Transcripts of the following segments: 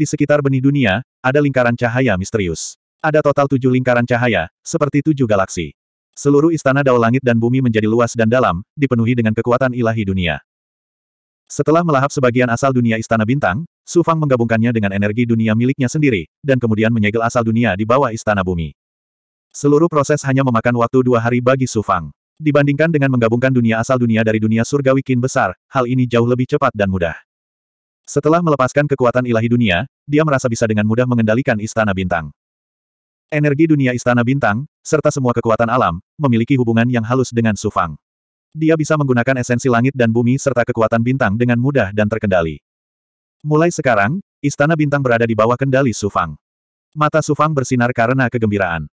di sekitar benih dunia, ada lingkaran cahaya misterius. Ada total tujuh lingkaran cahaya, seperti tujuh galaksi. Seluruh istana dao langit dan bumi menjadi luas dan dalam, dipenuhi dengan kekuatan ilahi dunia. Setelah melahap sebagian asal dunia istana bintang, Su Fang menggabungkannya dengan energi dunia miliknya sendiri, dan kemudian menyegel asal dunia di bawah istana bumi. Seluruh proses hanya memakan waktu dua hari bagi Su Fang. Dibandingkan dengan menggabungkan dunia asal dunia dari dunia surgawi kin besar, hal ini jauh lebih cepat dan mudah. Setelah melepaskan kekuatan ilahi dunia, dia merasa bisa dengan mudah mengendalikan Istana Bintang. Energi dunia Istana Bintang, serta semua kekuatan alam, memiliki hubungan yang halus dengan Sufang. Dia bisa menggunakan esensi langit dan bumi serta kekuatan bintang dengan mudah dan terkendali. Mulai sekarang, Istana Bintang berada di bawah kendali Sufang. Mata Sufang bersinar karena kegembiraan.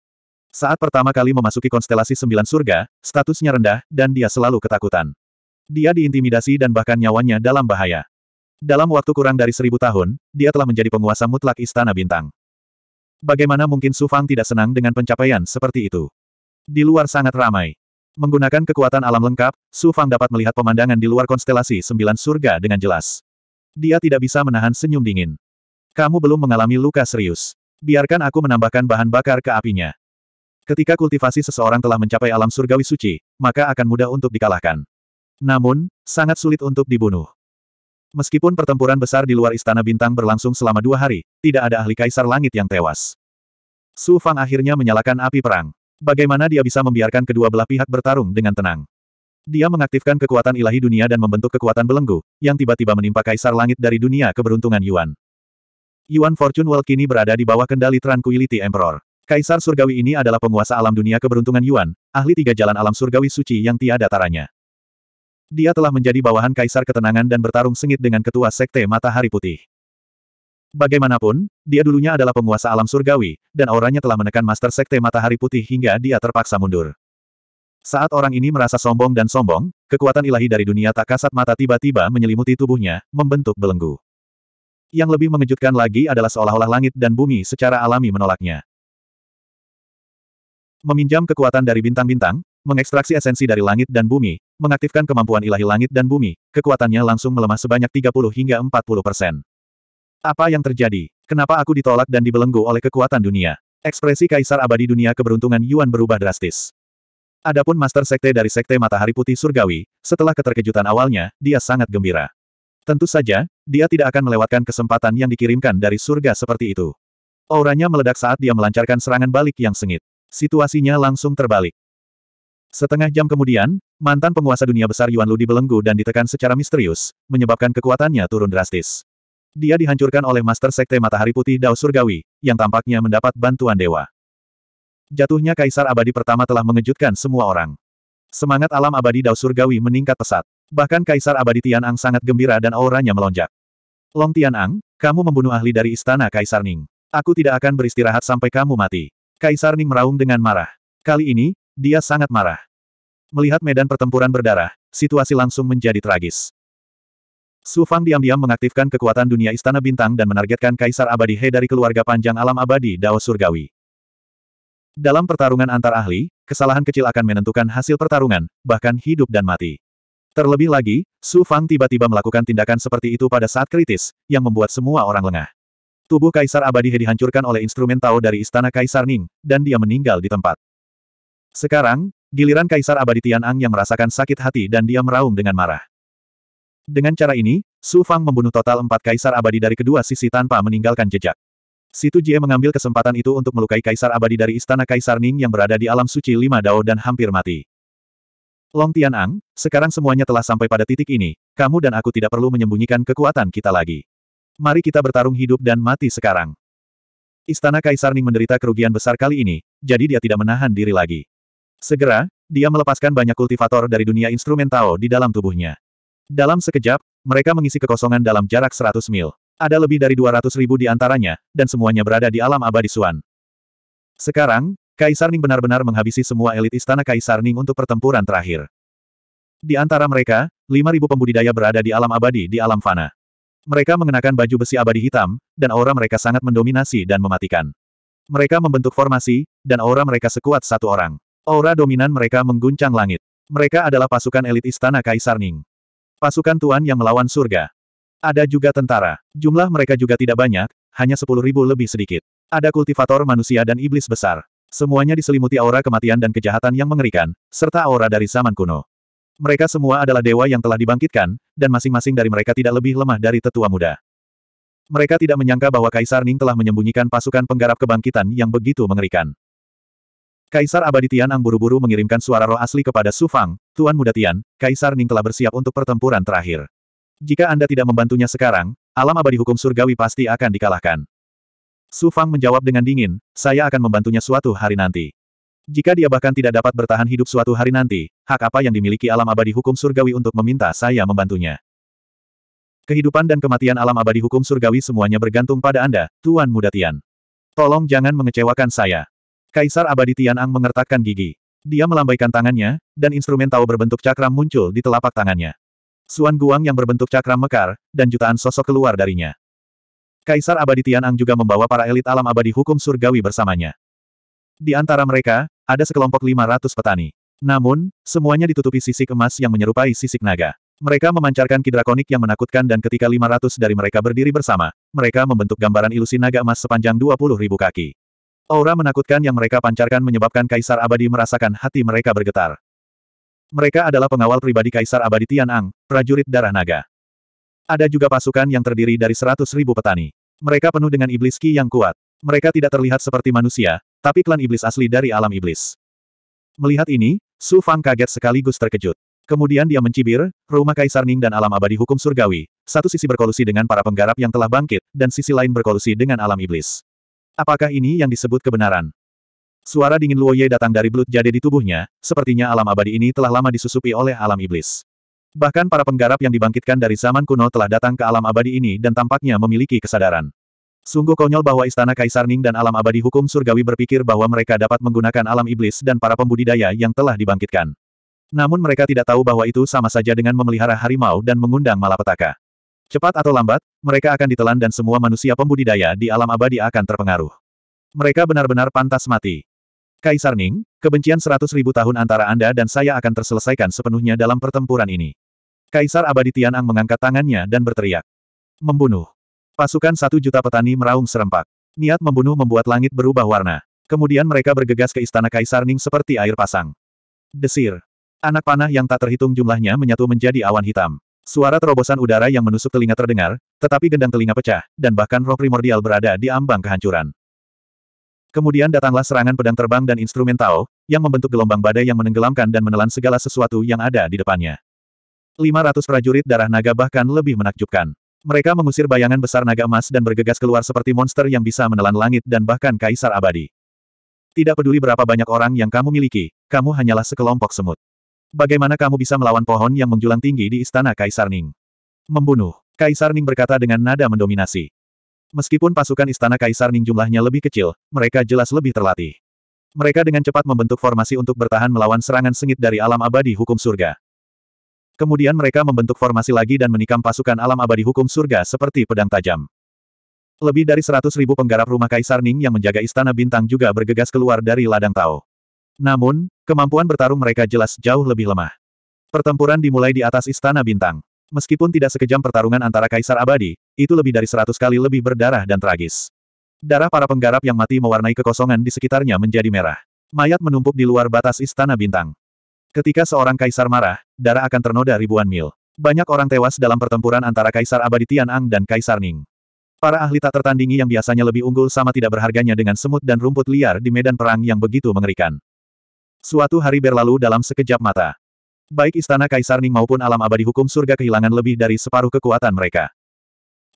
Saat pertama kali memasuki konstelasi sembilan surga, statusnya rendah, dan dia selalu ketakutan. Dia diintimidasi dan bahkan nyawanya dalam bahaya. Dalam waktu kurang dari seribu tahun, dia telah menjadi penguasa mutlak Istana Bintang. Bagaimana mungkin Su Fang tidak senang dengan pencapaian seperti itu? Di luar sangat ramai. Menggunakan kekuatan alam lengkap, Su Fang dapat melihat pemandangan di luar konstelasi sembilan surga dengan jelas. Dia tidak bisa menahan senyum dingin. Kamu belum mengalami luka serius. Biarkan aku menambahkan bahan bakar ke apinya. Ketika kultivasi seseorang telah mencapai alam surgawi suci, maka akan mudah untuk dikalahkan. Namun, sangat sulit untuk dibunuh. Meskipun pertempuran besar di luar Istana Bintang berlangsung selama dua hari, tidak ada ahli kaisar langit yang tewas. Su Fang akhirnya menyalakan api perang. Bagaimana dia bisa membiarkan kedua belah pihak bertarung dengan tenang? Dia mengaktifkan kekuatan ilahi dunia dan membentuk kekuatan belenggu, yang tiba-tiba menimpa kaisar langit dari dunia keberuntungan Yuan. Yuan Fortune World kini berada di bawah kendali Tranquility Emperor. Kaisar Surgawi ini adalah penguasa alam dunia keberuntungan Yuan, ahli tiga jalan alam surgawi suci yang tiada taranya dia telah menjadi bawahan kaisar ketenangan dan bertarung sengit dengan ketua sekte matahari putih. Bagaimanapun, dia dulunya adalah penguasa alam surgawi, dan auranya telah menekan master sekte matahari putih hingga dia terpaksa mundur. Saat orang ini merasa sombong dan sombong, kekuatan ilahi dari dunia tak kasat mata tiba-tiba menyelimuti tubuhnya, membentuk belenggu. Yang lebih mengejutkan lagi adalah seolah-olah langit dan bumi secara alami menolaknya. Meminjam kekuatan dari bintang-bintang, mengekstraksi esensi dari langit dan bumi, Mengaktifkan kemampuan ilahi langit dan bumi, kekuatannya langsung melemah sebanyak 30 hingga 40 persen. Apa yang terjadi? Kenapa aku ditolak dan dibelenggu oleh kekuatan dunia? Ekspresi Kaisar Abadi Dunia keberuntungan Yuan berubah drastis. Adapun Master Sekte dari Sekte Matahari Putih Surgawi, setelah keterkejutan awalnya, dia sangat gembira. Tentu saja, dia tidak akan melewatkan kesempatan yang dikirimkan dari surga seperti itu. Auranya meledak saat dia melancarkan serangan balik yang sengit. Situasinya langsung terbalik. Setengah jam kemudian, Mantan penguasa dunia besar Yuan Lu dibelenggu dan ditekan secara misterius, menyebabkan kekuatannya turun drastis. Dia dihancurkan oleh Master Sekte Matahari Putih Dao Surgawi, yang tampaknya mendapat bantuan dewa. Jatuhnya Kaisar Abadi pertama telah mengejutkan semua orang. Semangat alam abadi Dao Surgawi meningkat pesat. Bahkan Kaisar Abadi Tian Ang sangat gembira dan auranya melonjak. Long Tian Ang, kamu membunuh ahli dari istana Kaisar Ning. Aku tidak akan beristirahat sampai kamu mati. Kaisar Ning meraung dengan marah. Kali ini, dia sangat marah. Melihat medan pertempuran berdarah, situasi langsung menjadi tragis. Su Fang diam-diam mengaktifkan kekuatan dunia Istana Bintang dan menargetkan Kaisar Abadi He dari keluarga panjang alam abadi Dao Surgawi. Dalam pertarungan antar ahli, kesalahan kecil akan menentukan hasil pertarungan, bahkan hidup dan mati. Terlebih lagi, Su Fang tiba-tiba melakukan tindakan seperti itu pada saat kritis, yang membuat semua orang lengah. Tubuh Kaisar Abadi He dihancurkan oleh instrumen Tao dari Istana Kaisar Ning, dan dia meninggal di tempat. Sekarang, Giliran Kaisar Abadi Tian'ang yang merasakan sakit hati dan dia meraung dengan marah. Dengan cara ini, Su Fang membunuh total empat Kaisar Abadi dari kedua sisi tanpa meninggalkan jejak. Situ Jie mengambil kesempatan itu untuk melukai Kaisar Abadi dari Istana Kaisar Ning yang berada di alam suci Lima Dao dan hampir mati. Long Tian'ang, sekarang semuanya telah sampai pada titik ini, kamu dan aku tidak perlu menyembunyikan kekuatan kita lagi. Mari kita bertarung hidup dan mati sekarang. Istana Kaisar Ning menderita kerugian besar kali ini, jadi dia tidak menahan diri lagi. Segera, dia melepaskan banyak kultivator dari dunia instrumen Tao di dalam tubuhnya. Dalam sekejap, mereka mengisi kekosongan dalam jarak 100 mil. Ada lebih dari 200 ribu di antaranya, dan semuanya berada di alam abadi Suan. Sekarang, Kaisar Ning benar-benar menghabisi semua elit istana Kaisar Ning untuk pertempuran terakhir. Di antara mereka, 5.000 pembudidaya berada di alam abadi di alam fana. Mereka mengenakan baju besi abadi hitam, dan aura mereka sangat mendominasi dan mematikan. Mereka membentuk formasi, dan aura mereka sekuat satu orang. Aura dominan mereka mengguncang langit. Mereka adalah pasukan elit istana Kaisar Ning. Pasukan Tuan yang melawan surga. Ada juga tentara. Jumlah mereka juga tidak banyak, hanya sepuluh ribu lebih sedikit. Ada kultivator manusia dan iblis besar. Semuanya diselimuti aura kematian dan kejahatan yang mengerikan, serta aura dari zaman kuno. Mereka semua adalah dewa yang telah dibangkitkan, dan masing-masing dari mereka tidak lebih lemah dari tetua muda. Mereka tidak menyangka bahwa Kaisar Ning telah menyembunyikan pasukan penggarap kebangkitan yang begitu mengerikan. Kaisar Abadi Tianang buru-buru mengirimkan suara roh asli kepada Su Fang, Tuan Muda Tian, Kaisar Ning telah bersiap untuk pertempuran terakhir. Jika Anda tidak membantunya sekarang, alam abadi hukum surgawi pasti akan dikalahkan. Su Fang menjawab dengan dingin, saya akan membantunya suatu hari nanti. Jika dia bahkan tidak dapat bertahan hidup suatu hari nanti, hak apa yang dimiliki alam abadi hukum surgawi untuk meminta saya membantunya? Kehidupan dan kematian alam abadi hukum surgawi semuanya bergantung pada Anda, Tuan Muda Tian. Tolong jangan mengecewakan saya. Kaisar Abadi Tianang mengertakkan gigi. Dia melambaikan tangannya, dan instrumen tahu berbentuk cakram muncul di telapak tangannya. Suan Guang yang berbentuk cakram mekar, dan jutaan sosok keluar darinya. Kaisar Abadi Tianang juga membawa para elit alam abadi hukum surgawi bersamanya. Di antara mereka, ada sekelompok 500 petani. Namun, semuanya ditutupi sisik emas yang menyerupai sisik naga. Mereka memancarkan kidrakonik yang menakutkan dan ketika 500 dari mereka berdiri bersama, mereka membentuk gambaran ilusi naga emas sepanjang 20 ribu kaki. Aura menakutkan yang mereka pancarkan menyebabkan Kaisar Abadi merasakan hati mereka bergetar. Mereka adalah pengawal pribadi Kaisar Abadi Tianang, prajurit darah naga. Ada juga pasukan yang terdiri dari seratus ribu petani. Mereka penuh dengan iblis ki yang kuat. Mereka tidak terlihat seperti manusia, tapi klan iblis asli dari alam iblis. Melihat ini, Su Fang kaget sekaligus terkejut. Kemudian dia mencibir, rumah Kaisar Ning dan alam abadi hukum surgawi, satu sisi berkolusi dengan para penggarap yang telah bangkit, dan sisi lain berkolusi dengan alam iblis. Apakah ini yang disebut kebenaran? Suara dingin Luo Ye datang dari belut jade di tubuhnya, sepertinya alam abadi ini telah lama disusupi oleh alam iblis. Bahkan para penggarap yang dibangkitkan dari zaman kuno telah datang ke alam abadi ini dan tampaknya memiliki kesadaran. Sungguh konyol bahwa istana Kaisar Ning dan alam abadi hukum surgawi berpikir bahwa mereka dapat menggunakan alam iblis dan para pembudidaya yang telah dibangkitkan. Namun mereka tidak tahu bahwa itu sama saja dengan memelihara harimau dan mengundang malapetaka. Cepat atau lambat, mereka akan ditelan dan semua manusia pembudidaya di alam abadi akan terpengaruh. Mereka benar-benar pantas mati. Kaisar Ning, kebencian seratus ribu tahun antara Anda dan saya akan terselesaikan sepenuhnya dalam pertempuran ini. Kaisar abadi Tianang mengangkat tangannya dan berteriak. Membunuh. Pasukan satu juta petani meraung serempak. Niat membunuh membuat langit berubah warna. Kemudian mereka bergegas ke istana Kaisar Ning seperti air pasang. Desir. Anak panah yang tak terhitung jumlahnya menyatu menjadi awan hitam. Suara terobosan udara yang menusuk telinga terdengar, tetapi gendang telinga pecah, dan bahkan roh primordial berada di ambang kehancuran. Kemudian datanglah serangan pedang terbang dan instrumen Tao, yang membentuk gelombang badai yang menenggelamkan dan menelan segala sesuatu yang ada di depannya. 500 prajurit darah naga bahkan lebih menakjubkan. Mereka mengusir bayangan besar naga emas dan bergegas keluar seperti monster yang bisa menelan langit dan bahkan kaisar abadi. Tidak peduli berapa banyak orang yang kamu miliki, kamu hanyalah sekelompok semut. Bagaimana kamu bisa melawan pohon yang menjulang tinggi di istana Kaisar Ning? Membunuh. Kaisar Ning berkata dengan nada mendominasi. Meskipun pasukan istana Kaisar Ning jumlahnya lebih kecil, mereka jelas lebih terlatih. Mereka dengan cepat membentuk formasi untuk bertahan melawan serangan sengit dari alam abadi hukum surga. Kemudian mereka membentuk formasi lagi dan menikam pasukan alam abadi hukum surga seperti pedang tajam. Lebih dari seratus ribu penggarap rumah Kaisar Ning yang menjaga istana bintang juga bergegas keluar dari ladang Tao. Namun, kemampuan bertarung mereka jelas jauh lebih lemah. Pertempuran dimulai di atas Istana Bintang. Meskipun tidak sekejam pertarungan antara Kaisar Abadi, itu lebih dari seratus kali lebih berdarah dan tragis. Darah para penggarap yang mati mewarnai kekosongan di sekitarnya menjadi merah. Mayat menumpuk di luar batas Istana Bintang. Ketika seorang kaisar marah, darah akan ternoda ribuan mil. Banyak orang tewas dalam pertempuran antara Kaisar Abadi Tianang dan Kaisar Ning. Para ahli tak tertandingi yang biasanya lebih unggul sama tidak berharganya dengan semut dan rumput liar di medan perang yang begitu mengerikan. Suatu hari berlalu dalam sekejap mata. Baik istana Kaisar Ning maupun alam abadi hukum surga kehilangan lebih dari separuh kekuatan mereka.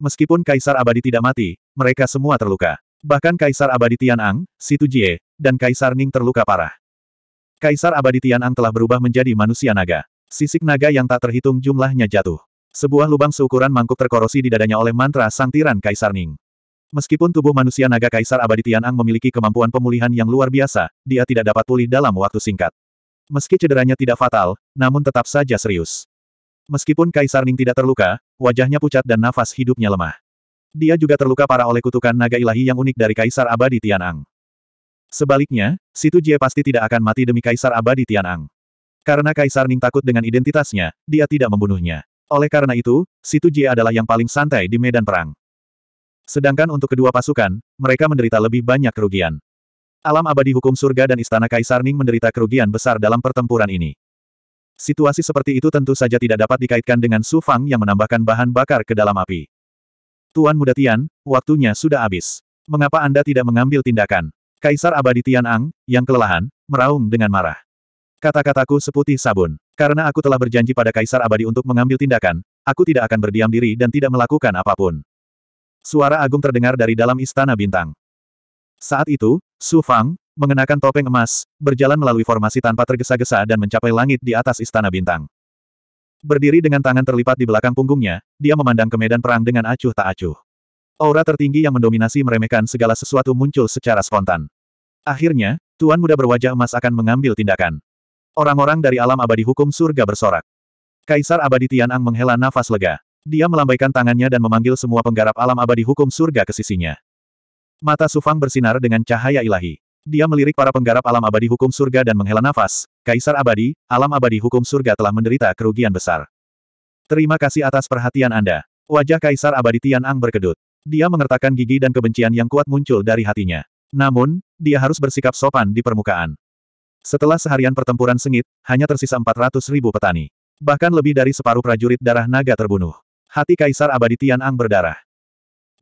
Meskipun Kaisar abadi tidak mati, mereka semua terluka. Bahkan Kaisar abadi Tian Ang, Situ Jie, dan Kaisar Ning terluka parah. Kaisar abadi Tian Ang telah berubah menjadi manusia naga. Sisik naga yang tak terhitung jumlahnya jatuh. Sebuah lubang seukuran mangkuk terkorosi di dadanya oleh mantra Sang Tiran Kaisar Ning. Meskipun tubuh manusia naga Kaisar Abadi Tianang memiliki kemampuan pemulihan yang luar biasa, dia tidak dapat pulih dalam waktu singkat. Meski cederanya tidak fatal, namun tetap saja serius. Meskipun Kaisar Ning tidak terluka, wajahnya pucat dan nafas hidupnya lemah. Dia juga terluka parah oleh kutukan naga ilahi yang unik dari Kaisar Abadi Tianang. Sebaliknya, Situ Jie pasti tidak akan mati demi Kaisar Abadi Tianang. Karena Kaisar Ning takut dengan identitasnya, dia tidak membunuhnya. Oleh karena itu, Situ Jie adalah yang paling santai di medan perang. Sedangkan untuk kedua pasukan, mereka menderita lebih banyak kerugian. Alam abadi hukum surga dan istana Kaisar Ning menderita kerugian besar dalam pertempuran ini. Situasi seperti itu tentu saja tidak dapat dikaitkan dengan Su Fang yang menambahkan bahan bakar ke dalam api. Tuan Muda Tian, waktunya sudah habis. Mengapa Anda tidak mengambil tindakan? Kaisar abadi Tian Ang, yang kelelahan, meraung dengan marah. Kata-kataku seputih sabun. Karena aku telah berjanji pada Kaisar abadi untuk mengambil tindakan, aku tidak akan berdiam diri dan tidak melakukan apapun. Suara agung terdengar dari dalam istana bintang. Saat itu, Su Fang, mengenakan topeng emas, berjalan melalui formasi tanpa tergesa-gesa dan mencapai langit di atas istana bintang. Berdiri dengan tangan terlipat di belakang punggungnya, dia memandang ke medan perang dengan acuh tak acuh. Aura tertinggi yang mendominasi meremehkan segala sesuatu muncul secara spontan. Akhirnya, Tuan muda berwajah emas akan mengambil tindakan. Orang-orang dari alam abadi hukum surga bersorak. Kaisar abadi Ang menghela nafas lega. Dia melambaikan tangannya dan memanggil semua penggarap alam abadi hukum surga ke sisinya. Mata Sufang bersinar dengan cahaya ilahi. Dia melirik para penggarap alam abadi hukum surga dan menghela nafas. Kaisar abadi, alam abadi hukum surga telah menderita kerugian besar. Terima kasih atas perhatian Anda. Wajah Kaisar abadi Tian Ang berkedut. Dia mengertakkan gigi dan kebencian yang kuat muncul dari hatinya. Namun, dia harus bersikap sopan di permukaan. Setelah seharian pertempuran sengit, hanya tersisa 400 ribu petani. Bahkan lebih dari separuh prajurit darah naga terbunuh. Hati Kaisar Abadi Tian Ang berdarah.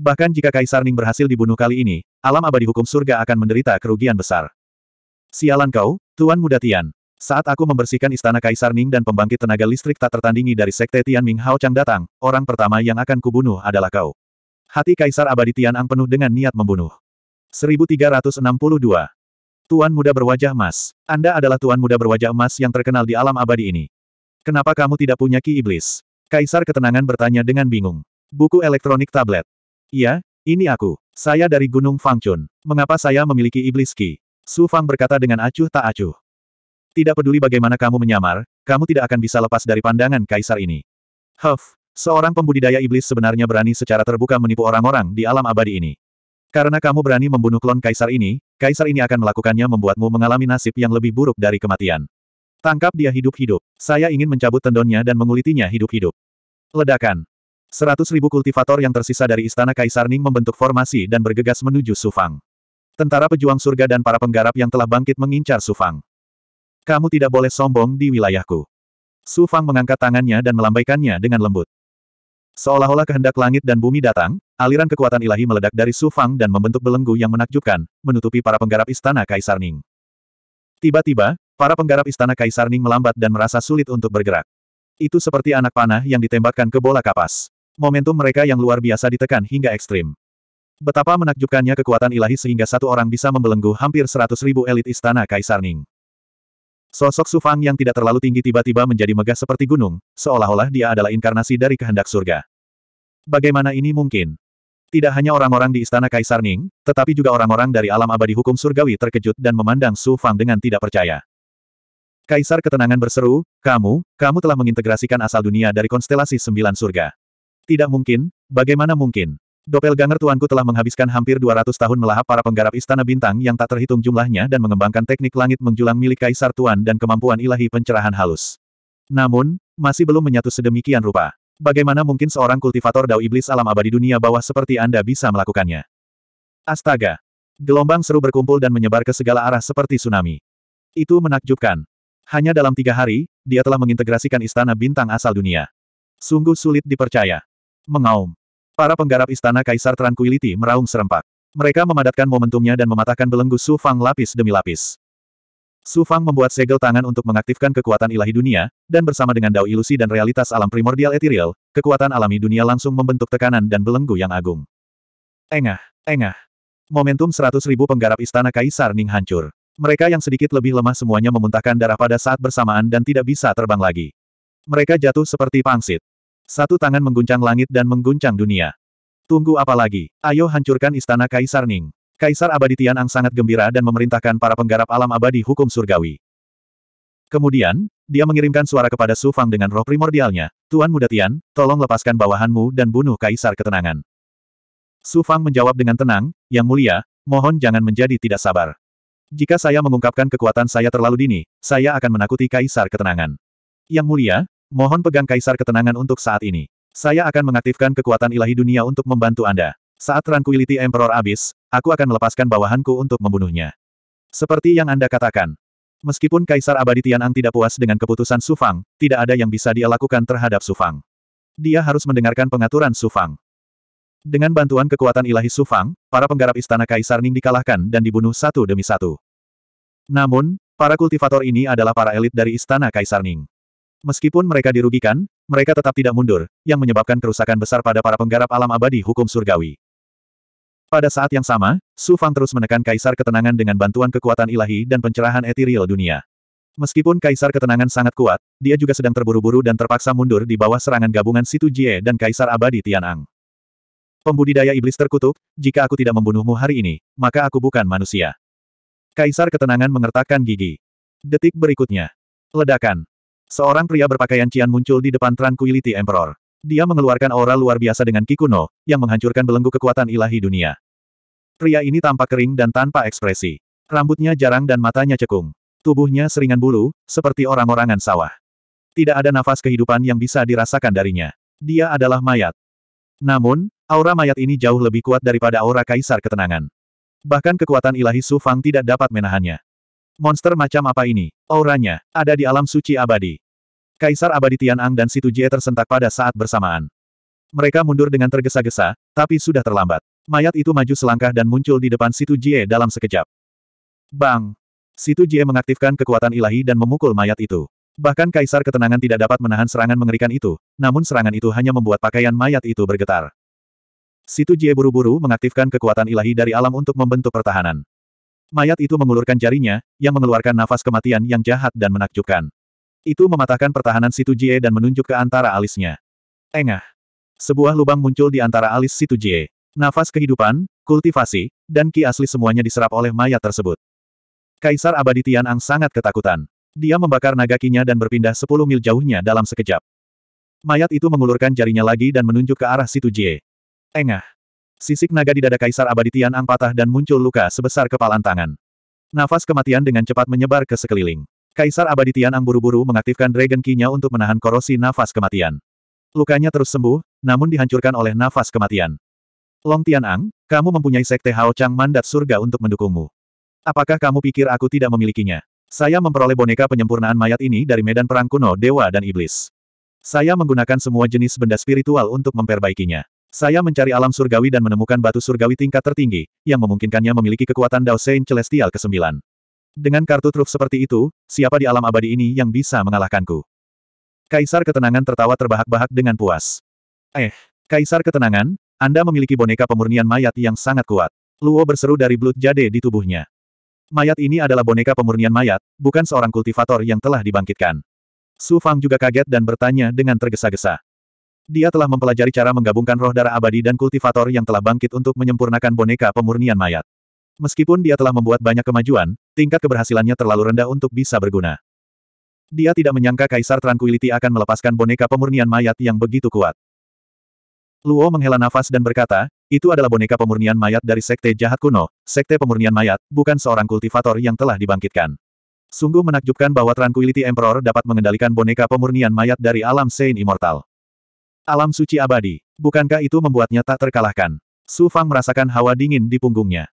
Bahkan jika Kaisar Ning berhasil dibunuh kali ini, alam abadi hukum surga akan menderita kerugian besar. Sialan kau, Tuan Muda Tian. Saat aku membersihkan istana Kaisar Ning dan pembangkit tenaga listrik tak tertandingi dari sekte Tian Ming Hao Chang datang, orang pertama yang akan kubunuh adalah kau. Hati Kaisar Abadi Tian Ang penuh dengan niat membunuh. 1362. Tuan Muda Berwajah Emas. Anda adalah Tuan Muda Berwajah Emas yang terkenal di alam abadi ini. Kenapa kamu tidak punya Ki Iblis? Kaisar Ketenangan bertanya dengan bingung. Buku elektronik tablet. Iya, ini aku. Saya dari Gunung Fangchun. Mengapa saya memiliki iblis ki? Su Fang berkata dengan acuh tak acuh. Tidak peduli bagaimana kamu menyamar, kamu tidak akan bisa lepas dari pandangan kaisar ini. Huff, seorang pembudidaya iblis sebenarnya berani secara terbuka menipu orang-orang di alam abadi ini. Karena kamu berani membunuh klon kaisar ini, kaisar ini akan melakukannya membuatmu mengalami nasib yang lebih buruk dari kematian. Tangkap dia hidup-hidup. Saya ingin mencabut tendonnya dan mengulitinya hidup-hidup. Ledakan. Seratus ribu kultivator yang tersisa dari Istana Kaisar Ning membentuk formasi dan bergegas menuju Sufang. Tentara pejuang surga dan para penggarap yang telah bangkit mengincar Sufang. Kamu tidak boleh sombong di wilayahku. Sufang mengangkat tangannya dan melambaikannya dengan lembut. Seolah-olah kehendak langit dan bumi datang, aliran kekuatan ilahi meledak dari Sufang dan membentuk belenggu yang menakjubkan, menutupi para penggarap istana Kaisar Ning. Tiba-tiba, Para penggarap istana Kaisar Ning melambat dan merasa sulit untuk bergerak. Itu seperti anak panah yang ditembakkan ke bola kapas. Momentum mereka yang luar biasa ditekan hingga ekstrim. Betapa menakjubkannya kekuatan ilahi sehingga satu orang bisa membelenggu hampir seratus ribu elit istana Kaisar Ning. Sosok Sufang yang tidak terlalu tinggi tiba-tiba menjadi megah seperti gunung, seolah-olah dia adalah inkarnasi dari kehendak surga. Bagaimana ini mungkin? Tidak hanya orang-orang di istana Kaisar Ning, tetapi juga orang-orang dari alam abadi hukum surgawi terkejut dan memandang Sufang dengan tidak percaya. Kaisar Ketenangan berseru, kamu, kamu telah mengintegrasikan asal dunia dari konstelasi sembilan surga. Tidak mungkin, bagaimana mungkin? Doppelganger tuanku telah menghabiskan hampir 200 tahun melahap para penggarap istana bintang yang tak terhitung jumlahnya dan mengembangkan teknik langit menjulang milik Kaisar Tuan dan kemampuan ilahi pencerahan halus. Namun, masih belum menyatu sedemikian rupa. Bagaimana mungkin seorang kultivator dao iblis alam abadi dunia bawah seperti Anda bisa melakukannya? Astaga! Gelombang seru berkumpul dan menyebar ke segala arah seperti tsunami. Itu menakjubkan. Hanya dalam tiga hari, dia telah mengintegrasikan istana bintang asal dunia. Sungguh sulit dipercaya. Mengaum. Para penggarap istana Kaisar Tranquility meraung serempak. Mereka memadatkan momentumnya dan mematahkan belenggu Su Fang lapis demi lapis. Su Fang membuat segel tangan untuk mengaktifkan kekuatan ilahi dunia, dan bersama dengan dao ilusi dan realitas alam primordial etiril, kekuatan alami dunia langsung membentuk tekanan dan belenggu yang agung. Engah, engah. Momentum seratus ribu penggarap istana Kaisar Ning hancur. Mereka yang sedikit lebih lemah semuanya memuntahkan darah pada saat bersamaan dan tidak bisa terbang lagi. Mereka jatuh seperti pangsit. Satu tangan mengguncang langit dan mengguncang dunia. Tunggu apa lagi? Ayo hancurkan istana Kaisar Ning. Kaisar Abadi Tianang sangat gembira dan memerintahkan para penggarap alam abadi hukum surgawi. Kemudian, dia mengirimkan suara kepada Su Fang dengan roh primordialnya, Tuan Muda Tian, tolong lepaskan bawahanmu dan bunuh Kaisar Ketenangan. Su Fang menjawab dengan tenang, Yang Mulia, mohon jangan menjadi tidak sabar. Jika saya mengungkapkan kekuatan saya terlalu dini, saya akan menakuti Kaisar Ketenangan. Yang mulia, mohon pegang Kaisar Ketenangan untuk saat ini. Saya akan mengaktifkan kekuatan ilahi dunia untuk membantu Anda. Saat Tranquility Emperor habis, aku akan melepaskan bawahanku untuk membunuhnya. Seperti yang Anda katakan. Meskipun Kaisar Abadi Tianang tidak puas dengan keputusan Sufang, tidak ada yang bisa dia lakukan terhadap Sufang. Dia harus mendengarkan pengaturan Sufang. Dengan bantuan kekuatan ilahi Sufang, para penggarap istana Kaisar Ning dikalahkan dan dibunuh satu demi satu. Namun, para kultivator ini adalah para elit dari istana Kaisar Ning. Meskipun mereka dirugikan, mereka tetap tidak mundur, yang menyebabkan kerusakan besar pada para penggarap alam abadi hukum surgawi. Pada saat yang sama, Su Fang terus menekan Kaisar Ketenangan dengan bantuan kekuatan ilahi dan pencerahan etiril dunia. Meskipun Kaisar Ketenangan sangat kuat, dia juga sedang terburu-buru dan terpaksa mundur di bawah serangan gabungan Situ Jie dan Kaisar Abadi Tianang. Pembudidaya iblis terkutuk, jika aku tidak membunuhmu hari ini, maka aku bukan manusia. Kaisar ketenangan mengertakkan gigi. Detik berikutnya. Ledakan. Seorang pria berpakaian cian muncul di depan Tranquility Emperor. Dia mengeluarkan aura luar biasa dengan Kikuno, yang menghancurkan belenggu kekuatan ilahi dunia. Pria ini tampak kering dan tanpa ekspresi. Rambutnya jarang dan matanya cekung. Tubuhnya seringan bulu, seperti orang-orangan sawah. Tidak ada nafas kehidupan yang bisa dirasakan darinya. Dia adalah mayat. Namun, aura mayat ini jauh lebih kuat daripada aura kaisar ketenangan. Bahkan kekuatan ilahi Su Fang tidak dapat menahannya. Monster macam apa ini? Auranya, ada di alam suci abadi. Kaisar abadi Tianang dan Situ Jie tersentak pada saat bersamaan. Mereka mundur dengan tergesa-gesa, tapi sudah terlambat. Mayat itu maju selangkah dan muncul di depan Situ Jie dalam sekejap. Bang! Situ Jie mengaktifkan kekuatan ilahi dan memukul mayat itu. Bahkan Kaisar Ketenangan tidak dapat menahan serangan mengerikan itu, namun serangan itu hanya membuat pakaian mayat itu bergetar. Situ Jie buru-buru mengaktifkan kekuatan ilahi dari alam untuk membentuk pertahanan. Mayat itu mengulurkan jarinya, yang mengeluarkan nafas kematian yang jahat dan menakjubkan. Itu mematahkan pertahanan Situ Jie dan menunjuk ke antara alisnya. Engah. Sebuah lubang muncul di antara alis Situ Jie. Nafas kehidupan, kultivasi, dan ki asli semuanya diserap oleh mayat tersebut. Kaisar Abadi Tian Ang sangat ketakutan. Dia membakar naga kinya dan berpindah 10 mil jauhnya dalam sekejap. Mayat itu mengulurkan jarinya lagi dan menunjuk ke arah situ Jie. Engah. Sisik naga di dada Kaisar Abadi Tian Ang patah dan muncul luka sebesar kepalan tangan. Nafas kematian dengan cepat menyebar ke sekeliling. Kaisar Abadi Tian Ang buru-buru mengaktifkan Dragon Kinya untuk menahan korosi nafas kematian. Lukanya terus sembuh, namun dihancurkan oleh nafas kematian. Long Tian Ang, kamu mempunyai sekte Hao Chang mandat surga untuk mendukungmu. Apakah kamu pikir aku tidak memilikinya? Saya memperoleh boneka penyempurnaan mayat ini dari medan perang kuno Dewa dan Iblis. Saya menggunakan semua jenis benda spiritual untuk memperbaikinya. Saya mencari alam surgawi dan menemukan batu surgawi tingkat tertinggi, yang memungkinkannya memiliki kekuatan Dao Sein Celestial ke-9. Dengan kartu truf seperti itu, siapa di alam abadi ini yang bisa mengalahkanku? Kaisar Ketenangan tertawa terbahak-bahak dengan puas. Eh, Kaisar Ketenangan, Anda memiliki boneka pemurnian mayat yang sangat kuat. Luo berseru dari belut jade di tubuhnya. Mayat ini adalah boneka pemurnian mayat, bukan seorang kultivator yang telah dibangkitkan. Su Fang juga kaget dan bertanya dengan tergesa-gesa. Dia telah mempelajari cara menggabungkan roh darah abadi dan kultivator yang telah bangkit untuk menyempurnakan boneka pemurnian mayat. Meskipun dia telah membuat banyak kemajuan, tingkat keberhasilannya terlalu rendah untuk bisa berguna. Dia tidak menyangka Kaisar Tranquility akan melepaskan boneka pemurnian mayat yang begitu kuat. Luo menghela nafas dan berkata, itu adalah boneka pemurnian mayat dari Sekte Jahat Kuno, Sekte Pemurnian Mayat, bukan seorang kultivator yang telah dibangkitkan. Sungguh menakjubkan bahwa Tranquility Emperor dapat mengendalikan boneka pemurnian mayat dari alam Saint Immortal. Alam suci abadi, bukankah itu membuatnya tak terkalahkan? Su Fang merasakan hawa dingin di punggungnya.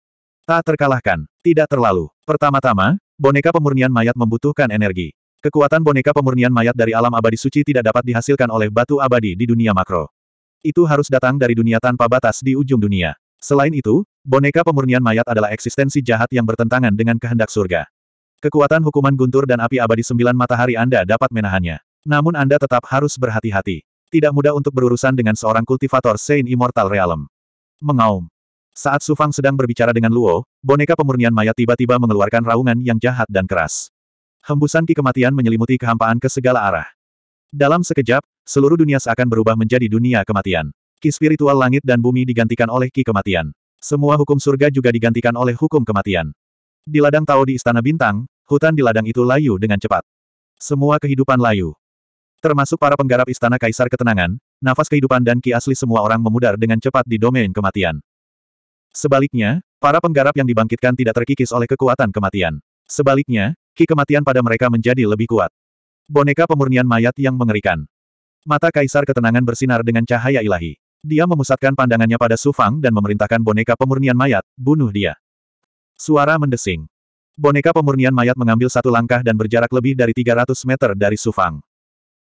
Tak terkalahkan, tidak terlalu. Pertama-tama, boneka pemurnian mayat membutuhkan energi. Kekuatan boneka pemurnian mayat dari alam abadi suci tidak dapat dihasilkan oleh batu abadi di dunia makro itu harus datang dari dunia tanpa batas di ujung dunia. Selain itu, boneka pemurnian mayat adalah eksistensi jahat yang bertentangan dengan kehendak surga. Kekuatan hukuman guntur dan api abadi sembilan matahari Anda dapat menahannya. Namun Anda tetap harus berhati-hati. Tidak mudah untuk berurusan dengan seorang kultivator Saint Immortal Realm. Mengaum. Saat Sufang sedang berbicara dengan Luo, boneka pemurnian mayat tiba-tiba mengeluarkan raungan yang jahat dan keras. Hembusan ki kematian menyelimuti kehampaan ke segala arah. Dalam sekejap, seluruh dunia seakan berubah menjadi dunia kematian. Ki spiritual langit dan bumi digantikan oleh ki kematian. Semua hukum surga juga digantikan oleh hukum kematian. Di ladang Tao di Istana Bintang, hutan di ladang itu layu dengan cepat. Semua kehidupan layu. Termasuk para penggarap Istana Kaisar Ketenangan, nafas kehidupan dan ki asli semua orang memudar dengan cepat di domain kematian. Sebaliknya, para penggarap yang dibangkitkan tidak terkikis oleh kekuatan kematian. Sebaliknya, ki kematian pada mereka menjadi lebih kuat. Boneka pemurnian mayat yang mengerikan. Mata kaisar ketenangan bersinar dengan cahaya ilahi. Dia memusatkan pandangannya pada Su Fang dan memerintahkan boneka pemurnian mayat, bunuh dia. Suara mendesing. Boneka pemurnian mayat mengambil satu langkah dan berjarak lebih dari 300 meter dari Su Fang.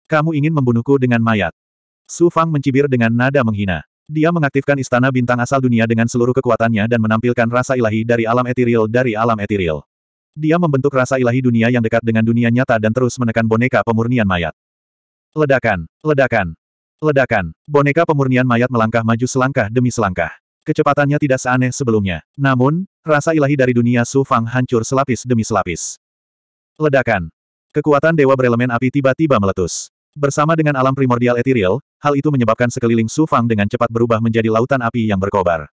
Kamu ingin membunuhku dengan mayat. Su Fang mencibir dengan nada menghina. Dia mengaktifkan istana bintang asal dunia dengan seluruh kekuatannya dan menampilkan rasa ilahi dari alam etiril dari alam etiril. Dia membentuk rasa ilahi dunia yang dekat dengan dunia nyata dan terus menekan boneka pemurnian mayat. Ledakan, ledakan, ledakan. Boneka pemurnian mayat melangkah maju selangkah demi selangkah. Kecepatannya tidak seaneh sebelumnya. Namun, rasa ilahi dari dunia Su Fang hancur selapis demi selapis. Ledakan. Kekuatan dewa berelemen api tiba-tiba meletus. Bersama dengan alam primordial etiril, hal itu menyebabkan sekeliling Su Fang dengan cepat berubah menjadi lautan api yang berkobar.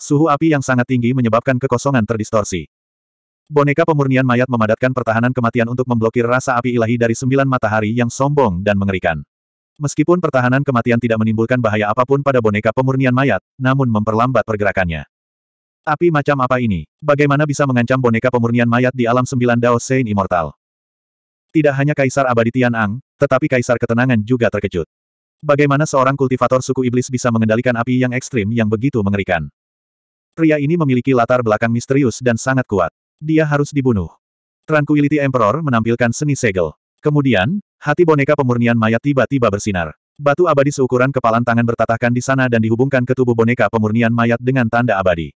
Suhu api yang sangat tinggi menyebabkan kekosongan terdistorsi. Boneka pemurnian mayat memadatkan pertahanan kematian untuk memblokir rasa api ilahi dari sembilan matahari yang sombong dan mengerikan. Meskipun pertahanan kematian tidak menimbulkan bahaya apapun pada boneka pemurnian mayat, namun memperlambat pergerakannya. Api macam apa ini? Bagaimana bisa mengancam boneka pemurnian mayat di alam sembilan Dao Sein Immortal? Tidak hanya Kaisar Abadi Tianang, tetapi Kaisar Ketenangan juga terkejut. Bagaimana seorang kultivator suku iblis bisa mengendalikan api yang ekstrim yang begitu mengerikan? Pria ini memiliki latar belakang misterius dan sangat kuat. Dia harus dibunuh. Tranquility Emperor menampilkan seni segel. Kemudian, hati boneka pemurnian mayat tiba-tiba bersinar. Batu abadi seukuran kepalan tangan bertatahkan di sana dan dihubungkan ke tubuh boneka pemurnian mayat dengan tanda abadi.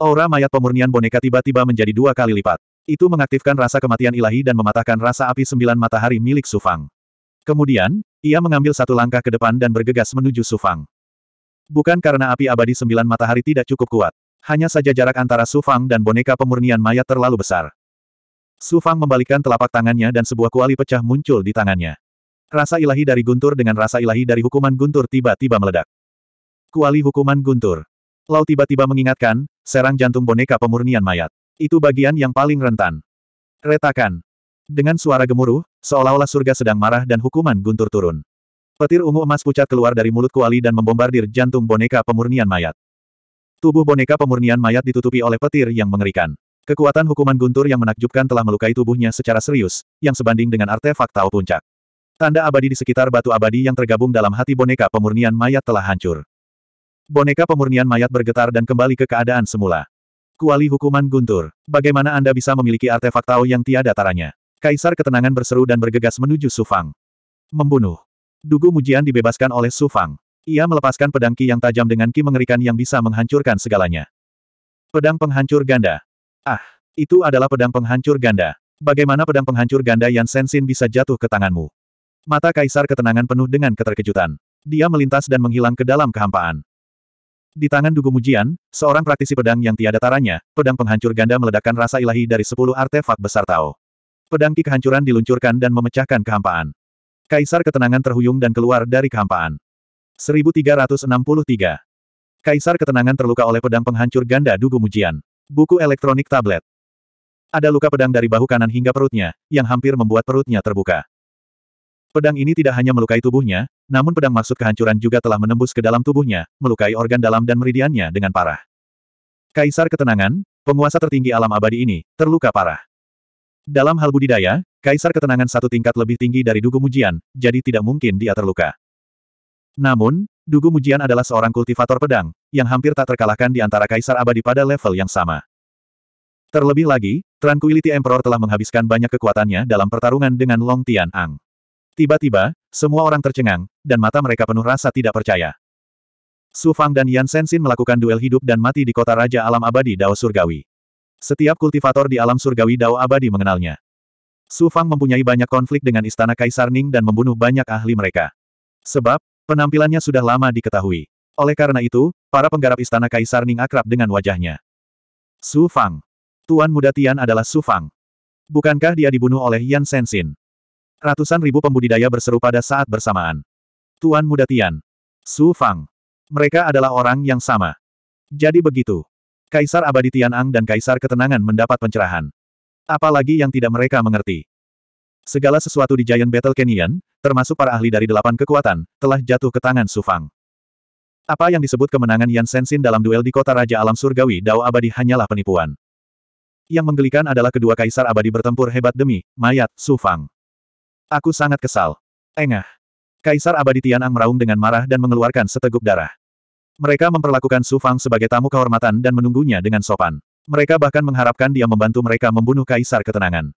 Aura mayat pemurnian boneka tiba-tiba menjadi dua kali lipat. Itu mengaktifkan rasa kematian ilahi dan mematahkan rasa api sembilan matahari milik Sufang. Kemudian, ia mengambil satu langkah ke depan dan bergegas menuju Sufang. Bukan karena api abadi sembilan matahari tidak cukup kuat, hanya saja jarak antara Su Fang dan boneka pemurnian mayat terlalu besar. Su Fang membalikkan telapak tangannya dan sebuah kuali pecah muncul di tangannya. Rasa ilahi dari guntur dengan rasa ilahi dari hukuman guntur tiba-tiba meledak. Kuali hukuman guntur. Lau tiba-tiba mengingatkan, serang jantung boneka pemurnian mayat. Itu bagian yang paling rentan. Retakan. Dengan suara gemuruh, seolah-olah surga sedang marah dan hukuman guntur turun. Petir ungu emas pucat keluar dari mulut kuali dan membombardir jantung boneka pemurnian mayat. Tubuh boneka pemurnian mayat ditutupi oleh petir yang mengerikan. Kekuatan hukuman guntur yang menakjubkan telah melukai tubuhnya secara serius, yang sebanding dengan artefak Tao Puncak. Tanda abadi di sekitar batu abadi yang tergabung dalam hati boneka pemurnian mayat telah hancur. Boneka pemurnian mayat bergetar dan kembali ke keadaan semula. Kuali hukuman guntur. Bagaimana Anda bisa memiliki artefak Tao yang tiada taranya? Kaisar ketenangan berseru dan bergegas menuju Sufang. Membunuh. Dugu mujian dibebaskan oleh Sufang. Ia melepaskan pedang Ki yang tajam dengan Ki mengerikan yang bisa menghancurkan segalanya. Pedang penghancur ganda. Ah, itu adalah pedang penghancur ganda. Bagaimana pedang penghancur ganda yang Sensin bisa jatuh ke tanganmu? Mata Kaisar ketenangan penuh dengan keterkejutan. Dia melintas dan menghilang ke dalam kehampaan. Di tangan Dugu Mujian, seorang praktisi pedang yang tiada taranya, pedang penghancur ganda meledakkan rasa ilahi dari sepuluh artefak besar Tao. Pedang ki kehancuran diluncurkan dan memecahkan kehampaan. Kaisar ketenangan terhuyung dan keluar dari kehampaan. 1363. Kaisar Ketenangan terluka oleh pedang penghancur ganda Dugu Mujian. Buku elektronik tablet. Ada luka pedang dari bahu kanan hingga perutnya, yang hampir membuat perutnya terbuka. Pedang ini tidak hanya melukai tubuhnya, namun pedang maksud kehancuran juga telah menembus ke dalam tubuhnya, melukai organ dalam dan meridiannya dengan parah. Kaisar Ketenangan, penguasa tertinggi alam abadi ini, terluka parah. Dalam hal budidaya, Kaisar Ketenangan satu tingkat lebih tinggi dari Dugu Mujian, jadi tidak mungkin dia terluka. Namun, Dugu Mujian adalah seorang kultivator pedang, yang hampir tak terkalahkan di antara Kaisar Abadi pada level yang sama. Terlebih lagi, Tranquility Emperor telah menghabiskan banyak kekuatannya dalam pertarungan dengan Long Tian Ang. Tiba-tiba, semua orang tercengang, dan mata mereka penuh rasa tidak percaya. Su Fang dan Yan Sensin melakukan duel hidup dan mati di kota Raja Alam Abadi Dao Surgawi. Setiap kultivator di alam surgawi Dao Abadi mengenalnya. Su Fang mempunyai banyak konflik dengan Istana Kaisar Ning dan membunuh banyak ahli mereka. Sebab, Penampilannya sudah lama diketahui. Oleh karena itu, para penggarap istana Kaisar Ning akrab dengan wajahnya. Su Fang. Tuan muda Tian adalah Su Fang. Bukankah dia dibunuh oleh Yan Sensin? Ratusan ribu pembudidaya berseru pada saat bersamaan. Tuan muda Tian. Su Fang. Mereka adalah orang yang sama. Jadi begitu. Kaisar abadi Ang dan Kaisar Ketenangan mendapat pencerahan. Apalagi yang tidak mereka mengerti. Segala sesuatu di Giant Battle Canyon, termasuk para ahli dari delapan kekuatan, telah jatuh ke tangan Sufang. Apa yang disebut kemenangan Yan Sensin dalam duel di kota Raja Alam Surgawi Dao Abadi hanyalah penipuan. Yang menggelikan adalah kedua kaisar abadi bertempur hebat demi, mayat, Sufang. Aku sangat kesal. Engah. Kaisar abadi Tianang meraung dengan marah dan mengeluarkan seteguk darah. Mereka memperlakukan Sufang sebagai tamu kehormatan dan menunggunya dengan sopan. Mereka bahkan mengharapkan dia membantu mereka membunuh kaisar ketenangan.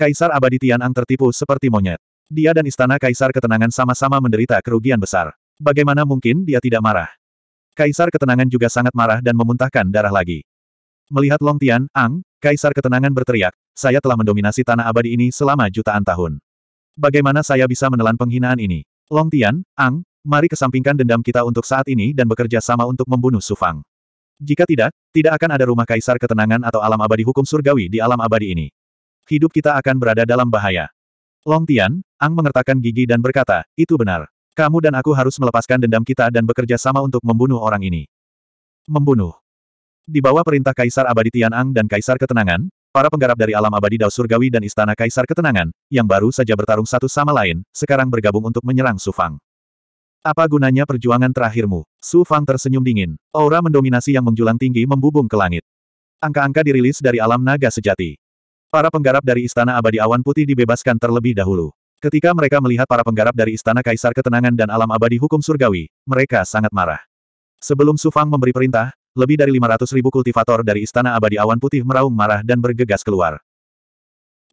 Kaisar abadi Tianang tertipu seperti monyet. Dia dan istana Kaisar Ketenangan sama-sama menderita kerugian besar. Bagaimana mungkin dia tidak marah? Kaisar Ketenangan juga sangat marah dan memuntahkan darah lagi. Melihat Long Tian, Ang, Kaisar Ketenangan berteriak, saya telah mendominasi tanah abadi ini selama jutaan tahun. Bagaimana saya bisa menelan penghinaan ini? Long Tian, Ang, mari kesampingkan dendam kita untuk saat ini dan bekerja sama untuk membunuh Sufang. Jika tidak, tidak akan ada rumah kaisar ketenangan atau alam abadi hukum surgawi di alam abadi ini hidup kita akan berada dalam bahaya. Long Tian, Ang mengertakkan gigi dan berkata, itu benar. Kamu dan aku harus melepaskan dendam kita dan bekerja sama untuk membunuh orang ini. Membunuh. Di bawah perintah Kaisar Abadi Tian Ang dan Kaisar Ketenangan, para penggarap dari alam abadi Dao Surgawi dan Istana Kaisar Ketenangan, yang baru saja bertarung satu sama lain, sekarang bergabung untuk menyerang Su Fang. Apa gunanya perjuangan terakhirmu? Su Fang tersenyum dingin. Aura mendominasi yang menjulang tinggi membubung ke langit. Angka-angka dirilis dari alam naga sejati. Para penggarap dari Istana Abadi Awan Putih dibebaskan terlebih dahulu. Ketika mereka melihat para penggarap dari Istana Kaisar Ketenangan dan Alam Abadi Hukum Surgawi, mereka sangat marah. Sebelum Sufang memberi perintah, lebih dari 500 ribu kultivator dari Istana Abadi Awan Putih meraung marah dan bergegas keluar.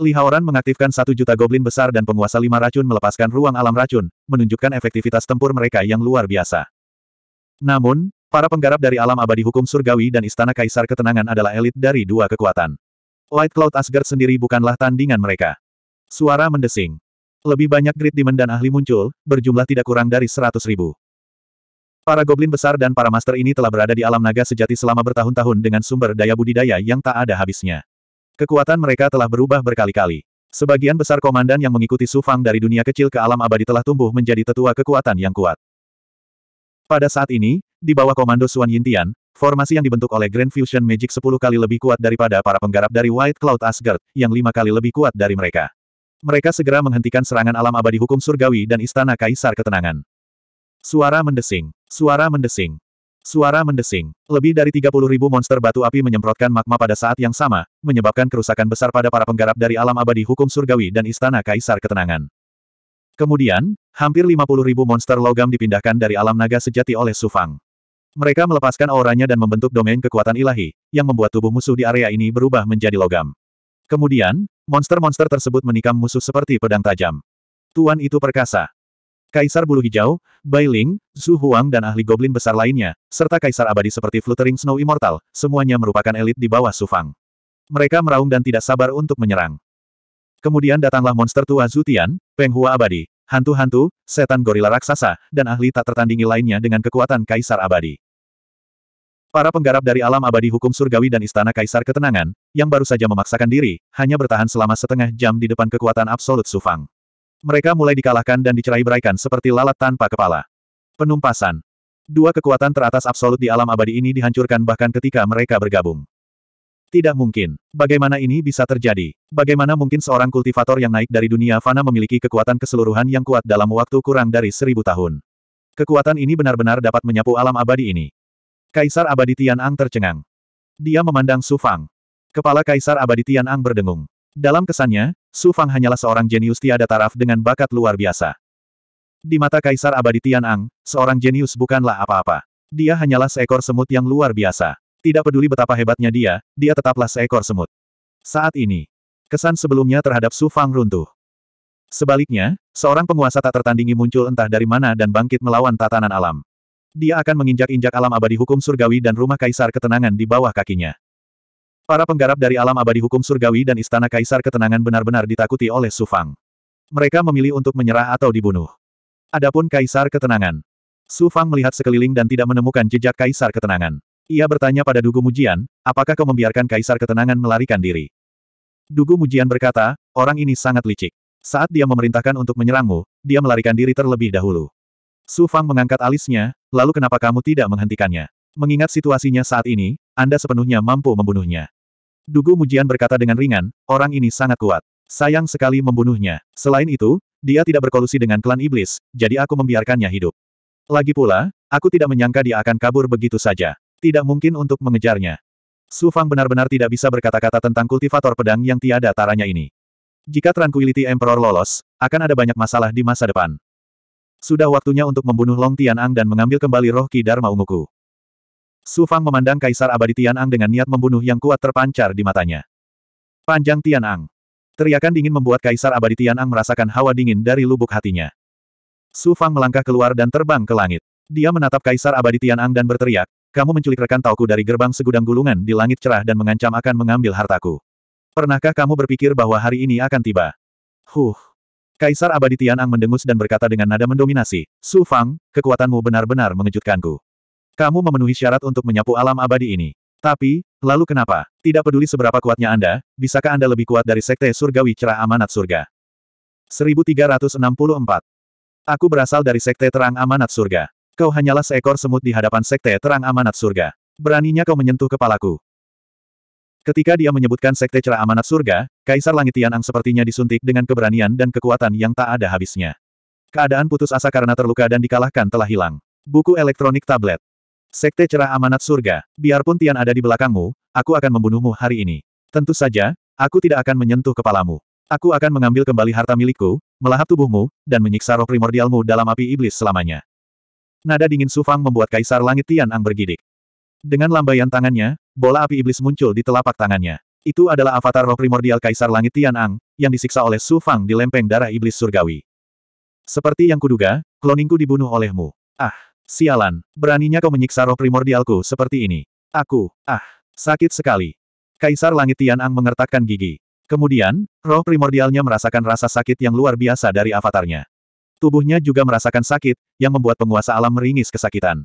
Li Haoran mengaktifkan satu juta goblin besar dan penguasa lima racun melepaskan ruang alam racun, menunjukkan efektivitas tempur mereka yang luar biasa. Namun, para penggarap dari alam abadi hukum surgawi dan istana kaisar ketenangan adalah elit dari dua kekuatan. Light Cloud Asgard sendiri bukanlah tandingan mereka. Suara mendesing. Lebih banyak grid Demon dan ahli muncul, berjumlah tidak kurang dari seratus ribu. Para goblin besar dan para master ini telah berada di alam naga sejati selama bertahun-tahun dengan sumber daya budidaya yang tak ada habisnya. Kekuatan mereka telah berubah berkali-kali. Sebagian besar komandan yang mengikuti Sufang dari dunia kecil ke alam abadi telah tumbuh menjadi tetua kekuatan yang kuat. Pada saat ini, di bawah komando Suan Yintian, Formasi yang dibentuk oleh Grand Fusion Magic 10 kali lebih kuat daripada para penggarap dari White Cloud Asgard, yang lima kali lebih kuat dari mereka. Mereka segera menghentikan serangan alam abadi hukum surgawi dan istana kaisar ketenangan. Suara mendesing. Suara mendesing. Suara mendesing. Lebih dari 30 ribu monster batu api menyemprotkan magma pada saat yang sama, menyebabkan kerusakan besar pada para penggarap dari alam abadi hukum surgawi dan istana kaisar ketenangan. Kemudian, hampir 50 ribu monster logam dipindahkan dari alam naga sejati oleh Sufang. Mereka melepaskan auranya dan membentuk domain kekuatan ilahi, yang membuat tubuh musuh di area ini berubah menjadi logam. Kemudian, monster-monster tersebut menikam musuh seperti pedang tajam. Tuan itu perkasa. Kaisar Bulu Hijau, Bai Ling, Zhu Huang dan ahli goblin besar lainnya, serta kaisar abadi seperti Fluttering Snow Immortal, semuanya merupakan elit di bawah Sufang. Mereka meraung dan tidak sabar untuk menyerang. Kemudian datanglah monster tua Zutian, Penghua abadi, hantu-hantu, setan gorila raksasa, dan ahli tak tertandingi lainnya dengan kekuatan kaisar abadi. Para penggarap dari alam abadi hukum surgawi dan istana kaisar ketenangan, yang baru saja memaksakan diri, hanya bertahan selama setengah jam di depan kekuatan absolut Sufang. Mereka mulai dikalahkan dan dicerai-beraikan seperti lalat tanpa kepala. Penumpasan. Dua kekuatan teratas absolut di alam abadi ini dihancurkan bahkan ketika mereka bergabung. Tidak mungkin. Bagaimana ini bisa terjadi? Bagaimana mungkin seorang kultivator yang naik dari dunia fana memiliki kekuatan keseluruhan yang kuat dalam waktu kurang dari seribu tahun? Kekuatan ini benar-benar dapat menyapu alam abadi ini. Kaisar Abadi Ang tercengang. Dia memandang Su Fang. Kepala Kaisar Abadi Ang berdengung. Dalam kesannya, Su Fang hanyalah seorang jenius tiada taraf dengan bakat luar biasa. Di mata Kaisar Abadi Ang, seorang jenius bukanlah apa-apa. Dia hanyalah seekor semut yang luar biasa. Tidak peduli betapa hebatnya dia, dia tetaplah seekor semut. Saat ini, kesan sebelumnya terhadap Su Fang runtuh. Sebaliknya, seorang penguasa tak tertandingi muncul entah dari mana dan bangkit melawan tatanan alam dia akan menginjak-injak alam abadi hukum surgawi dan rumah kaisar ketenangan di bawah kakinya. Para penggarap dari alam abadi hukum surgawi dan istana kaisar ketenangan benar-benar ditakuti oleh Sufang. Mereka memilih untuk menyerah atau dibunuh. Adapun kaisar ketenangan. Sufang melihat sekeliling dan tidak menemukan jejak kaisar ketenangan. Ia bertanya pada Dugu Mujian, apakah kau membiarkan kaisar ketenangan melarikan diri? Dugu Mujian berkata, orang ini sangat licik. Saat dia memerintahkan untuk menyerangmu, dia melarikan diri terlebih dahulu. Su Fang mengangkat alisnya, lalu kenapa kamu tidak menghentikannya? Mengingat situasinya saat ini, Anda sepenuhnya mampu membunuhnya. Dugu Mujian berkata dengan ringan, orang ini sangat kuat. Sayang sekali membunuhnya. Selain itu, dia tidak berkolusi dengan klan iblis, jadi aku membiarkannya hidup. Lagi pula, aku tidak menyangka dia akan kabur begitu saja. Tidak mungkin untuk mengejarnya. Su Fang benar-benar tidak bisa berkata-kata tentang kultivator pedang yang tiada taranya ini. Jika Tranquility Emperor lolos, akan ada banyak masalah di masa depan. Sudah waktunya untuk membunuh Long Tianang dan mengambil kembali roh Ki Dharma Unguku. Su Fang memandang Kaisar Abadi Tianang dengan niat membunuh yang kuat terpancar di matanya. Panjang Tianang. Teriakan dingin membuat Kaisar Abadi Tianang merasakan hawa dingin dari lubuk hatinya. Su Fang melangkah keluar dan terbang ke langit. Dia menatap Kaisar Abadi Tianang dan berteriak, kamu menculik rekan tauku dari gerbang segudang gulungan di langit cerah dan mengancam akan mengambil hartaku. Pernahkah kamu berpikir bahwa hari ini akan tiba? Huh, Kaisar Abadi Tianang mendengus dan berkata dengan nada mendominasi, Su Fang, kekuatanmu benar-benar mengejutkanku. Kamu memenuhi syarat untuk menyapu alam abadi ini. Tapi, lalu kenapa? Tidak peduli seberapa kuatnya Anda, bisakah Anda lebih kuat dari Sekte Surgawi Cerah Amanat Surga? 1364. Aku berasal dari Sekte Terang Amanat Surga. Kau hanyalah seekor semut di hadapan Sekte Terang Amanat Surga. Beraninya kau menyentuh kepalaku. Ketika dia menyebutkan Sekte Cerah Amanat Surga, Kaisar Langit Tianang sepertinya disuntik dengan keberanian dan kekuatan yang tak ada habisnya. Keadaan putus asa karena terluka dan dikalahkan telah hilang. Buku elektronik tablet. Sekte Cerah Amanat Surga, biarpun Tian ada di belakangmu, aku akan membunuhmu hari ini. Tentu saja, aku tidak akan menyentuh kepalamu. Aku akan mengambil kembali harta milikku, melahap tubuhmu, dan menyiksa roh primordialmu dalam api iblis selamanya. Nada dingin Sufang membuat Kaisar Langit Tian Ang bergidik. Dengan lambaian tangannya, bola api iblis muncul di telapak tangannya. Itu adalah avatar roh primordial Kaisar Langit Tianang, yang disiksa oleh Su Fang di lempeng darah iblis surgawi. Seperti yang kuduga, kloningku dibunuh olehmu. Ah, sialan, beraninya kau menyiksa roh primordialku seperti ini. Aku, ah, sakit sekali. Kaisar Langit Tian Tianang mengertakkan gigi. Kemudian, roh primordialnya merasakan rasa sakit yang luar biasa dari avatarnya. Tubuhnya juga merasakan sakit, yang membuat penguasa alam meringis kesakitan.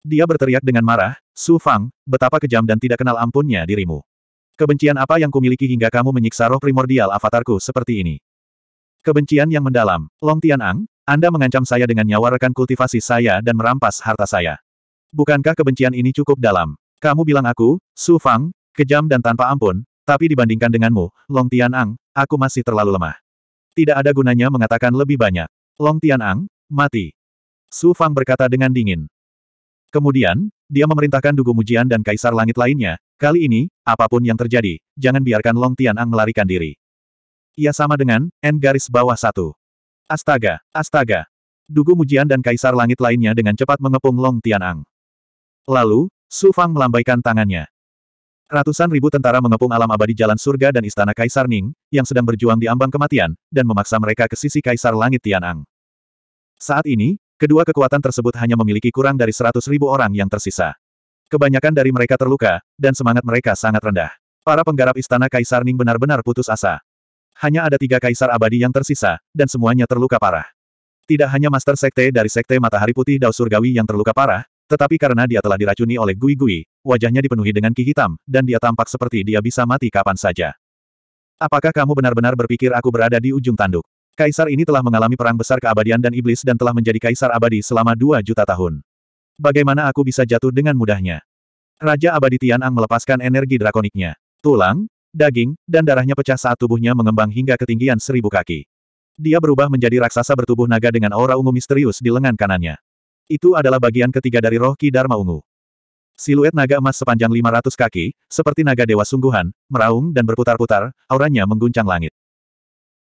Dia berteriak dengan marah, Su Fang, betapa kejam dan tidak kenal ampunnya dirimu. Kebencian apa yang kumiliki hingga kamu menyiksa roh primordial avatarku seperti ini? Kebencian yang mendalam, Long Tian Ang, Anda mengancam saya dengan nyawa rekan kultivasi saya dan merampas harta saya. Bukankah kebencian ini cukup dalam? Kamu bilang aku, Su Fang, kejam dan tanpa ampun, tapi dibandingkan denganmu, Long Tian Ang, aku masih terlalu lemah. Tidak ada gunanya mengatakan lebih banyak. Long Tian Ang, mati. Su Fang berkata dengan dingin. Kemudian, dia memerintahkan Dugu Mujian dan Kaisar Langit lainnya, kali ini, apapun yang terjadi, jangan biarkan Long Tian Ang melarikan diri. Ia sama dengan, N garis bawah satu. Astaga, astaga. Dugu Mujian dan Kaisar Langit lainnya dengan cepat mengepung Long Tian Ang. Lalu, Su Fang melambaikan tangannya. Ratusan ribu tentara mengepung alam abadi jalan surga dan istana Kaisar Ning, yang sedang berjuang di ambang kematian, dan memaksa mereka ke sisi Kaisar Langit Tian Ang. Saat ini, Kedua kekuatan tersebut hanya memiliki kurang dari seratus ribu orang yang tersisa. Kebanyakan dari mereka terluka, dan semangat mereka sangat rendah. Para penggarap istana Kaisar Ning benar-benar putus asa. Hanya ada tiga kaisar abadi yang tersisa, dan semuanya terluka parah. Tidak hanya Master Sekte dari Sekte Matahari Putih Dao Surgawi yang terluka parah, tetapi karena dia telah diracuni oleh Gui Gui, wajahnya dipenuhi dengan ki hitam, dan dia tampak seperti dia bisa mati kapan saja. Apakah kamu benar-benar berpikir aku berada di ujung tanduk? Kaisar ini telah mengalami perang besar keabadian dan iblis dan telah menjadi kaisar abadi selama dua juta tahun. Bagaimana aku bisa jatuh dengan mudahnya? Raja abadi Tian Ang melepaskan energi drakoniknya. Tulang, daging, dan darahnya pecah saat tubuhnya mengembang hingga ketinggian seribu kaki. Dia berubah menjadi raksasa bertubuh naga dengan aura ungu misterius di lengan kanannya. Itu adalah bagian ketiga dari roh Ki Dharma Ungu. Siluet naga emas sepanjang 500 kaki, seperti naga dewa sungguhan, meraung dan berputar-putar, auranya mengguncang langit.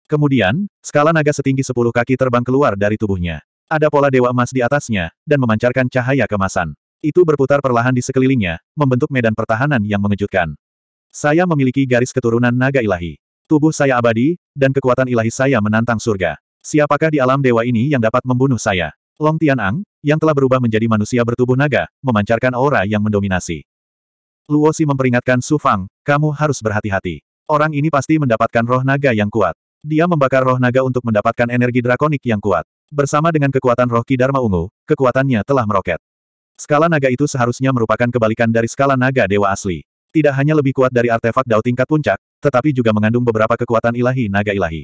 Kemudian, skala naga setinggi 10 kaki terbang keluar dari tubuhnya. Ada pola dewa emas di atasnya, dan memancarkan cahaya kemasan. Itu berputar perlahan di sekelilingnya, membentuk medan pertahanan yang mengejutkan. Saya memiliki garis keturunan naga ilahi. Tubuh saya abadi, dan kekuatan ilahi saya menantang surga. Siapakah di alam dewa ini yang dapat membunuh saya? Long Tianang, yang telah berubah menjadi manusia bertubuh naga, memancarkan aura yang mendominasi. Luosi memperingatkan Su Fang, kamu harus berhati-hati. Orang ini pasti mendapatkan roh naga yang kuat. Dia membakar roh naga untuk mendapatkan energi drakonik yang kuat. Bersama dengan kekuatan roh Kidarma Ungu, kekuatannya telah meroket. Skala naga itu seharusnya merupakan kebalikan dari skala naga dewa asli. Tidak hanya lebih kuat dari artefak dao tingkat puncak, tetapi juga mengandung beberapa kekuatan ilahi naga ilahi.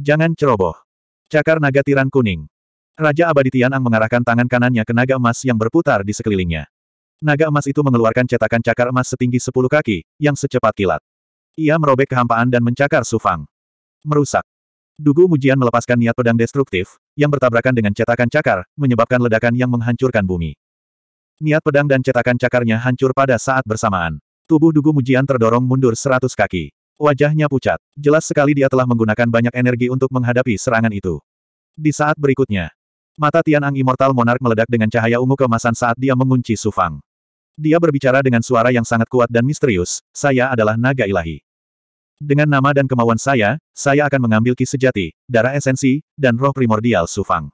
Jangan ceroboh. Cakar naga tiran kuning. Raja Abadi Tianang mengarahkan tangan kanannya ke naga emas yang berputar di sekelilingnya. Naga emas itu mengeluarkan cetakan cakar emas setinggi 10 kaki, yang secepat kilat. Ia merobek kehampaan dan mencakar Sufang. Merusak. Dugu Mujian melepaskan niat pedang destruktif, yang bertabrakan dengan cetakan cakar, menyebabkan ledakan yang menghancurkan bumi. Niat pedang dan cetakan cakarnya hancur pada saat bersamaan. Tubuh Dugu Mujian terdorong mundur seratus kaki. Wajahnya pucat. Jelas sekali dia telah menggunakan banyak energi untuk menghadapi serangan itu. Di saat berikutnya, mata Tian Ang Immortal Monarch meledak dengan cahaya ungu kemasan saat dia mengunci Sufang. Dia berbicara dengan suara yang sangat kuat dan misterius, saya adalah naga ilahi. Dengan nama dan kemauan saya, saya akan mengambil ki sejati, darah esensi, dan roh primordial Sufang.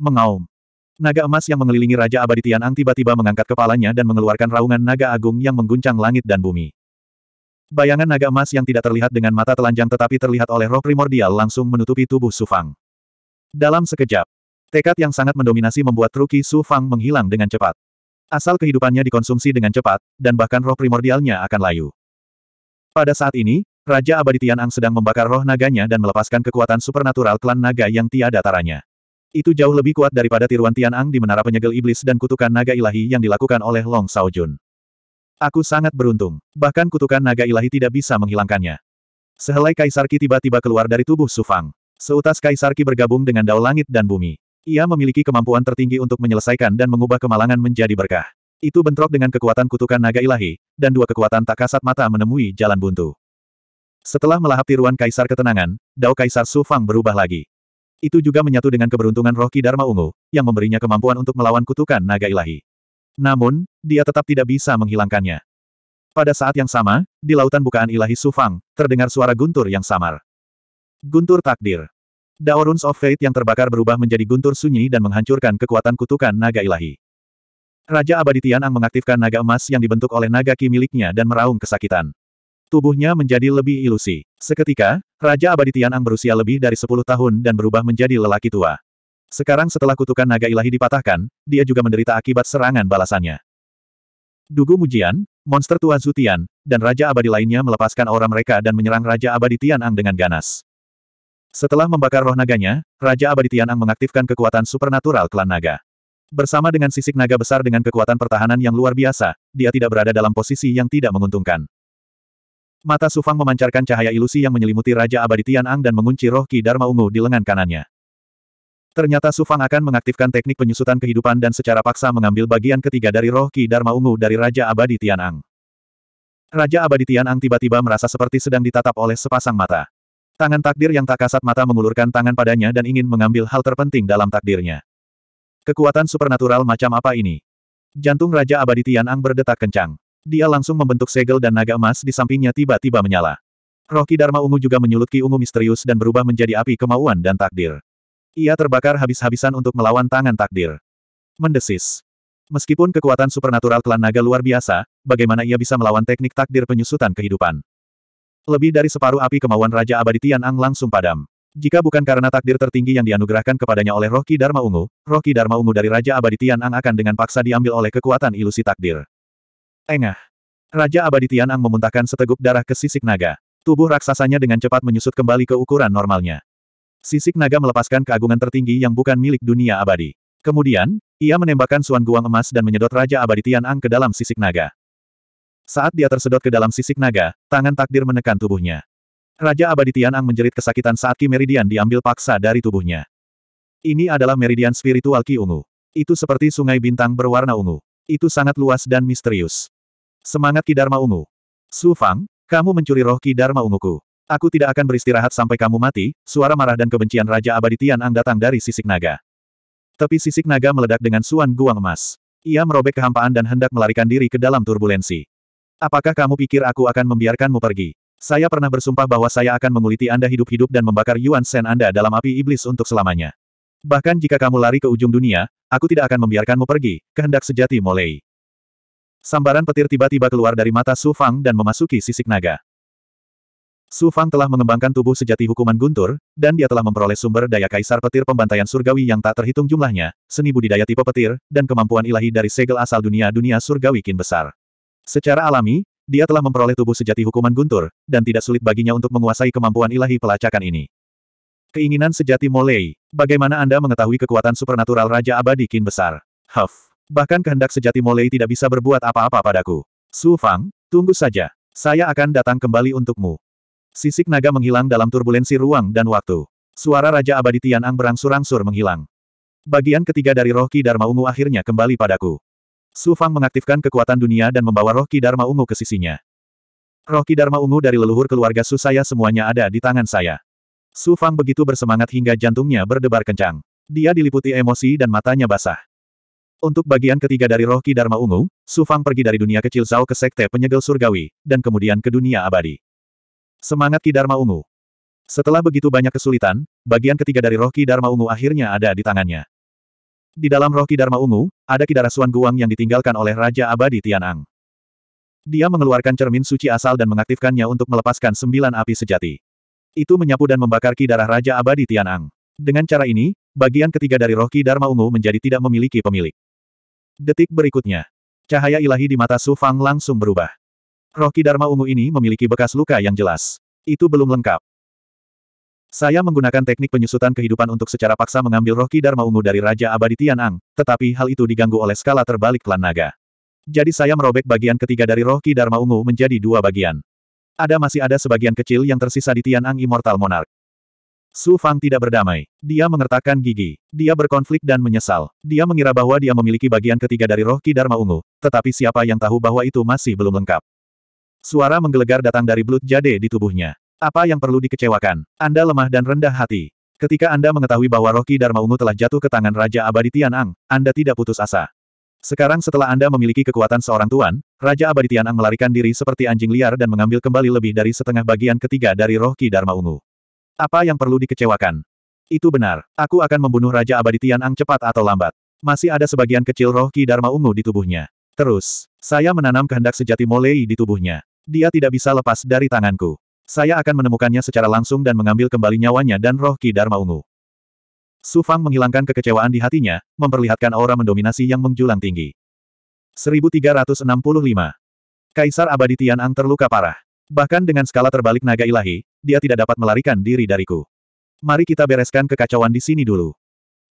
Mengaum. Naga emas yang mengelilingi Raja Abadi Tianang tiba-tiba mengangkat kepalanya dan mengeluarkan raungan naga agung yang mengguncang langit dan bumi. Bayangan naga emas yang tidak terlihat dengan mata telanjang tetapi terlihat oleh roh primordial langsung menutupi tubuh Sufang. Dalam sekejap, tekad yang sangat mendominasi membuat Truki Sufang menghilang dengan cepat. Asal kehidupannya dikonsumsi dengan cepat, dan bahkan roh primordialnya akan layu. Pada saat ini, Raja Abadi Tianang sedang membakar roh naganya dan melepaskan kekuatan supernatural klan naga yang tiada taranya. Itu jauh lebih kuat daripada tiruan Tianang di Menara Penyegel Iblis dan kutukan naga ilahi yang dilakukan oleh Long Saojun. Aku sangat beruntung. Bahkan kutukan naga ilahi tidak bisa menghilangkannya. Sehelai Kaisar Ki tiba-tiba keluar dari tubuh Sufang. Seutas Kaisar Ki bergabung dengan dao langit dan bumi. Ia memiliki kemampuan tertinggi untuk menyelesaikan dan mengubah kemalangan menjadi berkah. Itu bentrok dengan kekuatan kutukan naga ilahi, dan dua kekuatan tak kasat mata menemui jalan buntu. Setelah melahap tiruan Kaisar Ketenangan, Dao Kaisar Su Fang berubah lagi. Itu juga menyatu dengan keberuntungan roh Ki Dharma Ungu, yang memberinya kemampuan untuk melawan kutukan naga ilahi. Namun, dia tetap tidak bisa menghilangkannya. Pada saat yang sama, di lautan bukaan ilahi Sufang, terdengar suara guntur yang samar. Guntur takdir. Daoruns of Fate yang terbakar berubah menjadi guntur sunyi dan menghancurkan kekuatan kutukan naga ilahi. Raja Abadi Tianang mengaktifkan naga emas yang dibentuk oleh naga ki miliknya dan meraung kesakitan. Tubuhnya menjadi lebih ilusi. Seketika, Raja Abadi Tianang berusia lebih dari 10 tahun dan berubah menjadi lelaki tua. Sekarang setelah kutukan naga ilahi dipatahkan, dia juga menderita akibat serangan balasannya. Dugu Mujian, monster tua Zutian, dan Raja Abadi lainnya melepaskan aura mereka dan menyerang Raja Abadi Tianang dengan ganas. Setelah membakar roh naganya, Raja Abadi Tianang mengaktifkan kekuatan supernatural klan naga. Bersama dengan sisik naga besar dengan kekuatan pertahanan yang luar biasa, dia tidak berada dalam posisi yang tidak menguntungkan. Mata Sufang memancarkan cahaya ilusi yang menyelimuti Raja Abadi Ang dan mengunci roh Ki Dharma Ungu di lengan kanannya. Ternyata Sufang akan mengaktifkan teknik penyusutan kehidupan dan secara paksa mengambil bagian ketiga dari roh Ki Dharma Ungu dari Raja Abadi Ang. Raja Abadi Ang tiba-tiba merasa seperti sedang ditatap oleh sepasang mata. Tangan takdir yang tak kasat mata mengulurkan tangan padanya dan ingin mengambil hal terpenting dalam takdirnya. Kekuatan supernatural macam apa ini? Jantung Raja Abadi Tianang berdetak kencang. Dia langsung membentuk segel dan naga emas di sampingnya tiba-tiba menyala. Roh Kidarma Dharma Ungu juga menyulut Ki Ungu misterius dan berubah menjadi api kemauan dan takdir. Ia terbakar habis-habisan untuk melawan tangan takdir. Mendesis. Meskipun kekuatan supernatural klan naga luar biasa, bagaimana ia bisa melawan teknik takdir penyusutan kehidupan? Lebih dari separuh api kemauan Raja Abadi Tianang langsung padam. Jika bukan karena takdir tertinggi yang dianugerahkan kepadanya oleh Rocky Dharma Ungu, Rocky Dharma Ungu dari Raja Abadi Tian Ang akan dengan paksa diambil oleh kekuatan ilusi takdir. Engah. Raja Abadi Tian Ang memuntahkan seteguk darah ke sisik naga. Tubuh raksasanya dengan cepat menyusut kembali ke ukuran normalnya. Sisik naga melepaskan keagungan tertinggi yang bukan milik dunia abadi. Kemudian, ia menembakkan suan guang emas dan menyedot Raja Abadi Tian Ang ke dalam sisik naga. Saat dia tersedot ke dalam sisik naga, tangan takdir menekan tubuhnya. Raja Abadi Tian menjerit kesakitan saat Ki Meridian diambil paksa dari tubuhnya. Ini adalah meridian spiritual Ki Ungu. Itu seperti sungai bintang berwarna ungu. Itu sangat luas dan misterius. Semangat Ki Dharma Ungu. Su Fang, kamu mencuri roh Ki Dharma Unguku. Aku tidak akan beristirahat sampai kamu mati, suara marah dan kebencian Raja Abadi Tian datang dari sisik naga. Tapi sisik naga meledak dengan suan guang emas. Ia merobek kehampaan dan hendak melarikan diri ke dalam turbulensi. Apakah kamu pikir aku akan membiarkanmu pergi? Saya pernah bersumpah bahwa saya akan menguliti Anda hidup-hidup dan membakar Yuan Shen Anda dalam api iblis untuk selamanya. Bahkan jika kamu lari ke ujung dunia, aku tidak akan membiarkanmu pergi, kehendak sejati mulai. Sambaran petir tiba-tiba keluar dari mata Su Fang dan memasuki sisik naga. Su Fang telah mengembangkan tubuh sejati hukuman guntur, dan dia telah memperoleh sumber daya kaisar petir pembantaian surgawi yang tak terhitung jumlahnya, seni budidaya tipe petir, dan kemampuan ilahi dari segel asal dunia-dunia surgawi kin besar. Secara alami, dia telah memperoleh tubuh sejati hukuman guntur, dan tidak sulit baginya untuk menguasai kemampuan ilahi pelacakan ini. Keinginan sejati Molei, bagaimana Anda mengetahui kekuatan supernatural Raja Abadi Kin Besar? Huff. Bahkan kehendak sejati Molei tidak bisa berbuat apa-apa padaku. Su Fang, tunggu saja. Saya akan datang kembali untukmu. Sisik naga menghilang dalam turbulensi ruang dan waktu. Suara Raja Abadi Tian Ang berangsur-angsur menghilang. Bagian ketiga dari roh Ki Dharma Ungu akhirnya kembali padaku. Su Fang mengaktifkan kekuatan dunia dan membawa roh Ki Dharma Ungu ke sisinya. Roh Ki Dharma Ungu dari leluhur keluarga Su saya semuanya ada di tangan saya. Su Fang begitu bersemangat hingga jantungnya berdebar kencang. Dia diliputi emosi dan matanya basah. Untuk bagian ketiga dari roh Ki Dharma Ungu, Su Fang pergi dari dunia kecil Zhao ke Sekte Penyegel Surgawi, dan kemudian ke dunia abadi. Semangat Ki Dharma Ungu. Setelah begitu banyak kesulitan, bagian ketiga dari roh Ki Dharma Ungu akhirnya ada di tangannya. Di dalam roh Kidarma Ungu, ada kidarasuan guang yang ditinggalkan oleh Raja Abadi Tianang. Dia mengeluarkan cermin suci asal dan mengaktifkannya untuk melepaskan sembilan api sejati. Itu menyapu dan membakar ki Raja Abadi Tianang. Dengan cara ini, bagian ketiga dari roh ki Dharma Ungu menjadi tidak memiliki pemilik. Detik berikutnya, cahaya ilahi di mata Su Fang langsung berubah. Roh ki Dharma Ungu ini memiliki bekas luka yang jelas. Itu belum lengkap. Saya menggunakan teknik penyusutan kehidupan untuk secara paksa mengambil roh Ki Dharma Ungu dari Raja Abadi Tianang, tetapi hal itu diganggu oleh skala terbalik klan naga. Jadi saya merobek bagian ketiga dari roh Ki Dharma Ungu menjadi dua bagian. Ada masih ada sebagian kecil yang tersisa di Tianang Immortal Monarch. Su Fang tidak berdamai. Dia mengertakkan gigi. Dia berkonflik dan menyesal. Dia mengira bahwa dia memiliki bagian ketiga dari roh Ki Dharma Ungu, tetapi siapa yang tahu bahwa itu masih belum lengkap. Suara menggelegar datang dari belut jade di tubuhnya. Apa yang perlu dikecewakan? Anda lemah dan rendah hati. Ketika Anda mengetahui bahwa Roki Dharma Ungu telah jatuh ke tangan Raja Abadi Tianang, Anda tidak putus asa. Sekarang setelah Anda memiliki kekuatan seorang tuan, Raja Abadi Tianang melarikan diri seperti anjing liar dan mengambil kembali lebih dari setengah bagian ketiga dari Roki Dharma Ungu. Apa yang perlu dikecewakan? Itu benar, aku akan membunuh Raja Abadi Tianang cepat atau lambat. Masih ada sebagian kecil Roki Dharma Ungu di tubuhnya. Terus, saya menanam kehendak sejati Molei di tubuhnya. Dia tidak bisa lepas dari tanganku. Saya akan menemukannya secara langsung dan mengambil kembali nyawanya dan roh Ki Dharma Ungu. Su Fang menghilangkan kekecewaan di hatinya, memperlihatkan aura mendominasi yang menjulang tinggi. 1365. Kaisar Abadi Tian Ang terluka parah. Bahkan dengan skala terbalik naga ilahi, dia tidak dapat melarikan diri dariku. Mari kita bereskan kekacauan di sini dulu.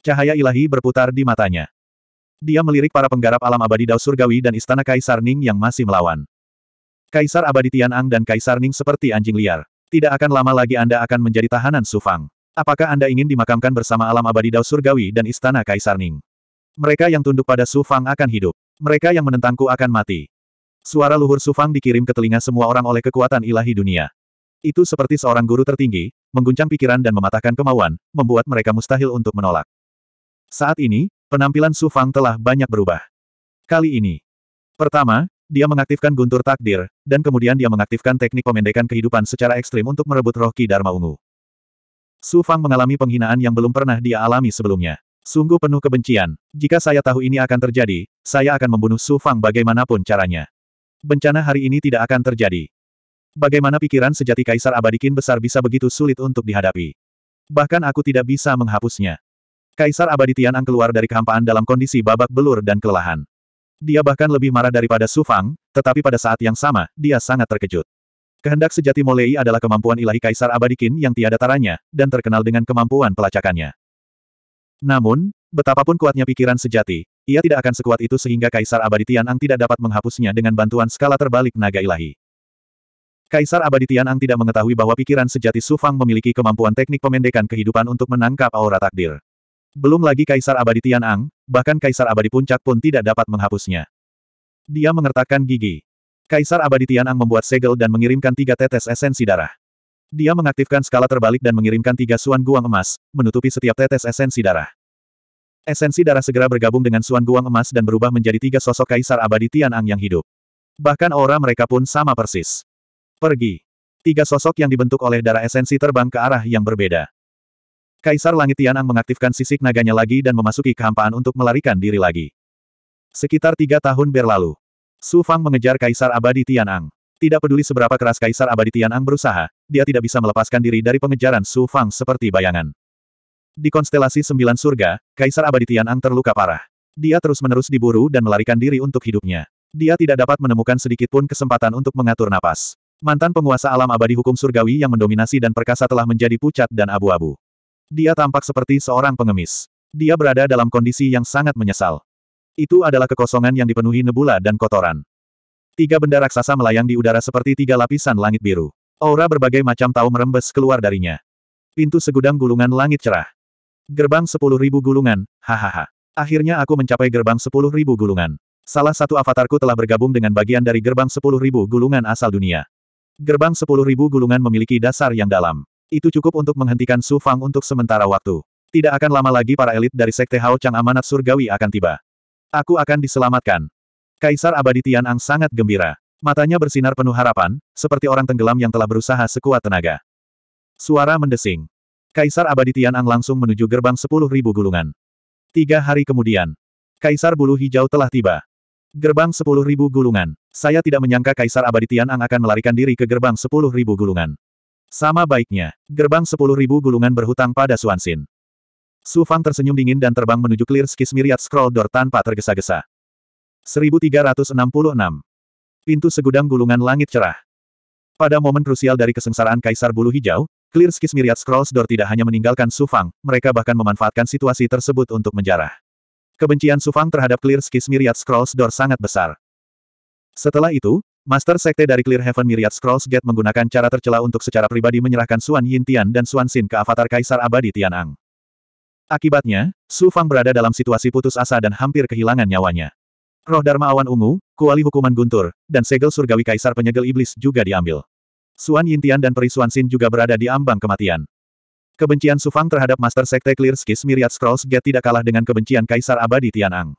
Cahaya ilahi berputar di matanya. Dia melirik para penggarap alam abadi Dao Surgawi dan Istana Kaisar Ning yang masih melawan. Kaisar abadi Tianang dan Kaisar Ning seperti anjing liar. Tidak akan lama lagi Anda akan menjadi tahanan Sufang. Apakah Anda ingin dimakamkan bersama alam abadi Dao Surgawi dan Istana Kaisar Ning? Mereka yang tunduk pada Sufang akan hidup. Mereka yang menentangku akan mati. Suara luhur Sufang dikirim ke telinga semua orang oleh kekuatan ilahi dunia. Itu seperti seorang guru tertinggi, mengguncang pikiran dan mematahkan kemauan, membuat mereka mustahil untuk menolak. Saat ini, penampilan Sufang telah banyak berubah. Kali ini. Pertama, dia mengaktifkan guntur takdir, dan kemudian dia mengaktifkan teknik pemendekan kehidupan secara ekstrim untuk merebut roh Ki Dharma Ungu. Su Fang mengalami penghinaan yang belum pernah dia alami sebelumnya. Sungguh penuh kebencian. Jika saya tahu ini akan terjadi, saya akan membunuh Su Fang bagaimanapun caranya. Bencana hari ini tidak akan terjadi. Bagaimana pikiran sejati Kaisar Abadikin besar bisa begitu sulit untuk dihadapi? Bahkan aku tidak bisa menghapusnya. Kaisar Abadi Tianang keluar dari kehampaan dalam kondisi babak belur dan kelelahan. Dia bahkan lebih marah daripada Su Fang, tetapi pada saat yang sama, dia sangat terkejut. Kehendak sejati Molei adalah kemampuan ilahi Kaisar Abadikin yang tiada taranya, dan terkenal dengan kemampuan pelacakannya. Namun, betapapun kuatnya pikiran sejati, ia tidak akan sekuat itu sehingga Kaisar Abadi Ang tidak dapat menghapusnya dengan bantuan skala terbalik naga ilahi. Kaisar Abadi Ang tidak mengetahui bahwa pikiran sejati Sufang memiliki kemampuan teknik pemendekan kehidupan untuk menangkap aura takdir. Belum lagi Kaisar Abadi Tian Ang, bahkan Kaisar Abadi Puncak pun tidak dapat menghapusnya. Dia mengertakkan gigi. Kaisar Abadi Tian Ang membuat segel dan mengirimkan tiga tetes esensi darah. Dia mengaktifkan skala terbalik dan mengirimkan tiga suan guang emas, menutupi setiap tetes esensi darah. Esensi darah segera bergabung dengan suan guang emas dan berubah menjadi tiga sosok Kaisar Abadi Tian Ang yang hidup. Bahkan aura mereka pun sama persis. Pergi. Tiga sosok yang dibentuk oleh darah esensi terbang ke arah yang berbeda. Kaisar Langit Tianang mengaktifkan sisik naganya lagi dan memasuki kehampaan untuk melarikan diri lagi. Sekitar tiga tahun berlalu. Su Fang mengejar Kaisar Abadi Tianang. Tidak peduli seberapa keras Kaisar Abadi Tianang berusaha, dia tidak bisa melepaskan diri dari pengejaran Su Fang seperti bayangan. Di konstelasi Sembilan Surga, Kaisar Abadi Tianang terluka parah. Dia terus-menerus diburu dan melarikan diri untuk hidupnya. Dia tidak dapat menemukan sedikit pun kesempatan untuk mengatur napas. Mantan penguasa alam abadi hukum surgawi yang mendominasi dan perkasa telah menjadi pucat dan abu-abu. Dia tampak seperti seorang pengemis. Dia berada dalam kondisi yang sangat menyesal. Itu adalah kekosongan yang dipenuhi nebula dan kotoran. Tiga benda raksasa melayang di udara seperti tiga lapisan langit biru. Aura berbagai macam tahu merembes keluar darinya. Pintu segudang gulungan langit cerah. Gerbang sepuluh ribu gulungan, hahaha. Akhirnya aku mencapai gerbang sepuluh ribu gulungan. Salah satu avatarku telah bergabung dengan bagian dari gerbang sepuluh ribu gulungan asal dunia. Gerbang sepuluh ribu gulungan memiliki dasar yang dalam. Itu cukup untuk menghentikan Su Fang untuk sementara waktu. Tidak akan lama lagi para elit dari Sekte Hao Chang Amanat Surgawi akan tiba. Aku akan diselamatkan. Kaisar Abadi Tian Ang sangat gembira. Matanya bersinar penuh harapan, seperti orang tenggelam yang telah berusaha sekuat tenaga. Suara mendesing. Kaisar Abadi Tian Ang langsung menuju gerbang sepuluh ribu gulungan. Tiga hari kemudian, Kaisar Bulu Hijau telah tiba. Gerbang sepuluh ribu gulungan. Saya tidak menyangka Kaisar Abadi Tian Ang akan melarikan diri ke gerbang sepuluh ribu gulungan. Sama baiknya, gerbang sepuluh ribu gulungan berhutang pada Suansin. Su Fang tersenyum dingin dan terbang menuju clear skis miriat scroll door tanpa tergesa-gesa. 1366. Pintu segudang gulungan langit cerah. Pada momen krusial dari kesengsaraan Kaisar Bulu Hijau, clear skis miriat scrolls door tidak hanya meninggalkan Su Fang, mereka bahkan memanfaatkan situasi tersebut untuk menjarah. Kebencian Su Fang terhadap clear skis miriat scrolls door sangat besar. Setelah itu, Master Sekte dari Clear Heaven Myriad Scrolls Gate menggunakan cara tercela untuk secara pribadi menyerahkan Suan Yin Tian dan Suan Xin ke avatar Kaisar Abadi Tianang. Akibatnya, Su Fang berada dalam situasi putus asa dan hampir kehilangan nyawanya. Roh Dharma Awan Ungu, kuali hukuman guntur, dan segel surgawi Kaisar Penyegel Iblis juga diambil. Suan Yin Tian dan Peri Suan Xin juga berada di ambang kematian. Kebencian Su Fang terhadap Master Sekte Clear Skis Myriad Scrolls Gate tidak kalah dengan kebencian Kaisar Abadi Tianang.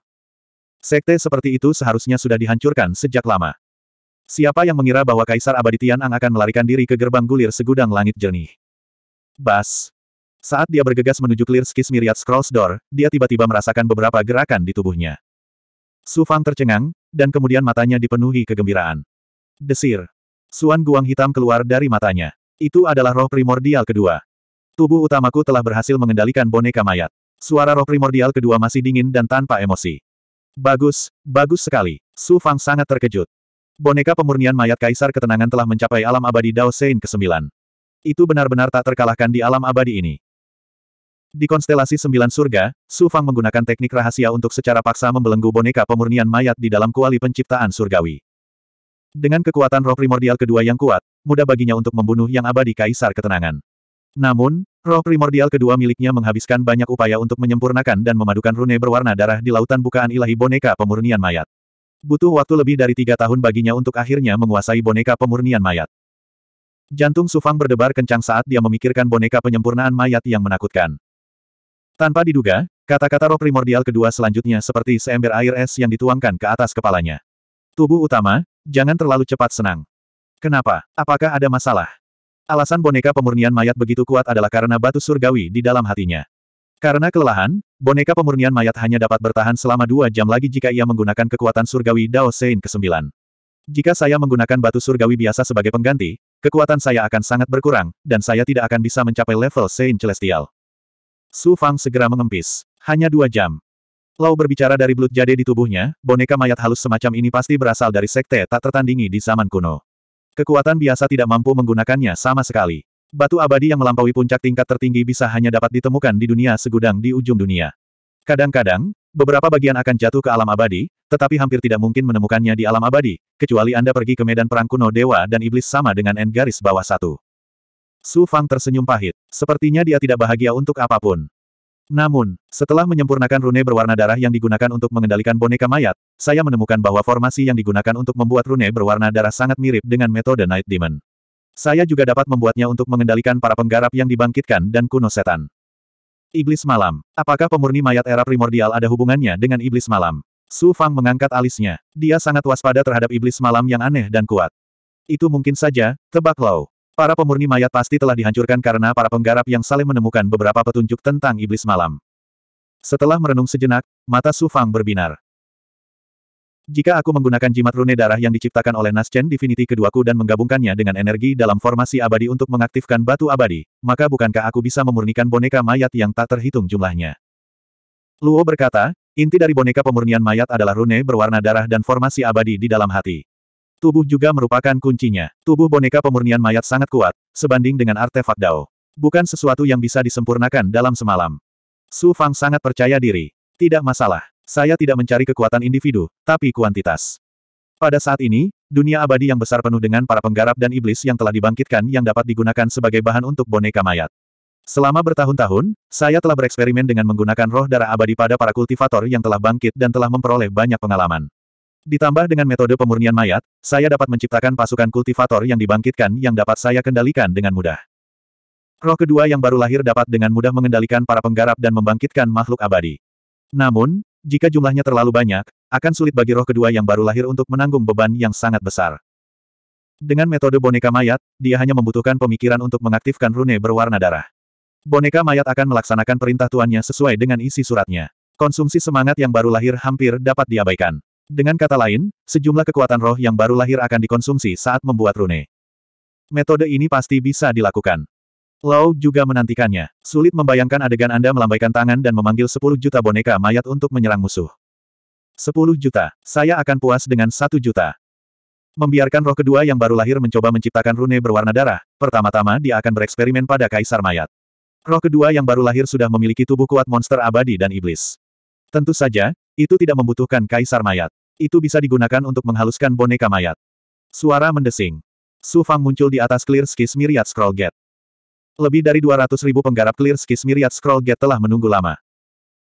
Sekte seperti itu seharusnya sudah dihancurkan sejak lama. Siapa yang mengira bahwa Kaisar Abadi Tianang akan melarikan diri ke gerbang gulir segudang langit jernih? Bas. Saat dia bergegas menuju clear skis Myriad Scrolls Door, dia tiba-tiba merasakan beberapa gerakan di tubuhnya. Su Fang tercengang, dan kemudian matanya dipenuhi kegembiraan. Desir. Suan guang hitam keluar dari matanya. Itu adalah roh primordial kedua. Tubuh utamaku telah berhasil mengendalikan boneka mayat. Suara roh primordial kedua masih dingin dan tanpa emosi. Bagus, bagus sekali. Su Fang sangat terkejut. Boneka pemurnian mayat Kaisar Ketenangan telah mencapai alam abadi Dao Sein ke-9. Itu benar-benar tak terkalahkan di alam abadi ini. Di konstelasi sembilan surga, Su Fang menggunakan teknik rahasia untuk secara paksa membelenggu boneka pemurnian mayat di dalam kuali penciptaan surgawi. Dengan kekuatan roh primordial kedua yang kuat, mudah baginya untuk membunuh yang abadi Kaisar Ketenangan. Namun, roh primordial kedua miliknya menghabiskan banyak upaya untuk menyempurnakan dan memadukan rune berwarna darah di lautan bukaan ilahi boneka pemurnian mayat. Butuh waktu lebih dari tiga tahun baginya untuk akhirnya menguasai boneka pemurnian mayat. Jantung Sufang berdebar kencang saat dia memikirkan boneka penyempurnaan mayat yang menakutkan. Tanpa diduga, kata-kata roh primordial kedua selanjutnya seperti seember air es yang dituangkan ke atas kepalanya. Tubuh utama, jangan terlalu cepat senang. Kenapa? Apakah ada masalah? Alasan boneka pemurnian mayat begitu kuat adalah karena batu surgawi di dalam hatinya. Karena kelelahan, boneka pemurnian mayat hanya dapat bertahan selama dua jam lagi jika ia menggunakan kekuatan surgawi Dao Sein ke-9. Jika saya menggunakan batu surgawi biasa sebagai pengganti, kekuatan saya akan sangat berkurang, dan saya tidak akan bisa mencapai level Sein Celestial. Su Fang segera mengempis. Hanya dua jam. Lau berbicara dari belut jade di tubuhnya, boneka mayat halus semacam ini pasti berasal dari sekte tak tertandingi di zaman kuno. Kekuatan biasa tidak mampu menggunakannya sama sekali. Batu abadi yang melampaui puncak tingkat tertinggi bisa hanya dapat ditemukan di dunia segudang di ujung dunia. Kadang-kadang, beberapa bagian akan jatuh ke alam abadi, tetapi hampir tidak mungkin menemukannya di alam abadi, kecuali Anda pergi ke medan perang kuno dewa dan iblis sama dengan N garis bawah satu. Su Fang tersenyum pahit. Sepertinya dia tidak bahagia untuk apapun. Namun, setelah menyempurnakan rune berwarna darah yang digunakan untuk mengendalikan boneka mayat, saya menemukan bahwa formasi yang digunakan untuk membuat rune berwarna darah sangat mirip dengan metode Night Demon. Saya juga dapat membuatnya untuk mengendalikan para penggarap yang dibangkitkan dan kuno setan. Iblis malam. Apakah pemurni mayat era primordial ada hubungannya dengan iblis malam? Su Fang mengangkat alisnya. Dia sangat waspada terhadap iblis malam yang aneh dan kuat. Itu mungkin saja, tebak Lau. Para pemurni mayat pasti telah dihancurkan karena para penggarap yang saling menemukan beberapa petunjuk tentang iblis malam. Setelah merenung sejenak, mata Su Fang berbinar. Jika aku menggunakan jimat rune darah yang diciptakan oleh Naschen Divinity keduaku dan menggabungkannya dengan energi dalam formasi abadi untuk mengaktifkan batu abadi, maka bukankah aku bisa memurnikan boneka mayat yang tak terhitung jumlahnya? Luo berkata, inti dari boneka pemurnian mayat adalah rune berwarna darah dan formasi abadi di dalam hati. Tubuh juga merupakan kuncinya. Tubuh boneka pemurnian mayat sangat kuat, sebanding dengan artefak Dao. Bukan sesuatu yang bisa disempurnakan dalam semalam. Su Fang sangat percaya diri. Tidak masalah. Saya tidak mencari kekuatan individu, tapi kuantitas. Pada saat ini, dunia abadi yang besar penuh dengan para penggarap dan iblis yang telah dibangkitkan yang dapat digunakan sebagai bahan untuk boneka mayat. Selama bertahun-tahun, saya telah bereksperimen dengan menggunakan roh darah abadi pada para kultivator yang telah bangkit dan telah memperoleh banyak pengalaman. Ditambah dengan metode pemurnian mayat, saya dapat menciptakan pasukan kultivator yang dibangkitkan yang dapat saya kendalikan dengan mudah. Roh kedua yang baru lahir dapat dengan mudah mengendalikan para penggarap dan membangkitkan makhluk abadi. Namun, jika jumlahnya terlalu banyak, akan sulit bagi roh kedua yang baru lahir untuk menanggung beban yang sangat besar. Dengan metode boneka mayat, dia hanya membutuhkan pemikiran untuk mengaktifkan rune berwarna darah. Boneka mayat akan melaksanakan perintah tuannya sesuai dengan isi suratnya. Konsumsi semangat yang baru lahir hampir dapat diabaikan. Dengan kata lain, sejumlah kekuatan roh yang baru lahir akan dikonsumsi saat membuat rune. Metode ini pasti bisa dilakukan. Lau juga menantikannya. Sulit membayangkan adegan Anda melambaikan tangan dan memanggil 10 juta boneka mayat untuk menyerang musuh. 10 juta. Saya akan puas dengan 1 juta. Membiarkan roh kedua yang baru lahir mencoba menciptakan rune berwarna darah, pertama-tama dia akan bereksperimen pada kaisar mayat. Roh kedua yang baru lahir sudah memiliki tubuh kuat monster abadi dan iblis. Tentu saja, itu tidak membutuhkan kaisar mayat. Itu bisa digunakan untuk menghaluskan boneka mayat. Suara mendesing. Su Fang muncul di atas clear skis Myriad Scroll Gate. Lebih dari 200 ribu penggarap clear skis Myriad Scroll Gate telah menunggu lama.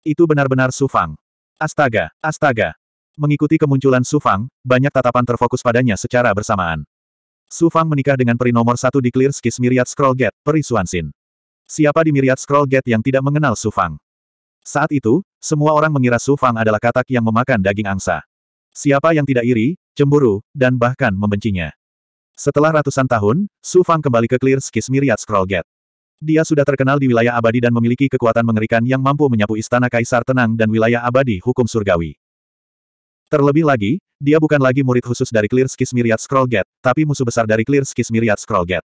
Itu benar-benar Sufang. Astaga, astaga. Mengikuti kemunculan Sufang, banyak tatapan terfokus padanya secara bersamaan. Sufang menikah dengan peri nomor satu di clear skis Myriad Scroll Gate, peri Suansin. Siapa di Myriad Scroll Gate yang tidak mengenal Sufang? Saat itu, semua orang mengira Sufang adalah katak yang memakan daging angsa. Siapa yang tidak iri, cemburu, dan bahkan membencinya. Setelah ratusan tahun, Sufang kembali ke Clear Skis Myriad Scroll Gate. Dia sudah terkenal di wilayah abadi dan memiliki kekuatan mengerikan yang mampu menyapu istana kaisar tenang dan wilayah abadi hukum surgawi. Terlebih lagi, dia bukan lagi murid khusus dari Clear Skis Myriad Scroll Gate, tapi musuh besar dari Clear Skis Myriad Scroll Gate.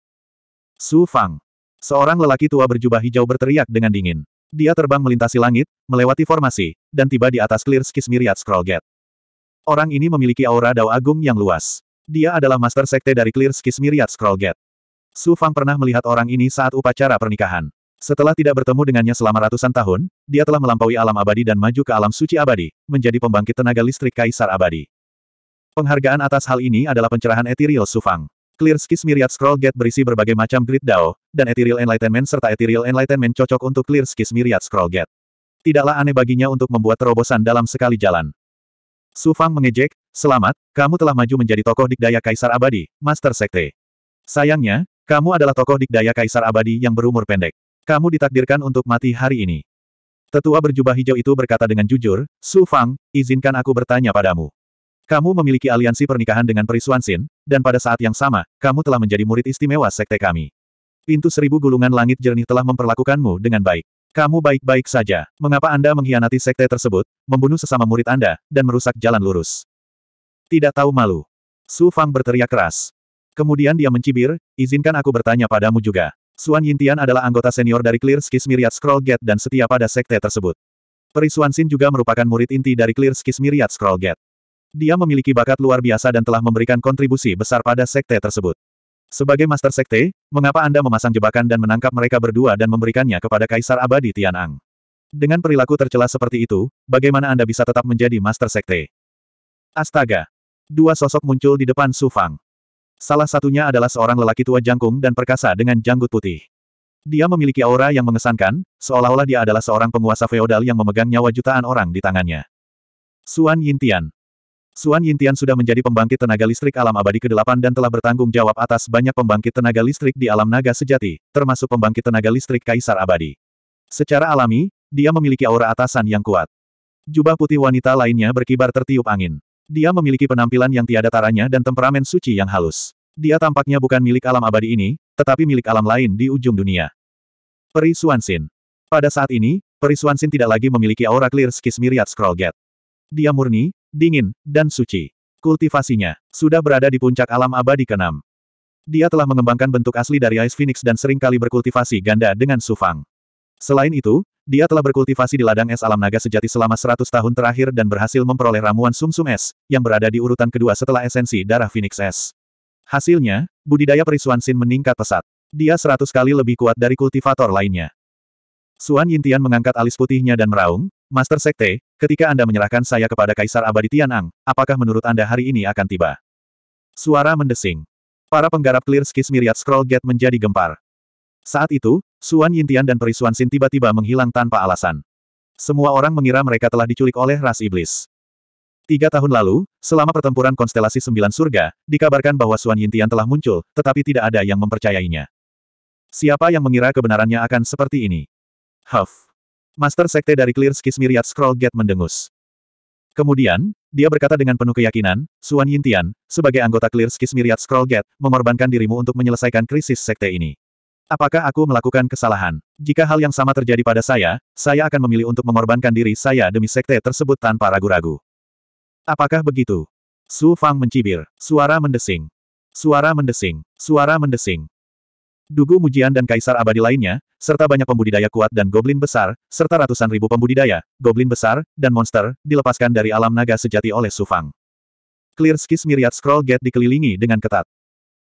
Su Fang. Seorang lelaki tua berjubah hijau berteriak dengan dingin. Dia terbang melintasi langit, melewati formasi, dan tiba di atas Clear Skis Myriad Scroll Gate. Orang ini memiliki aura dao agung yang luas. Dia adalah master sekte dari Clear Skis Myriad Scroll Gate. Su Fang pernah melihat orang ini saat upacara pernikahan. Setelah tidak bertemu dengannya selama ratusan tahun, dia telah melampaui alam abadi dan maju ke alam suci abadi, menjadi pembangkit tenaga listrik kaisar abadi. Penghargaan atas hal ini adalah pencerahan Ethereal Sufang. Clear Skis Myriad Scroll Gate berisi berbagai macam Grid DAO, dan Ethereal Enlightenment serta Ethereal Enlightenment cocok untuk Clear Skis Myriad Scroll Gate. Tidaklah aneh baginya untuk membuat terobosan dalam sekali jalan. Su Fang mengejek, selamat, kamu telah maju menjadi tokoh dikdaya Kaisar Abadi, Master Sekte. Sayangnya, kamu adalah tokoh dikdaya Kaisar Abadi yang berumur pendek. Kamu ditakdirkan untuk mati hari ini. Tetua berjubah hijau itu berkata dengan jujur, Su Fang, izinkan aku bertanya padamu. Kamu memiliki aliansi pernikahan dengan Perisuan Sin, dan pada saat yang sama, kamu telah menjadi murid istimewa sekte kami. Pintu seribu gulungan langit jernih telah memperlakukanmu dengan baik. Kamu baik-baik saja. Mengapa Anda mengkhianati sekte tersebut, membunuh sesama murid Anda, dan merusak jalan lurus? Tidak tahu malu. Su Fang berteriak keras. Kemudian dia mencibir, izinkan aku bertanya padamu juga. Suan Yintian adalah anggota senior dari Clear Skis Myriad Scroll Gate dan setia pada sekte tersebut. Peri Suan Xin juga merupakan murid inti dari Clear Skis Myriad Scroll Gate. Dia memiliki bakat luar biasa dan telah memberikan kontribusi besar pada sekte tersebut. Sebagai Master Sekte, mengapa Anda memasang jebakan dan menangkap mereka berdua dan memberikannya kepada Kaisar Abadi Tianang? Dengan perilaku tercela seperti itu, bagaimana Anda bisa tetap menjadi Master Sekte? Astaga! Dua sosok muncul di depan Su Fang. Salah satunya adalah seorang lelaki tua jangkung dan perkasa dengan janggut putih. Dia memiliki aura yang mengesankan, seolah-olah dia adalah seorang penguasa feodal yang memegang nyawa jutaan orang di tangannya. Suan Yintian Suan Yintian sudah menjadi pembangkit tenaga listrik alam abadi ke-8 dan telah bertanggung jawab atas banyak pembangkit tenaga listrik di alam naga sejati, termasuk pembangkit tenaga listrik kaisar abadi. Secara alami, dia memiliki aura atasan yang kuat. Jubah putih wanita lainnya berkibar tertiup angin. Dia memiliki penampilan yang tiada taranya dan temperamen suci yang halus. Dia tampaknya bukan milik alam abadi ini, tetapi milik alam lain di ujung dunia. Peri Suansin. Pada saat ini, Peri Suansin tidak lagi memiliki aura clear skis miriat scroll gate. Dia murni, dingin, dan suci. Kultivasinya sudah berada di puncak alam abadi ke Dia telah mengembangkan bentuk asli dari Ice Phoenix dan seringkali berkultivasi ganda dengan Sufang. Selain itu, dia telah berkultivasi di ladang es alam naga sejati selama 100 tahun terakhir dan berhasil memperoleh ramuan sumsum -sum es, yang berada di urutan kedua setelah esensi darah Phoenix es. Hasilnya, budidaya perisuan Sin meningkat pesat. Dia 100 kali lebih kuat dari kultivator lainnya. Suan Yintian mengangkat alis putihnya dan meraung, Master Sekte, ketika Anda menyerahkan saya kepada Kaisar Abadi Tianang, apakah menurut Anda hari ini akan tiba? Suara mendesing. Para penggarap clear skis miriat scroll gate menjadi gempar. Saat itu, Suan Yintian dan Perisuan Xin tiba-tiba menghilang tanpa alasan. Semua orang mengira mereka telah diculik oleh ras iblis. Tiga tahun lalu, selama pertempuran konstelasi Sembilan Surga, dikabarkan bahwa Suan Yintian telah muncul, tetapi tidak ada yang mempercayainya. Siapa yang mengira kebenarannya akan seperti ini? Huff. Master Sekte dari Clear Skis Myriad Scroll Gate mendengus. Kemudian, dia berkata dengan penuh keyakinan, Suan Yintian, sebagai anggota Clear Skis Myriad Scroll Gate, mengorbankan dirimu untuk menyelesaikan krisis Sekte ini. Apakah aku melakukan kesalahan? Jika hal yang sama terjadi pada saya, saya akan memilih untuk mengorbankan diri saya demi sekte tersebut tanpa ragu-ragu. Apakah begitu? Su Fang mencibir. Suara mendesing. Suara mendesing. Suara mendesing. Dugu Mujian dan Kaisar Abadi lainnya, serta banyak pembudidaya kuat dan goblin besar, serta ratusan ribu pembudidaya, goblin besar, dan monster, dilepaskan dari alam naga sejati oleh Sufang. Clear Skis Myriad Scroll Gate dikelilingi dengan ketat.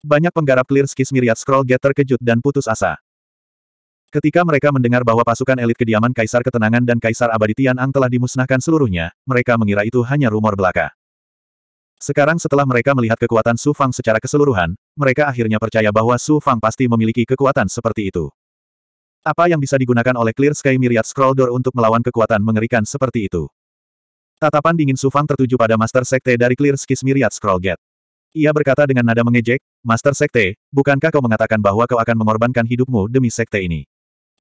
Banyak penggarap clear skis miriat scroll get terkejut dan putus asa. Ketika mereka mendengar bahwa pasukan elit kediaman Kaisar Ketenangan dan Kaisar abaditian Ang telah dimusnahkan seluruhnya, mereka mengira itu hanya rumor belaka. Sekarang setelah mereka melihat kekuatan Su Fang secara keseluruhan, mereka akhirnya percaya bahwa Su Fang pasti memiliki kekuatan seperti itu. Apa yang bisa digunakan oleh Clear Sky Myriad Scroll Door untuk melawan kekuatan mengerikan seperti itu? Tatapan dingin Su Fang tertuju pada Master Sekte dari Clear Skies Myriad Scroll Gate. Ia berkata dengan nada mengejek, Master Sekte, bukankah kau mengatakan bahwa kau akan mengorbankan hidupmu demi Sekte ini?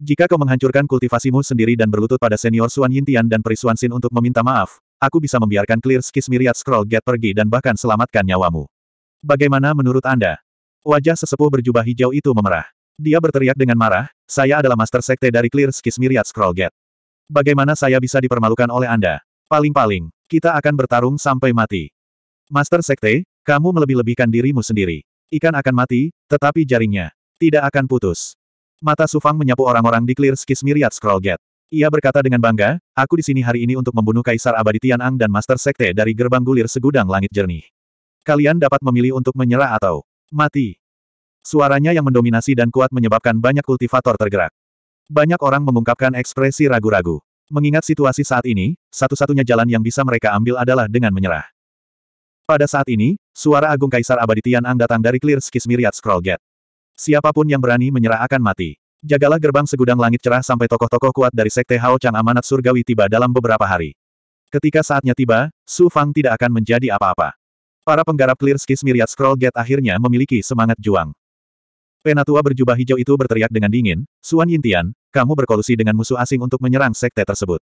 Jika kau menghancurkan kultivasimu sendiri dan berlutut pada senior Suan Yintian dan Perisuan Sin untuk meminta maaf, aku bisa membiarkan Clear Skis Myriad Scroll Get pergi dan bahkan selamatkan nyawamu. Bagaimana menurut Anda? Wajah sesepuh berjubah hijau itu memerah. Dia berteriak dengan marah, saya adalah Master Sekte dari Clear Skis Myriad Scroll Get. Bagaimana saya bisa dipermalukan oleh Anda? Paling-paling, kita akan bertarung sampai mati. Master Sekte, kamu melebih-lebihkan dirimu sendiri. Ikan akan mati, tetapi jaringnya tidak akan putus. Mata Sufang menyapu orang-orang di Clear Skis Myriad Scroll Gate. Ia berkata dengan bangga, aku di sini hari ini untuk membunuh Kaisar Abadi Ang dan Master Sekte dari Gerbang Gulir Segudang Langit Jernih. Kalian dapat memilih untuk menyerah atau mati. Suaranya yang mendominasi dan kuat menyebabkan banyak kultivator tergerak. Banyak orang mengungkapkan ekspresi ragu-ragu. Mengingat situasi saat ini, satu-satunya jalan yang bisa mereka ambil adalah dengan menyerah. Pada saat ini, suara agung Kaisar Abadi Tianang datang dari Clear Skies Myriad Scroll Gate. Siapapun yang berani menyerah akan mati. Jagalah gerbang segudang langit cerah sampai tokoh-tokoh kuat dari Sekte Hao Chang Amanat Surgawi tiba dalam beberapa hari. Ketika saatnya tiba, Su Fang tidak akan menjadi apa-apa. Para penggarap Clear Skies Myriad Scroll Gate akhirnya memiliki semangat juang. Penatua berjubah hijau itu berteriak dengan dingin, Suan Yintian, kamu berkolusi dengan musuh asing untuk menyerang sekte tersebut.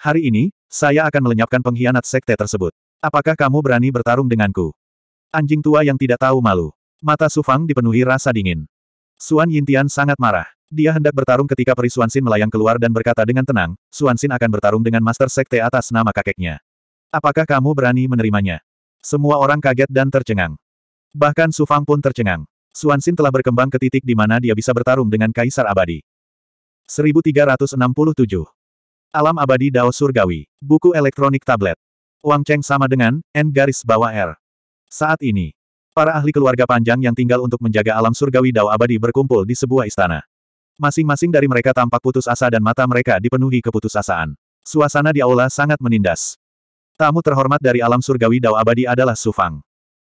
Hari ini, saya akan melenyapkan pengkhianat sekte tersebut. Apakah kamu berani bertarung denganku? Anjing tua yang tidak tahu malu. Mata Sufang dipenuhi rasa dingin. Suan Yintian sangat marah. Dia hendak bertarung ketika peri Suansin melayang keluar dan berkata dengan tenang, Suan Suansin akan bertarung dengan Master Sekte atas nama kakeknya. Apakah kamu berani menerimanya? Semua orang kaget dan tercengang. Bahkan Sufang pun tercengang. Suan Suansin telah berkembang ke titik di mana dia bisa bertarung dengan Kaisar Abadi. 1367 Alam Abadi Dao Surgawi, buku elektronik tablet. Wang Cheng sama dengan N garis bawah R. Saat ini, para ahli keluarga panjang yang tinggal untuk menjaga alam surgawi Dao abadi berkumpul di sebuah istana. Masing-masing dari mereka tampak putus asa dan mata mereka dipenuhi keputusasaan. Suasana di aula sangat menindas. Tamu terhormat dari alam surgawi Dao abadi adalah Su Fang.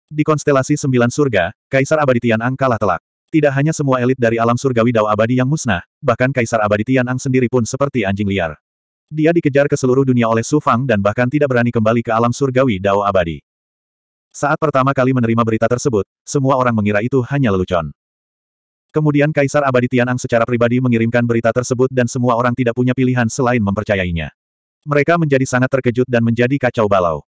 Di konstelasi sembilan surga, Kaisar Abadi Ang kalah telak. Tidak hanya semua elit dari alam surgawi Dao abadi yang musnah, bahkan Kaisar Abadi Ang sendiri pun seperti anjing liar. Dia dikejar ke seluruh dunia oleh Su Fang dan bahkan tidak berani kembali ke alam surgawi Dao Abadi. Saat pertama kali menerima berita tersebut, semua orang mengira itu hanya lelucon. Kemudian Kaisar Abadi Tianang secara pribadi mengirimkan berita tersebut dan semua orang tidak punya pilihan selain mempercayainya. Mereka menjadi sangat terkejut dan menjadi kacau balau.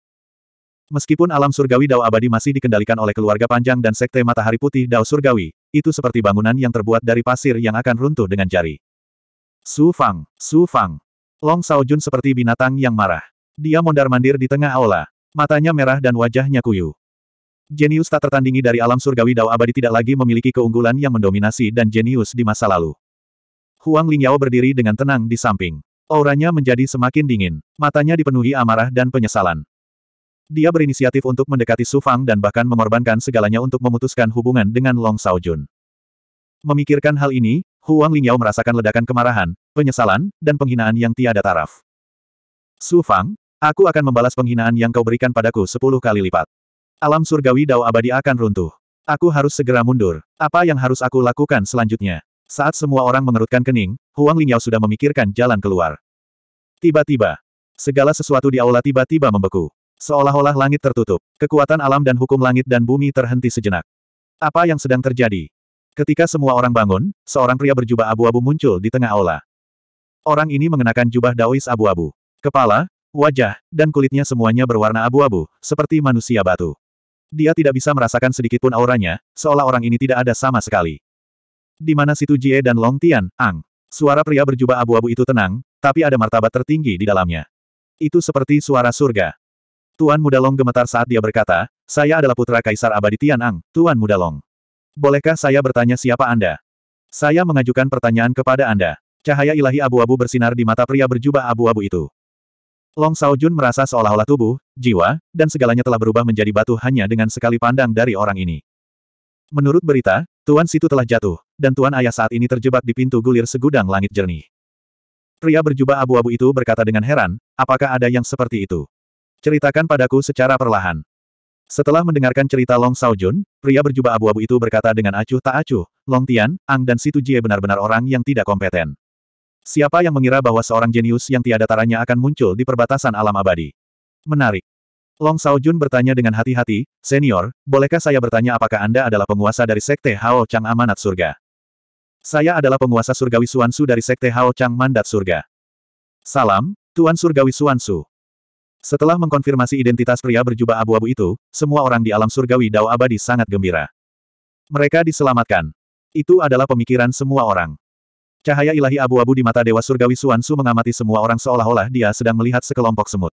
Meskipun alam surgawi Dao Abadi masih dikendalikan oleh keluarga panjang dan sekte matahari putih Dao Surgawi, itu seperti bangunan yang terbuat dari pasir yang akan runtuh dengan jari. Su Fang, Su Fang, Long Saojun seperti binatang yang marah. Dia mondar-mandir di tengah aula. Matanya merah dan wajahnya kuyu. Jenius tak tertandingi dari alam surgawi Dao Abadi tidak lagi memiliki keunggulan yang mendominasi dan jenius di masa lalu. Huang Lingyao berdiri dengan tenang di samping. Auranya menjadi semakin dingin. Matanya dipenuhi amarah dan penyesalan. Dia berinisiatif untuk mendekati Su Fang dan bahkan mengorbankan segalanya untuk memutuskan hubungan dengan Long Saojun. Memikirkan hal ini, Huang Lingyao merasakan ledakan kemarahan, penyesalan, dan penghinaan yang tiada taraf. Su Fang, aku akan membalas penghinaan yang kau berikan padaku sepuluh kali lipat. Alam surgawi Dao abadi akan runtuh. Aku harus segera mundur. Apa yang harus aku lakukan selanjutnya? Saat semua orang mengerutkan kening, Huang Lingyao sudah memikirkan jalan keluar. Tiba-tiba, segala sesuatu di aula tiba-tiba membeku. Seolah-olah langit tertutup, kekuatan alam dan hukum langit dan bumi terhenti sejenak. Apa yang sedang terjadi? Ketika semua orang bangun, seorang pria berjubah abu-abu muncul di tengah aula. Orang ini mengenakan jubah daois abu-abu. Kepala, wajah, dan kulitnya semuanya berwarna abu-abu, seperti manusia batu. Dia tidak bisa merasakan sedikitpun auranya, seolah orang ini tidak ada sama sekali. Di mana situ Jie dan Long Tian, Ang. Suara pria berjubah abu-abu itu tenang, tapi ada martabat tertinggi di dalamnya. Itu seperti suara surga. Tuan Muda Long gemetar saat dia berkata, saya adalah putra Kaisar Abadi Tian Ang, Tuan Muda Long. Bolehkah saya bertanya siapa Anda? Saya mengajukan pertanyaan kepada Anda. Cahaya ilahi abu-abu bersinar di mata pria berjubah abu-abu itu. Long Jun merasa seolah-olah tubuh, jiwa, dan segalanya telah berubah menjadi batu hanya dengan sekali pandang dari orang ini. Menurut berita, Tuan Situ telah jatuh, dan Tuan Ayah saat ini terjebak di pintu gulir segudang langit jernih. Pria berjubah abu-abu itu berkata dengan heran, apakah ada yang seperti itu? Ceritakan padaku secara perlahan. Setelah mendengarkan cerita Long Saojun, pria berjubah abu-abu itu berkata dengan acuh tak acuh, Long Tian, Ang dan Situ Jie benar-benar orang yang tidak kompeten. Siapa yang mengira bahwa seorang jenius yang tiada taranya akan muncul di perbatasan alam abadi? Menarik. Long Saojun bertanya dengan hati-hati, Senior, bolehkah saya bertanya apakah Anda adalah penguasa dari Sekte Hao Chang Amanat Surga? Saya adalah penguasa Surgawi Suansu dari Sekte Hao Chang Mandat Surga. Salam, Tuan Surgawi Suansu. Setelah mengkonfirmasi identitas pria berjubah abu-abu itu, semua orang di alam surgawi Dao Abadi sangat gembira. Mereka diselamatkan. Itu adalah pemikiran semua orang. Cahaya ilahi abu-abu di mata Dewa Surgawi Suan Su mengamati semua orang seolah-olah dia sedang melihat sekelompok semut.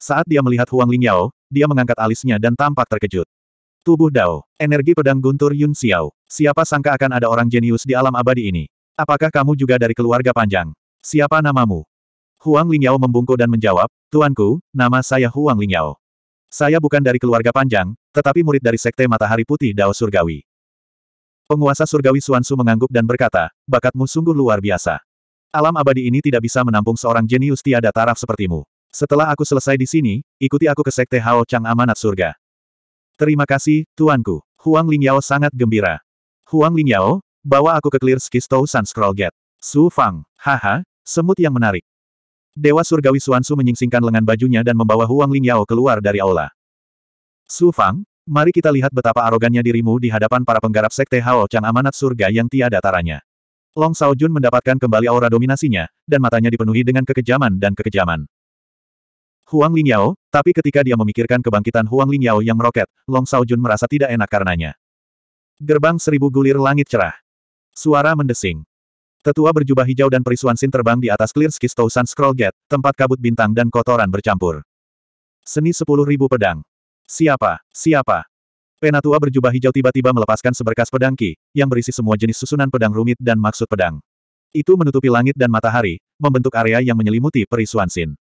Saat dia melihat Huang Yao, dia mengangkat alisnya dan tampak terkejut. Tubuh Dao, energi pedang guntur Yun Xiao. Siapa sangka akan ada orang jenius di alam abadi ini? Apakah kamu juga dari keluarga panjang? Siapa namamu? Huang Lingyao membungkuk dan menjawab, Tuanku, nama saya Huang Lingyao. Saya bukan dari keluarga panjang, tetapi murid dari Sekte Matahari Putih Dao Surgawi. Penguasa Surgawi Suansu mengangguk dan berkata, bakatmu sungguh luar biasa. Alam abadi ini tidak bisa menampung seorang jenius tiada taraf sepertimu. Setelah aku selesai di sini, ikuti aku ke Sekte Hao Chang Amanat Surga. Terima kasih, Tuanku. Huang Lingyao sangat gembira. Huang Lingyao, bawa aku ke Clear Skis Sun Scroll Gate. Su Fang, haha, semut yang menarik. Dewa Surgawi Suansu menyingsingkan lengan bajunya dan membawa Huang Lingyao keluar dari aula. Su Fang, mari kita lihat betapa arogannya dirimu di hadapan para penggarap sekte Hao Chang amanat surga yang tiada taranya. Long Sao Jun mendapatkan kembali aura dominasinya, dan matanya dipenuhi dengan kekejaman dan kekejaman. Huang Lingyao, tapi ketika dia memikirkan kebangkitan Huang Lingyao yang meroket, Long Sao Jun merasa tidak enak karenanya. Gerbang seribu gulir langit cerah. Suara mendesing. Tetua berjubah hijau dan perisuan Sin terbang di atas Clear Skies Tousan Scroll Gate, tempat kabut bintang dan kotoran bercampur. Seni sepuluh ribu pedang. Siapa? Siapa? Penatua berjubah hijau tiba-tiba melepaskan seberkas pedang Ki, yang berisi semua jenis susunan pedang rumit dan maksud pedang. Itu menutupi langit dan matahari, membentuk area yang menyelimuti perisuan Sin.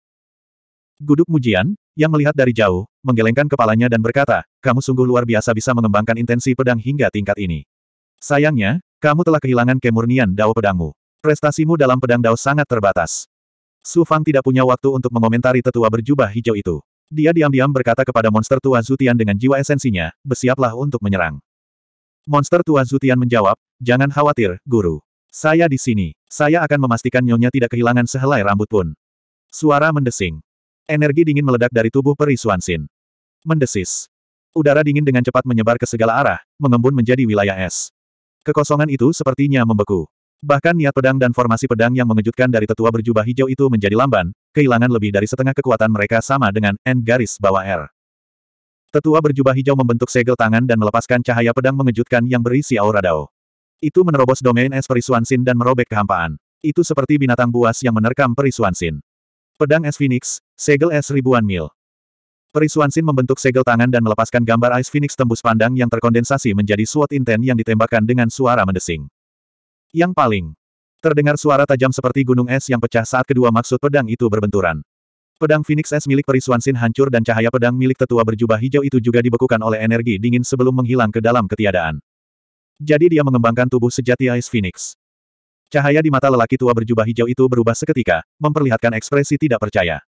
Guduk Mujian, yang melihat dari jauh, menggelengkan kepalanya dan berkata, kamu sungguh luar biasa bisa mengembangkan intensi pedang hingga tingkat ini. Sayangnya, kamu telah kehilangan kemurnian dao pedangmu. Prestasimu dalam pedang dao sangat terbatas. Su Fang tidak punya waktu untuk mengomentari tetua berjubah hijau itu. Dia diam-diam berkata kepada monster tua Zutian dengan jiwa esensinya, bersiaplah untuk menyerang. Monster tua Zutian menjawab, jangan khawatir, guru. Saya di sini. Saya akan memastikan nyonya tidak kehilangan sehelai rambut pun. Suara mendesing. Energi dingin meledak dari tubuh peri Suansin. Mendesis. Udara dingin dengan cepat menyebar ke segala arah, mengembun menjadi wilayah es. Kekosongan itu sepertinya membeku. Bahkan niat pedang dan formasi pedang yang mengejutkan dari tetua berjubah hijau itu menjadi lamban, kehilangan lebih dari setengah kekuatan mereka sama dengan N garis bawah R. Tetua berjubah hijau membentuk segel tangan dan melepaskan cahaya pedang mengejutkan yang berisi aura dao. Itu menerobos domain es perisuansin dan merobek kehampaan. Itu seperti binatang buas yang menerkam perisuansin. Pedang es Phoenix, segel es ribuan mil. Perisuan Sin membentuk segel tangan dan melepaskan gambar Ice Phoenix tembus pandang yang terkondensasi menjadi SWAT Inten yang ditembakkan dengan suara mendesing. Yang paling terdengar suara tajam seperti gunung es yang pecah saat kedua maksud pedang itu berbenturan. Pedang Phoenix Es milik Perisuan Sin hancur dan cahaya pedang milik tetua berjubah hijau itu juga dibekukan oleh energi dingin sebelum menghilang ke dalam ketiadaan. Jadi dia mengembangkan tubuh sejati Ice Phoenix. Cahaya di mata lelaki tua berjubah hijau itu berubah seketika, memperlihatkan ekspresi tidak percaya.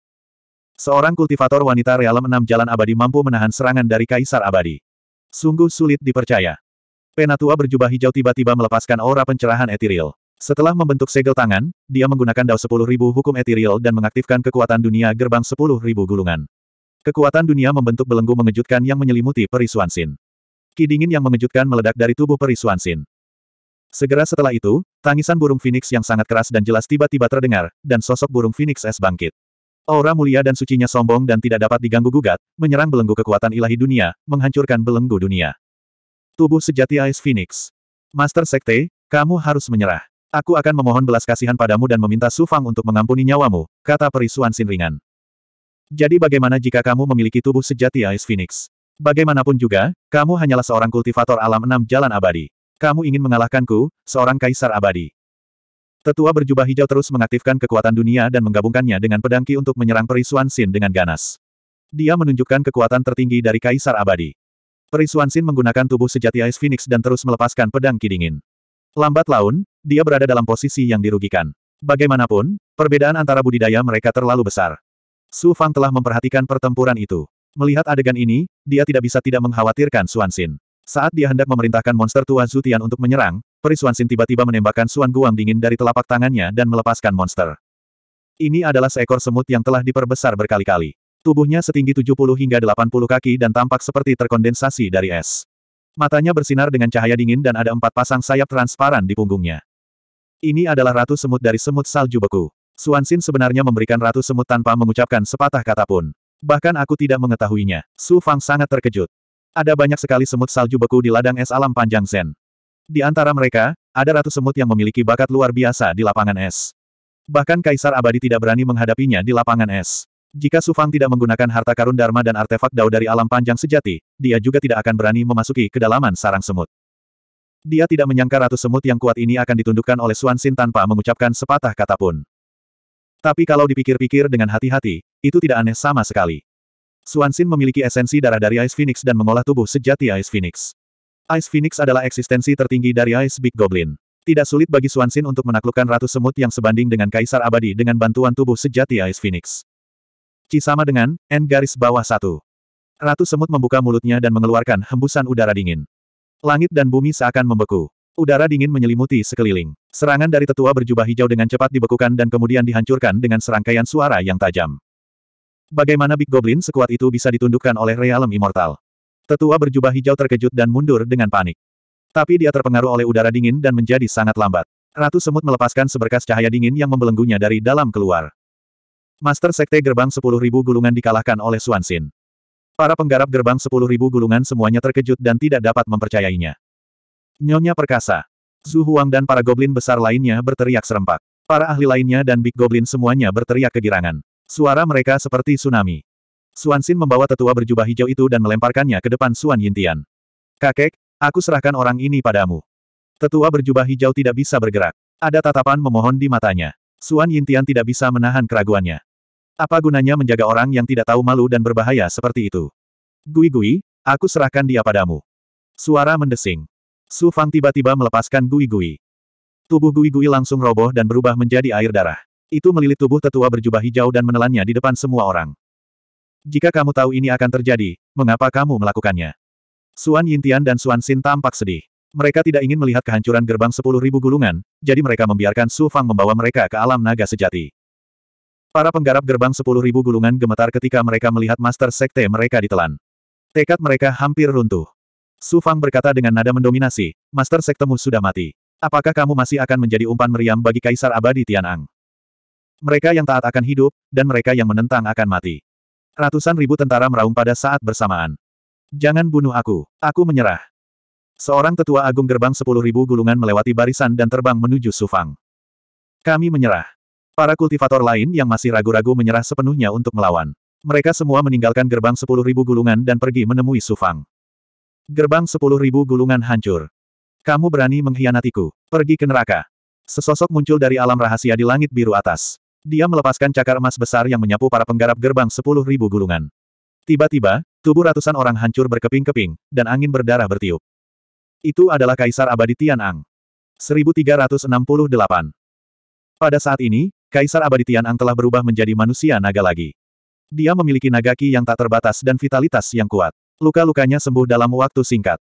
Seorang kultivator wanita realem enam jalan abadi mampu menahan serangan dari Kaisar Abadi. Sungguh sulit dipercaya. Penatua berjubah hijau tiba-tiba melepaskan aura pencerahan etiril. Setelah membentuk segel tangan, dia menggunakan dao 10.000 hukum etiril dan mengaktifkan kekuatan dunia gerbang 10.000 gulungan. Kekuatan dunia membentuk belenggu mengejutkan yang menyelimuti peri suansin. Ki dingin yang mengejutkan meledak dari tubuh peri suansin. Segera setelah itu, tangisan burung phoenix yang sangat keras dan jelas tiba-tiba terdengar, dan sosok burung phoenix es bangkit. Aura mulia dan sucinya sombong dan tidak dapat diganggu-gugat, menyerang belenggu kekuatan ilahi dunia, menghancurkan belenggu dunia. Tubuh sejati Ice Phoenix. Master Sekte, kamu harus menyerah. Aku akan memohon belas kasihan padamu dan meminta Sufang untuk mengampuni nyawamu, kata perisuan Sinringan. Jadi bagaimana jika kamu memiliki tubuh sejati Ice Phoenix? Bagaimanapun juga, kamu hanyalah seorang kultivator alam enam jalan abadi. Kamu ingin mengalahkanku, seorang kaisar abadi. Tetua berjubah hijau terus mengaktifkan kekuatan dunia dan menggabungkannya dengan pedangki untuk menyerang Perisuan Sin dengan ganas. Dia menunjukkan kekuatan tertinggi dari Kaisar Abadi. Perisuan Sin menggunakan tubuh sejati Ice Phoenix dan terus melepaskan pedang Ki dingin. Lambat laun, dia berada dalam posisi yang dirugikan. Bagaimanapun, perbedaan antara budidaya mereka terlalu besar. Su Fang telah memperhatikan pertempuran itu. Melihat adegan ini, dia tidak bisa tidak mengkhawatirkan Suan Sin. Saat dia hendak memerintahkan monster tua Zutian untuk menyerang, Xin tiba-tiba menembakkan Suan Guang dingin dari telapak tangannya dan melepaskan monster. Ini adalah seekor semut yang telah diperbesar berkali-kali. Tubuhnya setinggi 70 hingga 80 kaki dan tampak seperti terkondensasi dari es. Matanya bersinar dengan cahaya dingin dan ada empat pasang sayap transparan di punggungnya. Ini adalah ratu semut dari semut salju beku. Suan Xin sebenarnya memberikan ratu semut tanpa mengucapkan sepatah kata pun. Bahkan aku tidak mengetahuinya. Su Fang sangat terkejut. Ada banyak sekali semut salju beku di ladang es alam panjang Zen. Di antara mereka, ada ratu semut yang memiliki bakat luar biasa di lapangan es. Bahkan Kaisar Abadi tidak berani menghadapinya di lapangan es. Jika Sufang tidak menggunakan harta karun Dharma dan artefak dao dari alam panjang sejati, dia juga tidak akan berani memasuki kedalaman sarang semut. Dia tidak menyangka ratu semut yang kuat ini akan ditundukkan oleh Suan Sin tanpa mengucapkan sepatah kata pun. Tapi kalau dipikir-pikir dengan hati-hati, itu tidak aneh sama sekali. Suan Sin memiliki esensi darah dari Ice Phoenix dan mengolah tubuh sejati Ice Phoenix. Ice Phoenix adalah eksistensi tertinggi dari Ice Big Goblin. Tidak sulit bagi Swansin untuk menaklukkan Ratu Semut yang sebanding dengan Kaisar Abadi dengan bantuan tubuh sejati Ice Phoenix. Ci sama dengan, N garis bawah satu. Ratu Semut membuka mulutnya dan mengeluarkan hembusan udara dingin. Langit dan bumi seakan membeku. Udara dingin menyelimuti sekeliling. Serangan dari tetua berjubah hijau dengan cepat dibekukan dan kemudian dihancurkan dengan serangkaian suara yang tajam. Bagaimana Big Goblin sekuat itu bisa ditundukkan oleh Realm Immortal? Tetua berjubah hijau terkejut dan mundur dengan panik. Tapi dia terpengaruh oleh udara dingin dan menjadi sangat lambat. Ratu Semut melepaskan seberkas cahaya dingin yang membelenggunya dari dalam keluar. Master Sekte Gerbang 10.000 Gulungan dikalahkan oleh Suansin. Para penggarap Gerbang 10.000 Gulungan semuanya terkejut dan tidak dapat mempercayainya. Nyonya Perkasa. Zhu Huang dan para goblin besar lainnya berteriak serempak. Para ahli lainnya dan Big Goblin semuanya berteriak kegirangan. Suara mereka seperti tsunami. Suansin membawa tetua berjubah hijau itu dan melemparkannya ke depan Suan Yintian. Kakek, aku serahkan orang ini padamu. Tetua berjubah hijau tidak bisa bergerak. Ada tatapan memohon di matanya. Suan Yintian tidak bisa menahan keraguannya. Apa gunanya menjaga orang yang tidak tahu malu dan berbahaya seperti itu? Gui-gui, aku serahkan dia padamu. Suara mendesing. Su Fang tiba-tiba melepaskan gui-gui. Tubuh gui-gui langsung roboh dan berubah menjadi air darah. Itu melilit tubuh tetua berjubah hijau dan menelannya di depan semua orang. Jika kamu tahu ini akan terjadi, mengapa kamu melakukannya? Suan Yintian dan Suan Xin tampak sedih. Mereka tidak ingin melihat kehancuran gerbang sepuluh ribu gulungan, jadi mereka membiarkan Su Fang membawa mereka ke alam naga sejati. Para penggarap gerbang sepuluh ribu gulungan gemetar ketika mereka melihat master sekte mereka ditelan. Tekad mereka hampir runtuh. Su Fang berkata dengan nada mendominasi, master sektemu sudah mati. Apakah kamu masih akan menjadi umpan meriam bagi Kaisar Abadi Tianang? Mereka yang taat akan hidup, dan mereka yang menentang akan mati. Ratusan ribu tentara meraung pada saat bersamaan. Jangan bunuh aku, aku menyerah. Seorang tetua agung gerbang sepuluh ribu gulungan melewati barisan dan terbang menuju Sufang. Kami menyerah. Para kultivator lain yang masih ragu-ragu menyerah sepenuhnya untuk melawan. Mereka semua meninggalkan gerbang sepuluh ribu gulungan dan pergi menemui Sufang. Gerbang sepuluh ribu gulungan hancur. Kamu berani mengkhianatiku. Pergi ke neraka. Sesosok muncul dari alam rahasia di langit biru atas. Dia melepaskan cakar emas besar yang menyapu para penggarap gerbang sepuluh ribu gulungan. Tiba-tiba, tubuh ratusan orang hancur berkeping-keping, dan angin berdarah bertiup. Itu adalah Kaisar Abadi Tianang. 1368 Pada saat ini, Kaisar Abadi Tianang telah berubah menjadi manusia naga lagi. Dia memiliki naga yang tak terbatas dan vitalitas yang kuat. Luka-lukanya sembuh dalam waktu singkat.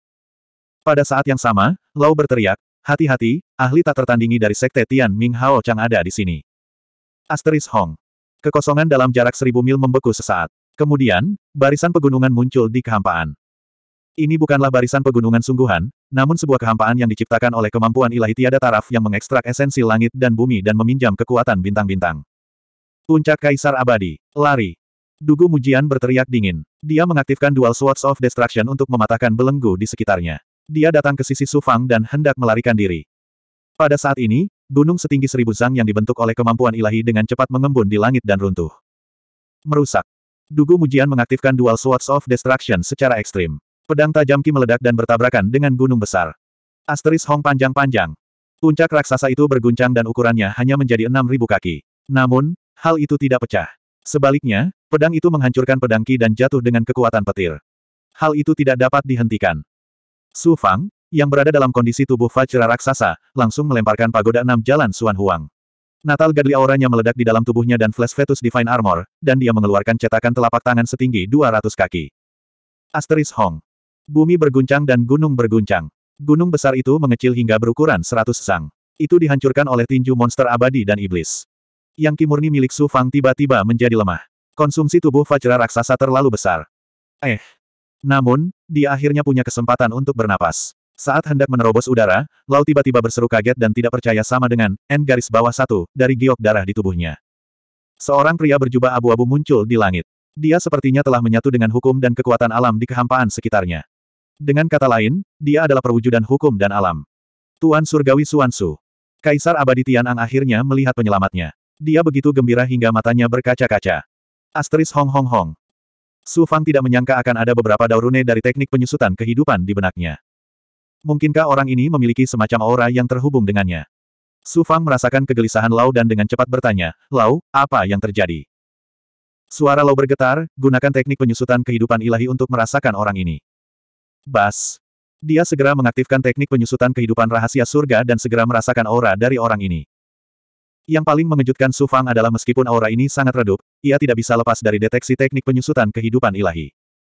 Pada saat yang sama, Lau berteriak, hati-hati, ahli tak tertandingi dari Sekte Tian Ming Hao Chang ada di sini. Asteris Hong. Kekosongan dalam jarak seribu mil membeku sesaat. Kemudian, barisan pegunungan muncul di kehampaan. Ini bukanlah barisan pegunungan sungguhan, namun sebuah kehampaan yang diciptakan oleh kemampuan ilahi tiada taraf yang mengekstrak esensi langit dan bumi dan meminjam kekuatan bintang-bintang. Puncak Kaisar Abadi. Lari. Dugu Mujian berteriak dingin. Dia mengaktifkan Dual Swords of Destruction untuk mematahkan belenggu di sekitarnya. Dia datang ke sisi Sufang dan hendak melarikan diri. Pada saat ini, Gunung setinggi seribu zang yang dibentuk oleh kemampuan ilahi dengan cepat mengembun di langit dan runtuh. Merusak. Dugu Mujian mengaktifkan dual Swords of Destruction secara ekstrim. Pedang tajam Ki meledak dan bertabrakan dengan gunung besar. Asteris Hong panjang-panjang. Puncak raksasa itu berguncang dan ukurannya hanya menjadi enam ribu kaki. Namun, hal itu tidak pecah. Sebaliknya, pedang itu menghancurkan pedang Ki dan jatuh dengan kekuatan petir. Hal itu tidak dapat dihentikan. Su Fang, yang berada dalam kondisi tubuh Fajra Raksasa, langsung melemparkan pagoda enam jalan Suan Huang. Natal Gadli auranya meledak di dalam tubuhnya dan flash fetus Divine Armor, dan dia mengeluarkan cetakan telapak tangan setinggi 200 kaki. Asteris Hong. Bumi berguncang dan gunung berguncang. Gunung besar itu mengecil hingga berukuran 100 sang. Itu dihancurkan oleh tinju monster abadi dan iblis. Yang kimurni milik Su Fang tiba-tiba menjadi lemah. Konsumsi tubuh Fajra Raksasa terlalu besar. Eh. Namun, dia akhirnya punya kesempatan untuk bernapas. Saat hendak menerobos udara, Lau tiba-tiba berseru kaget dan tidak percaya sama dengan N garis bawah satu dari giok darah di tubuhnya. Seorang pria berjubah abu-abu muncul di langit. Dia sepertinya telah menyatu dengan hukum dan kekuatan alam di kehampaan sekitarnya. Dengan kata lain, dia adalah perwujudan hukum dan alam. Tuan Surgawi Suansu. Kaisar Abadi Tianang akhirnya melihat penyelamatnya. Dia begitu gembira hingga matanya berkaca-kaca. Asteris Hong Hong Hong. Su Fang tidak menyangka akan ada beberapa daurune dari teknik penyusutan kehidupan di benaknya. Mungkinkah orang ini memiliki semacam aura yang terhubung dengannya? Su Fang merasakan kegelisahan Lau dan dengan cepat bertanya, Lau, apa yang terjadi? Suara Lau bergetar, gunakan teknik penyusutan kehidupan ilahi untuk merasakan orang ini. Bas. Dia segera mengaktifkan teknik penyusutan kehidupan rahasia surga dan segera merasakan aura dari orang ini. Yang paling mengejutkan Su Fang adalah meskipun aura ini sangat redup, ia tidak bisa lepas dari deteksi teknik penyusutan kehidupan ilahi.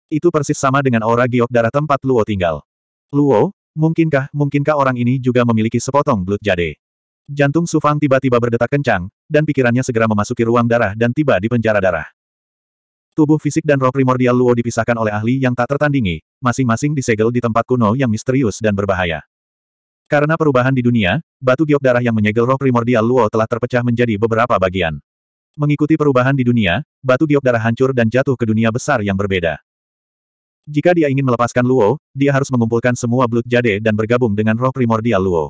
Itu persis sama dengan aura giok darah tempat Luo tinggal. Luo, Mungkinkah, mungkinkah orang ini juga memiliki sepotong belut jade? Jantung Sufang tiba-tiba berdetak kencang, dan pikirannya segera memasuki ruang darah dan tiba di penjara darah. Tubuh fisik dan roh primordial Luo dipisahkan oleh ahli yang tak tertandingi, masing-masing disegel di tempat kuno yang misterius dan berbahaya. Karena perubahan di dunia, batu giok darah yang menyegel roh primordial Luo telah terpecah menjadi beberapa bagian. Mengikuti perubahan di dunia, batu giok darah hancur dan jatuh ke dunia besar yang berbeda. Jika dia ingin melepaskan Luo, dia harus mengumpulkan semua Blood Jade dan bergabung dengan roh primordial Luo.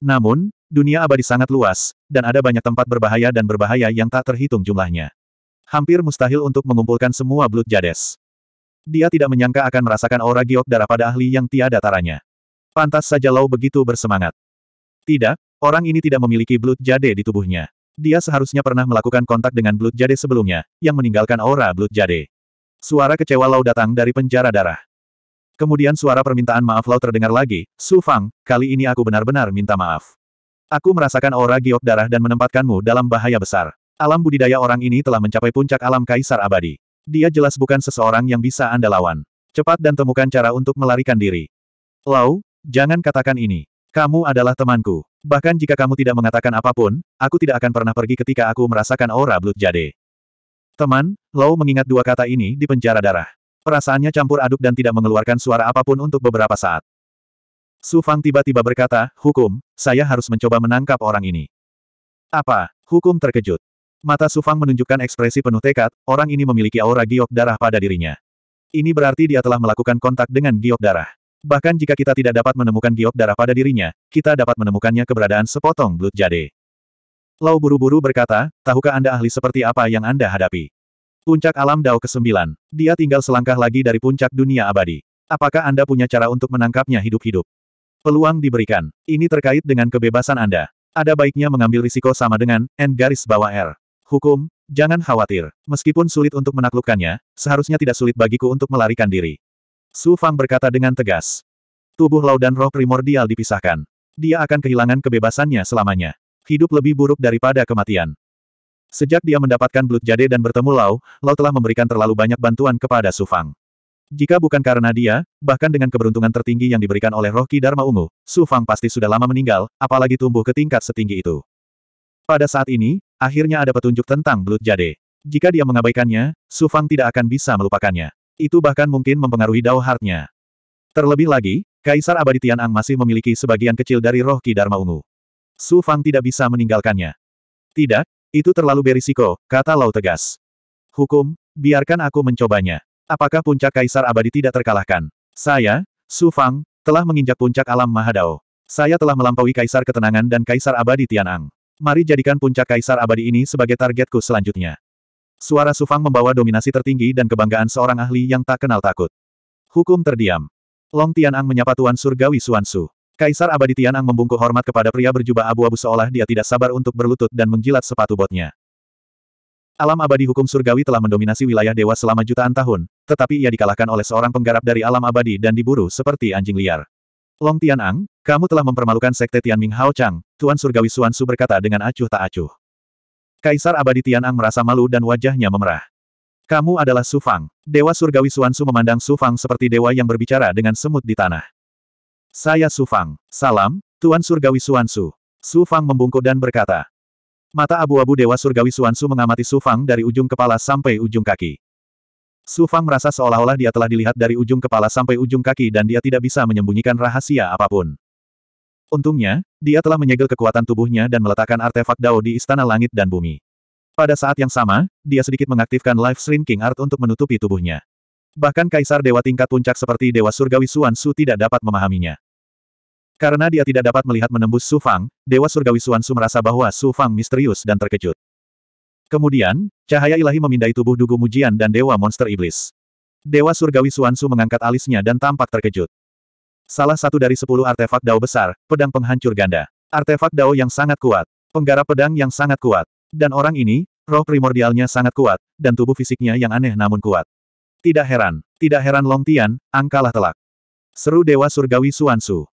Namun, dunia abadi sangat luas, dan ada banyak tempat berbahaya dan berbahaya yang tak terhitung jumlahnya. Hampir mustahil untuk mengumpulkan semua Blood Jades. Dia tidak menyangka akan merasakan aura giok darah pada ahli yang tiada taranya. Pantas saja Lau begitu bersemangat. Tidak, orang ini tidak memiliki Blood Jade di tubuhnya. Dia seharusnya pernah melakukan kontak dengan Blood Jade sebelumnya, yang meninggalkan aura Blood Jade. Suara kecewa Lau datang dari penjara darah. Kemudian suara permintaan maaf Lau terdengar lagi, Su Fang, kali ini aku benar-benar minta maaf. Aku merasakan aura giok darah dan menempatkanmu dalam bahaya besar. Alam budidaya orang ini telah mencapai puncak alam kaisar abadi. Dia jelas bukan seseorang yang bisa Anda lawan. Cepat dan temukan cara untuk melarikan diri. Lau, jangan katakan ini. Kamu adalah temanku. Bahkan jika kamu tidak mengatakan apapun, aku tidak akan pernah pergi ketika aku merasakan aura Blood Jade. Teman, Low mengingat dua kata ini di penjara darah. Perasaannya campur aduk dan tidak mengeluarkan suara apapun untuk beberapa saat. Su Fang tiba-tiba berkata, Hukum, saya harus mencoba menangkap orang ini. Apa? Hukum terkejut. Mata Su Fang menunjukkan ekspresi penuh tekad, orang ini memiliki aura giok darah pada dirinya. Ini berarti dia telah melakukan kontak dengan giok darah. Bahkan jika kita tidak dapat menemukan giok darah pada dirinya, kita dapat menemukannya keberadaan sepotong blut jade. Lau buru-buru berkata, tahukah Anda ahli seperti apa yang Anda hadapi? Puncak alam Dao ke-9. Dia tinggal selangkah lagi dari puncak dunia abadi. Apakah Anda punya cara untuk menangkapnya hidup-hidup? Peluang diberikan. Ini terkait dengan kebebasan Anda. Ada baiknya mengambil risiko sama dengan N garis bawah R. Hukum, jangan khawatir. Meskipun sulit untuk menaklukkannya, seharusnya tidak sulit bagiku untuk melarikan diri. Su Fang berkata dengan tegas. Tubuh Lau dan roh primordial dipisahkan. Dia akan kehilangan kebebasannya selamanya. Hidup lebih buruk daripada kematian. Sejak dia mendapatkan Blood Jade dan bertemu Lau, Lau telah memberikan terlalu banyak bantuan kepada Su Fang. Jika bukan karena dia, bahkan dengan keberuntungan tertinggi yang diberikan oleh roh Ki Dharma Ungu, Su Fang pasti sudah lama meninggal, apalagi tumbuh ke tingkat setinggi itu. Pada saat ini, akhirnya ada petunjuk tentang Blood Jade. Jika dia mengabaikannya, Su Fang tidak akan bisa melupakannya. Itu bahkan mungkin mempengaruhi Dao Heart-nya. Terlebih lagi, Kaisar Abadi Tian Ang masih memiliki sebagian kecil dari roh Ki Dharma Ungu. Su Fang tidak bisa meninggalkannya. Tidak, itu terlalu berisiko, kata Lau tegas. Hukum, biarkan aku mencobanya. Apakah puncak Kaisar Abadi tidak terkalahkan? Saya, Su Fang, telah menginjak puncak alam Mahadao. Saya telah melampaui Kaisar Ketenangan dan Kaisar Abadi Tianang. Mari jadikan puncak Kaisar Abadi ini sebagai targetku selanjutnya. Suara Su Fang membawa dominasi tertinggi dan kebanggaan seorang ahli yang tak kenal takut. Hukum terdiam. Long Tianang menyapa Tuan Surgawi Suansu. Kaisar abadi Tianang membungkuk hormat kepada pria berjubah abu-abu seolah dia tidak sabar untuk berlutut dan menjilat sepatu botnya. Alam abadi hukum surgawi telah mendominasi wilayah dewa selama jutaan tahun, tetapi ia dikalahkan oleh seorang penggarap dari alam abadi dan diburu seperti anjing liar. Long Tianang, kamu telah mempermalukan sekte Tianming Hao Chang, Tuan Surgawi Suan Su berkata dengan acuh tak acuh. Kaisar abadi Tianang merasa malu dan wajahnya memerah. Kamu adalah Su Fang. Dewa Surgawi Suan Su memandang Su Fang seperti dewa yang berbicara dengan semut di tanah. Saya Su Fang. Salam, Tuan Surgawi Suansu. Su Fang membungkuk dan berkata. Mata abu-abu Dewa Surgawi Suansu mengamati Su Fang dari ujung kepala sampai ujung kaki. Su Fang merasa seolah-olah dia telah dilihat dari ujung kepala sampai ujung kaki dan dia tidak bisa menyembunyikan rahasia apapun. Untungnya, dia telah menyegel kekuatan tubuhnya dan meletakkan artefak Dao di Istana Langit dan Bumi. Pada saat yang sama, dia sedikit mengaktifkan Life Shrinking Art untuk menutupi tubuhnya. Bahkan Kaisar Dewa tingkat puncak seperti Dewa Surgawi Suan Su tidak dapat memahaminya. Karena dia tidak dapat melihat menembus Su Fang, Dewa Surgawi Suan Su merasa bahwa Su Fang misterius dan terkejut. Kemudian, cahaya ilahi memindai tubuh Dugu Mujian dan Dewa Monster Iblis. Dewa Surgawi Suan Su mengangkat alisnya dan tampak terkejut. Salah satu dari sepuluh artefak dao besar, pedang penghancur ganda. Artefak dao yang sangat kuat, penggarap pedang yang sangat kuat. Dan orang ini, roh primordialnya sangat kuat, dan tubuh fisiknya yang aneh namun kuat. Tidak heran, tidak heran Long Tian, angkalah telak. Seru Dewa Surgawi Suansu.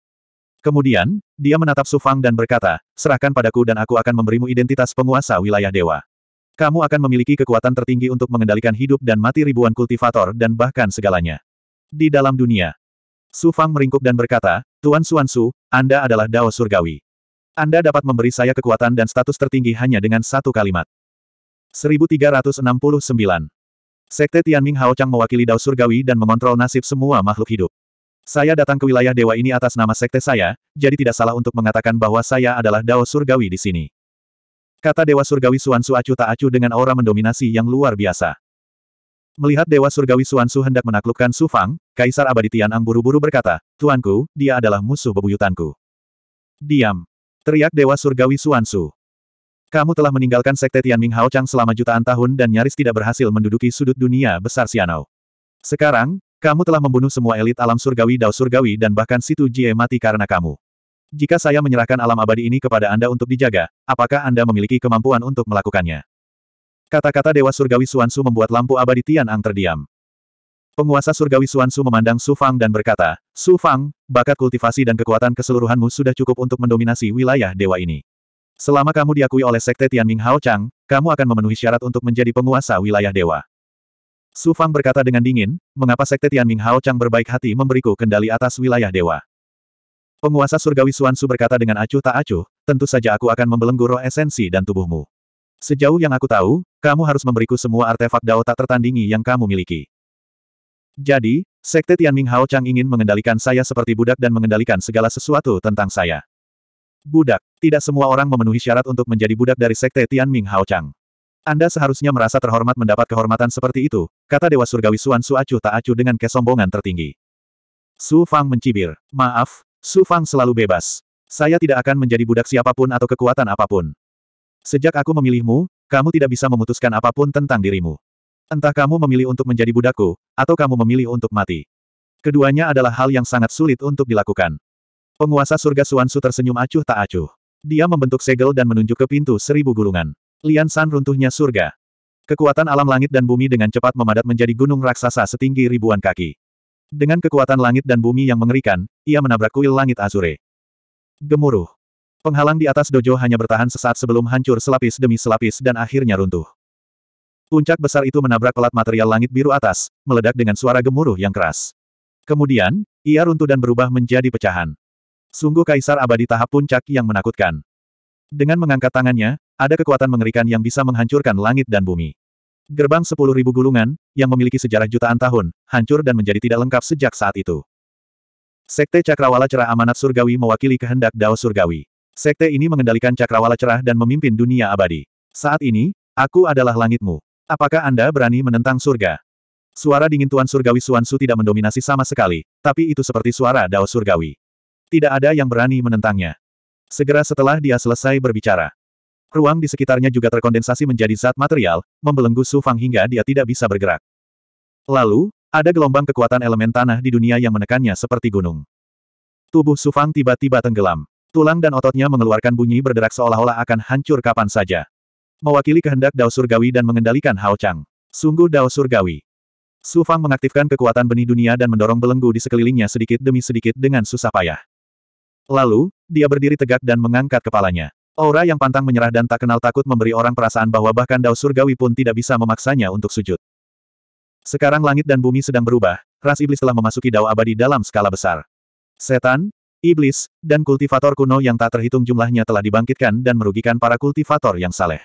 Kemudian, dia menatap Sufang dan berkata, serahkan padaku dan aku akan memberimu identitas penguasa wilayah dewa. Kamu akan memiliki kekuatan tertinggi untuk mengendalikan hidup dan mati ribuan kultivator dan bahkan segalanya. Di dalam dunia. Sufang meringkuk dan berkata, Tuan Su, Anda adalah Dao Surgawi. Anda dapat memberi saya kekuatan dan status tertinggi hanya dengan satu kalimat. 1369. Sekte Tianming Chang mewakili Dao Surgawi dan mengontrol nasib semua makhluk hidup. Saya datang ke wilayah dewa ini atas nama sekte saya, jadi tidak salah untuk mengatakan bahwa saya adalah Dao Surgawi di sini. Kata Dewa Surgawi Suansu acuh tak acuh dengan aura mendominasi yang luar biasa. Melihat Dewa Surgawi Suansu hendak menaklukkan Su Fang, Kaisar Abadi Tianang buru-buru berkata, Tuanku, dia adalah musuh bebuyutanku. Diam! Teriak Dewa Surgawi Suansu. Kamu telah meninggalkan Sekte Tianming Hao Chang selama jutaan tahun dan nyaris tidak berhasil menduduki sudut dunia besar Sianau. Sekarang, kamu telah membunuh semua elit alam surgawi dao surgawi dan bahkan situ Jie mati karena kamu. Jika saya menyerahkan alam abadi ini kepada Anda untuk dijaga, apakah Anda memiliki kemampuan untuk melakukannya? Kata-kata Dewa Surgawi Suansu membuat lampu abadi Tian Ang terdiam. Penguasa surgawi Suansu memandang Su Fang dan berkata, Su Fang, bakat kultivasi dan kekuatan keseluruhanmu sudah cukup untuk mendominasi wilayah dewa ini. Selama kamu diakui oleh Sekte Ming Hao Chang, kamu akan memenuhi syarat untuk menjadi penguasa wilayah dewa. Su Fang berkata dengan dingin, mengapa Sekte Tianming Hao Chang berbaik hati memberiku kendali atas wilayah dewa. Penguasa surgawi Suan Su berkata dengan acuh tak acuh, tentu saja aku akan membelenggu roh esensi dan tubuhmu. Sejauh yang aku tahu, kamu harus memberiku semua artefak dao tak tertandingi yang kamu miliki. Jadi, Sekte Tianming Hao Chang ingin mengendalikan saya seperti budak dan mengendalikan segala sesuatu tentang saya. Budak, tidak semua orang memenuhi syarat untuk menjadi budak dari Sekte Tianming Hao Chang. Anda seharusnya merasa terhormat mendapat kehormatan seperti itu, kata Dewa Surgawi Suan Su acuh tak acuh dengan kesombongan tertinggi. Su Fang mencibir. Maaf, Su Fang selalu bebas. Saya tidak akan menjadi budak siapapun atau kekuatan apapun. Sejak aku memilihmu, kamu tidak bisa memutuskan apapun tentang dirimu. Entah kamu memilih untuk menjadi budakku, atau kamu memilih untuk mati. Keduanya adalah hal yang sangat sulit untuk dilakukan. Penguasa surga Suansu tersenyum acuh tak acuh. Dia membentuk segel dan menunjuk ke pintu seribu gulungan. Lian San runtuhnya surga. Kekuatan alam langit dan bumi dengan cepat memadat menjadi gunung raksasa setinggi ribuan kaki. Dengan kekuatan langit dan bumi yang mengerikan, ia menabrak kuil langit azure. Gemuruh. Penghalang di atas dojo hanya bertahan sesaat sebelum hancur selapis demi selapis dan akhirnya runtuh. Puncak besar itu menabrak pelat material langit biru atas, meledak dengan suara gemuruh yang keras. Kemudian, ia runtuh dan berubah menjadi pecahan. Sungguh kaisar abadi tahap puncak yang menakutkan. Dengan mengangkat tangannya, ada kekuatan mengerikan yang bisa menghancurkan langit dan bumi. Gerbang sepuluh ribu gulungan, yang memiliki sejarah jutaan tahun, hancur dan menjadi tidak lengkap sejak saat itu. Sekte Cakrawala Cerah Amanat Surgawi mewakili kehendak Dao Surgawi. Sekte ini mengendalikan Cakrawala Cerah dan memimpin dunia abadi. Saat ini, aku adalah langitmu. Apakah Anda berani menentang surga? Suara dingin Tuan Surgawi Suansu tidak mendominasi sama sekali, tapi itu seperti suara Dao Surgawi. Tidak ada yang berani menentangnya. Segera setelah dia selesai berbicara, ruang di sekitarnya juga terkondensasi menjadi zat material, membelenggu Su Fang hingga dia tidak bisa bergerak. Lalu, ada gelombang kekuatan elemen tanah di dunia yang menekannya seperti gunung. Tubuh Su Fang tiba-tiba tenggelam. Tulang dan ototnya mengeluarkan bunyi berderak seolah-olah akan hancur kapan saja. Mewakili kehendak Dao Surgawi dan mengendalikan Hao Chang. Sungguh Dao Surgawi. Su Fang mengaktifkan kekuatan benih dunia dan mendorong belenggu di sekelilingnya sedikit demi sedikit dengan susah payah. Lalu, dia berdiri tegak dan mengangkat kepalanya. Aura yang pantang menyerah dan tak kenal takut memberi orang perasaan bahwa bahkan Dao Surgawi pun tidak bisa memaksanya untuk sujud. Sekarang langit dan bumi sedang berubah, ras iblis telah memasuki Dao abadi dalam skala besar. Setan, iblis, dan kultivator kuno yang tak terhitung jumlahnya telah dibangkitkan dan merugikan para kultivator yang saleh.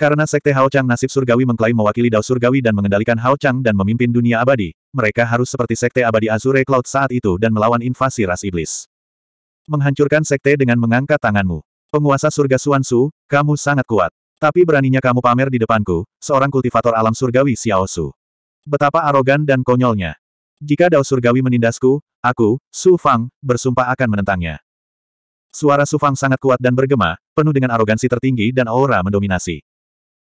Karena Sekte Hao Chang nasib surgawi mengklaim mewakili Dao Surgawi dan mengendalikan Hao Chang dan memimpin dunia abadi, mereka harus seperti Sekte Abadi Azure Cloud saat itu dan melawan invasi ras iblis. Menghancurkan sekte dengan mengangkat tanganmu. Penguasa surga Suansu, kamu sangat kuat. Tapi beraninya kamu pamer di depanku, seorang kultivator alam surgawi Xiao Su. Betapa arogan dan konyolnya. Jika Dao surgawi menindasku, aku, Su Fang, bersumpah akan menentangnya. Suara Su Fang sangat kuat dan bergema, penuh dengan arogansi tertinggi dan aura mendominasi.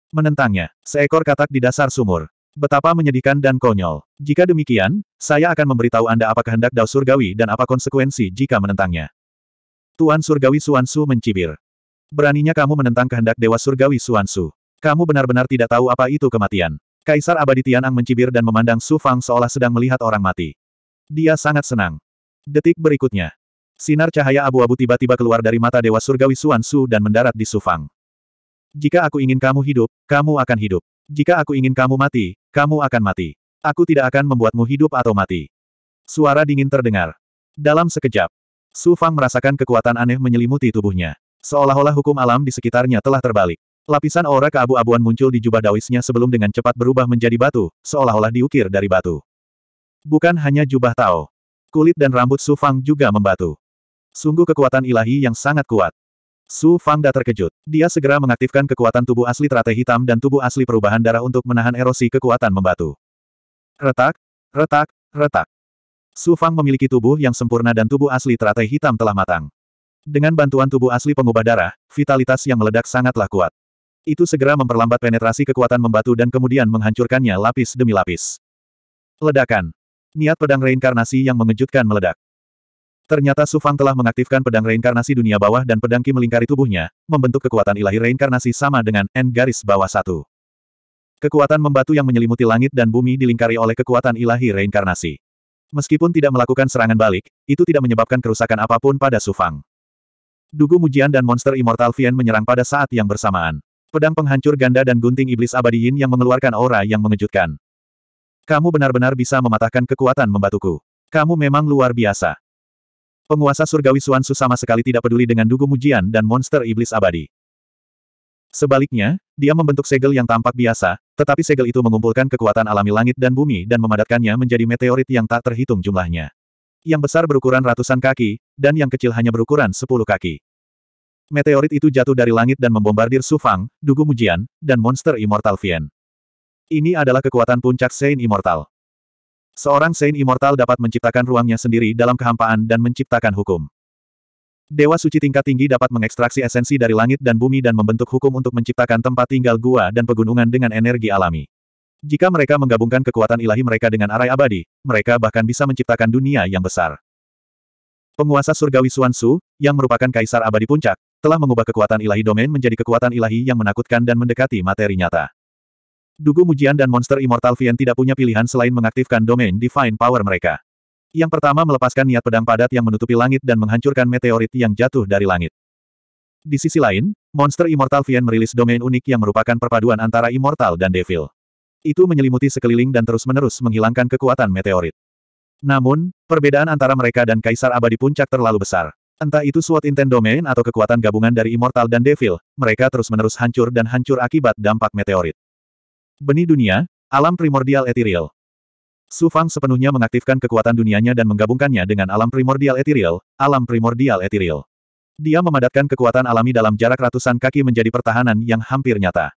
Menentangnya, seekor katak di dasar sumur. Betapa menyedihkan dan konyol. Jika demikian, saya akan memberitahu Anda apa kehendak Dao Surgawi dan apa konsekuensi jika menentangnya. Tuan Surgawi Suansu mencibir. Beraninya kamu menentang kehendak Dewa Surgawi Suansu. Kamu benar-benar tidak tahu apa itu kematian. Kaisar Abadi Tianang mencibir dan memandang Su Fang seolah sedang melihat orang mati. Dia sangat senang. Detik berikutnya. Sinar cahaya abu-abu tiba-tiba keluar dari mata Dewa Surgawi Suansu dan mendarat di Su Fang. Jika aku ingin kamu hidup, kamu akan hidup. Jika aku ingin kamu mati, kamu akan mati. Aku tidak akan membuatmu hidup atau mati. Suara dingin terdengar. Dalam sekejap, Su Fang merasakan kekuatan aneh menyelimuti tubuhnya. Seolah-olah hukum alam di sekitarnya telah terbalik. Lapisan aura keabu-abuan muncul di jubah Daoisnya sebelum dengan cepat berubah menjadi batu, seolah-olah diukir dari batu. Bukan hanya jubah Tao. Kulit dan rambut Su Fang juga membatu. Sungguh kekuatan ilahi yang sangat kuat. Su Fang tak terkejut. Dia segera mengaktifkan kekuatan tubuh asli teratai hitam dan tubuh asli perubahan darah untuk menahan erosi kekuatan membatu. Retak, retak, retak. Su Fang memiliki tubuh yang sempurna dan tubuh asli teratai hitam telah matang. Dengan bantuan tubuh asli pengubah darah, vitalitas yang meledak sangatlah kuat. Itu segera memperlambat penetrasi kekuatan membatu dan kemudian menghancurkannya lapis demi lapis. Ledakan. Niat pedang reinkarnasi yang mengejutkan meledak. Ternyata Su Fang telah mengaktifkan pedang reinkarnasi dunia bawah dan pedang Ki melingkari tubuhnya, membentuk kekuatan ilahi reinkarnasi sama dengan N garis bawah satu. Kekuatan membatu yang menyelimuti langit dan bumi dilingkari oleh kekuatan ilahi reinkarnasi. Meskipun tidak melakukan serangan balik, itu tidak menyebabkan kerusakan apapun pada Sufang. Dugu Mujian dan monster Immortal Vien menyerang pada saat yang bersamaan. Pedang penghancur ganda dan gunting iblis abadi Yin yang mengeluarkan aura yang mengejutkan. Kamu benar-benar bisa mematahkan kekuatan membatuku. Kamu memang luar biasa. Penguasa surgawi Suansu sama sekali tidak peduli dengan Dugu Mujian dan monster iblis abadi. Sebaliknya, dia membentuk segel yang tampak biasa, tetapi segel itu mengumpulkan kekuatan alami langit dan bumi dan memadatkannya menjadi meteorit yang tak terhitung jumlahnya. Yang besar berukuran ratusan kaki, dan yang kecil hanya berukuran sepuluh kaki. Meteorit itu jatuh dari langit dan membombardir Sufang, Dugu Mujian, dan monster Immortal Vien. Ini adalah kekuatan puncak Saint Immortal. Seorang Saint Immortal dapat menciptakan ruangnya sendiri dalam kehampaan dan menciptakan hukum. Dewa suci tingkat tinggi dapat mengekstraksi esensi dari langit dan bumi dan membentuk hukum untuk menciptakan tempat tinggal gua dan pegunungan dengan energi alami. Jika mereka menggabungkan kekuatan ilahi mereka dengan arai abadi, mereka bahkan bisa menciptakan dunia yang besar. Penguasa surgawi Suansu, yang merupakan kaisar abadi puncak, telah mengubah kekuatan ilahi domain menjadi kekuatan ilahi yang menakutkan dan mendekati materi nyata. Dugu Mujian dan monster Immortal Vien tidak punya pilihan selain mengaktifkan domain Divine Power mereka. Yang pertama melepaskan niat pedang padat yang menutupi langit dan menghancurkan meteorit yang jatuh dari langit. Di sisi lain, monster Immortal Vian merilis domain unik yang merupakan perpaduan antara Immortal dan Devil. Itu menyelimuti sekeliling dan terus-menerus menghilangkan kekuatan meteorit. Namun, perbedaan antara mereka dan Kaisar Abadi Puncak terlalu besar. Entah itu Sword Intent Domain atau kekuatan gabungan dari Immortal dan Devil, mereka terus-menerus hancur dan hancur akibat dampak meteorit. Benih dunia, alam primordial ethereal. Su Fang sepenuhnya mengaktifkan kekuatan dunianya dan menggabungkannya dengan alam primordial etiril, alam primordial etiril. Dia memadatkan kekuatan alami dalam jarak ratusan kaki menjadi pertahanan yang hampir nyata.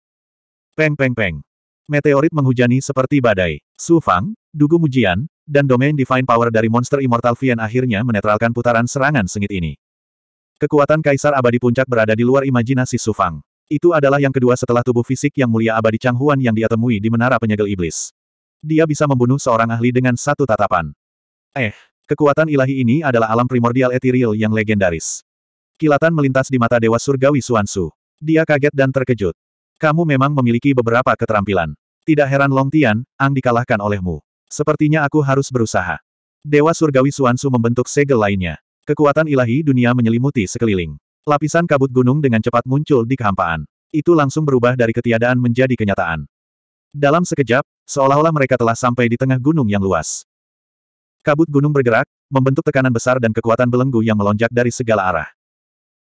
Peng peng peng. Meteorit menghujani seperti badai. Su Fang, Dugu Mujian, dan domain Divine Power dari monster Immortal Vian akhirnya menetralkan putaran serangan sengit ini. Kekuatan Kaisar Abadi Puncak berada di luar imajinasi Su Fang. Itu adalah yang kedua setelah tubuh fisik yang mulia abadi Chang Huan yang dia temui di Menara Penyegel Iblis. Dia bisa membunuh seorang ahli dengan satu tatapan. Eh, kekuatan ilahi ini adalah alam primordial etiril yang legendaris. Kilatan melintas di mata Dewa Surgawi Suansu. Dia kaget dan terkejut. Kamu memang memiliki beberapa keterampilan. Tidak heran Long Tian, Ang dikalahkan olehmu. Sepertinya aku harus berusaha. Dewa Surgawi Suansu membentuk segel lainnya. Kekuatan ilahi dunia menyelimuti sekeliling. Lapisan kabut gunung dengan cepat muncul di kehampaan. Itu langsung berubah dari ketiadaan menjadi kenyataan. Dalam sekejap, seolah-olah mereka telah sampai di tengah gunung yang luas. Kabut gunung bergerak, membentuk tekanan besar dan kekuatan belenggu yang melonjak dari segala arah.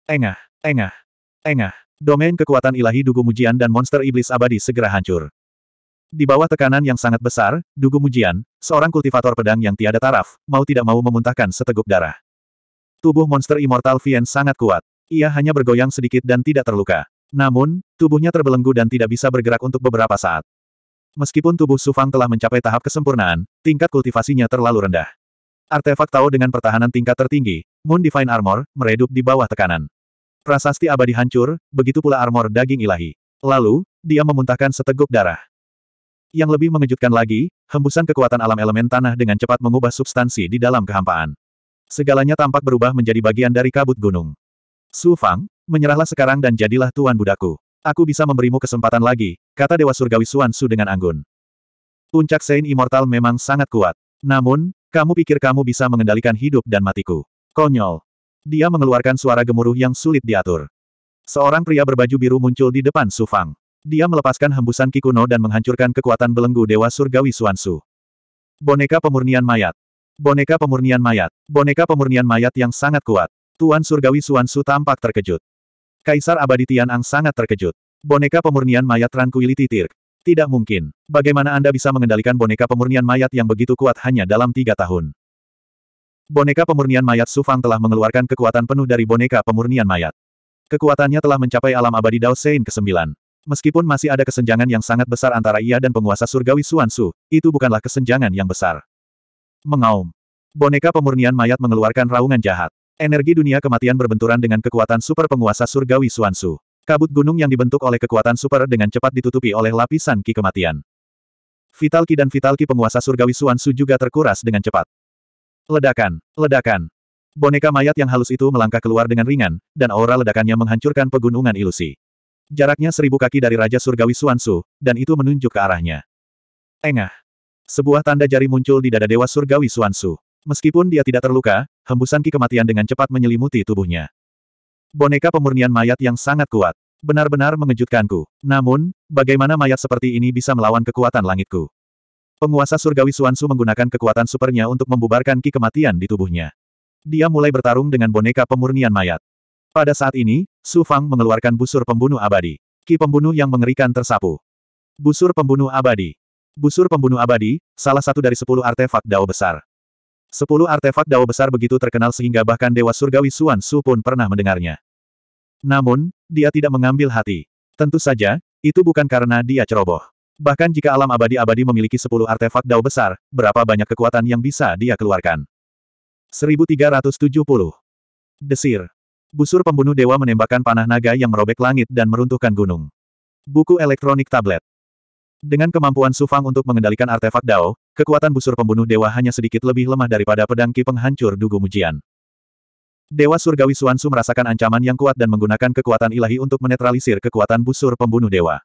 Engah, engah, engah. Domain kekuatan ilahi Dugu Mujian dan monster iblis abadi segera hancur. Di bawah tekanan yang sangat besar, Dugu Mujian, seorang kultivator pedang yang tiada taraf, mau tidak mau memuntahkan seteguk darah. Tubuh monster immortal Vien sangat kuat. Ia hanya bergoyang sedikit dan tidak terluka. Namun, tubuhnya terbelenggu dan tidak bisa bergerak untuk beberapa saat. Meskipun tubuh Sufang telah mencapai tahap kesempurnaan, tingkat kultivasinya terlalu rendah. Artefak Tao dengan pertahanan tingkat tertinggi, Moon Divine Armor, meredup di bawah tekanan. Prasasti abadi hancur, begitu pula armor daging ilahi. Lalu, dia memuntahkan seteguk darah. Yang lebih mengejutkan lagi, hembusan kekuatan alam elemen tanah dengan cepat mengubah substansi di dalam kehampaan. Segalanya tampak berubah menjadi bagian dari kabut gunung. Su Fang, menyerahlah sekarang dan jadilah tuan budaku. Aku bisa memberimu kesempatan lagi, kata Dewa Surgawi Suan Su dengan anggun. Puncak Saint Immortal memang sangat kuat. Namun, kamu pikir kamu bisa mengendalikan hidup dan matiku. Konyol. Dia mengeluarkan suara gemuruh yang sulit diatur. Seorang pria berbaju biru muncul di depan Su Fang. Dia melepaskan hembusan Kikuno dan menghancurkan kekuatan belenggu Dewa Surgawi Suan Su. Boneka pemurnian mayat. Boneka pemurnian mayat. Boneka pemurnian mayat yang sangat kuat. Tuan Surgawi Suan Su tampak terkejut. Kaisar Abadi Tianang sangat terkejut. Boneka pemurnian mayat Tranquility Tirk. Tidak mungkin. Bagaimana Anda bisa mengendalikan boneka pemurnian mayat yang begitu kuat hanya dalam tiga tahun? Boneka pemurnian mayat Sufang telah mengeluarkan kekuatan penuh dari boneka pemurnian mayat. Kekuatannya telah mencapai alam abadi Dao Sein ke-9. Meskipun masih ada kesenjangan yang sangat besar antara ia dan penguasa surgawi Suan Su, itu bukanlah kesenjangan yang besar. Mengaum. Boneka pemurnian mayat mengeluarkan raungan jahat. Energi dunia kematian berbenturan dengan kekuatan super penguasa surgawi Suansu. Kabut gunung yang dibentuk oleh kekuatan super dengan cepat ditutupi oleh lapisan ki kematian. Vital ki dan vital ki penguasa surgawi Suansu juga terkuras dengan cepat. Ledakan, ledakan. Boneka mayat yang halus itu melangkah keluar dengan ringan, dan aura ledakannya menghancurkan pegunungan ilusi. Jaraknya seribu kaki dari Raja Surgawi Suansu, dan itu menunjuk ke arahnya. Engah. Sebuah tanda jari muncul di dada Dewa Surgawi Suansu. Meskipun dia tidak terluka, hembusan ki kematian dengan cepat menyelimuti tubuhnya. Boneka pemurnian mayat yang sangat kuat. Benar-benar mengejutkanku. Namun, bagaimana mayat seperti ini bisa melawan kekuatan langitku? Penguasa surgawi Suansu menggunakan kekuatan supernya untuk membubarkan ki kematian di tubuhnya. Dia mulai bertarung dengan boneka pemurnian mayat. Pada saat ini, Su Fang mengeluarkan busur pembunuh abadi. Ki pembunuh yang mengerikan tersapu. Busur pembunuh abadi. Busur pembunuh abadi, salah satu dari sepuluh artefak dao besar. Sepuluh artefak dao besar begitu terkenal sehingga bahkan Dewa Surgawi Suan Su pun pernah mendengarnya. Namun, dia tidak mengambil hati. Tentu saja, itu bukan karena dia ceroboh. Bahkan jika alam abadi-abadi memiliki sepuluh artefak dao besar, berapa banyak kekuatan yang bisa dia keluarkan? 1370. Desir. Busur pembunuh dewa menembakkan panah naga yang merobek langit dan meruntuhkan gunung. Buku elektronik tablet. Dengan kemampuan Sufang untuk mengendalikan artefak Dao, kekuatan busur pembunuh dewa hanya sedikit lebih lemah daripada pedang Ki penghancur dugu mujian. Dewa Surgawi Suansu merasakan ancaman yang kuat dan menggunakan kekuatan ilahi untuk menetralisir kekuatan busur pembunuh dewa.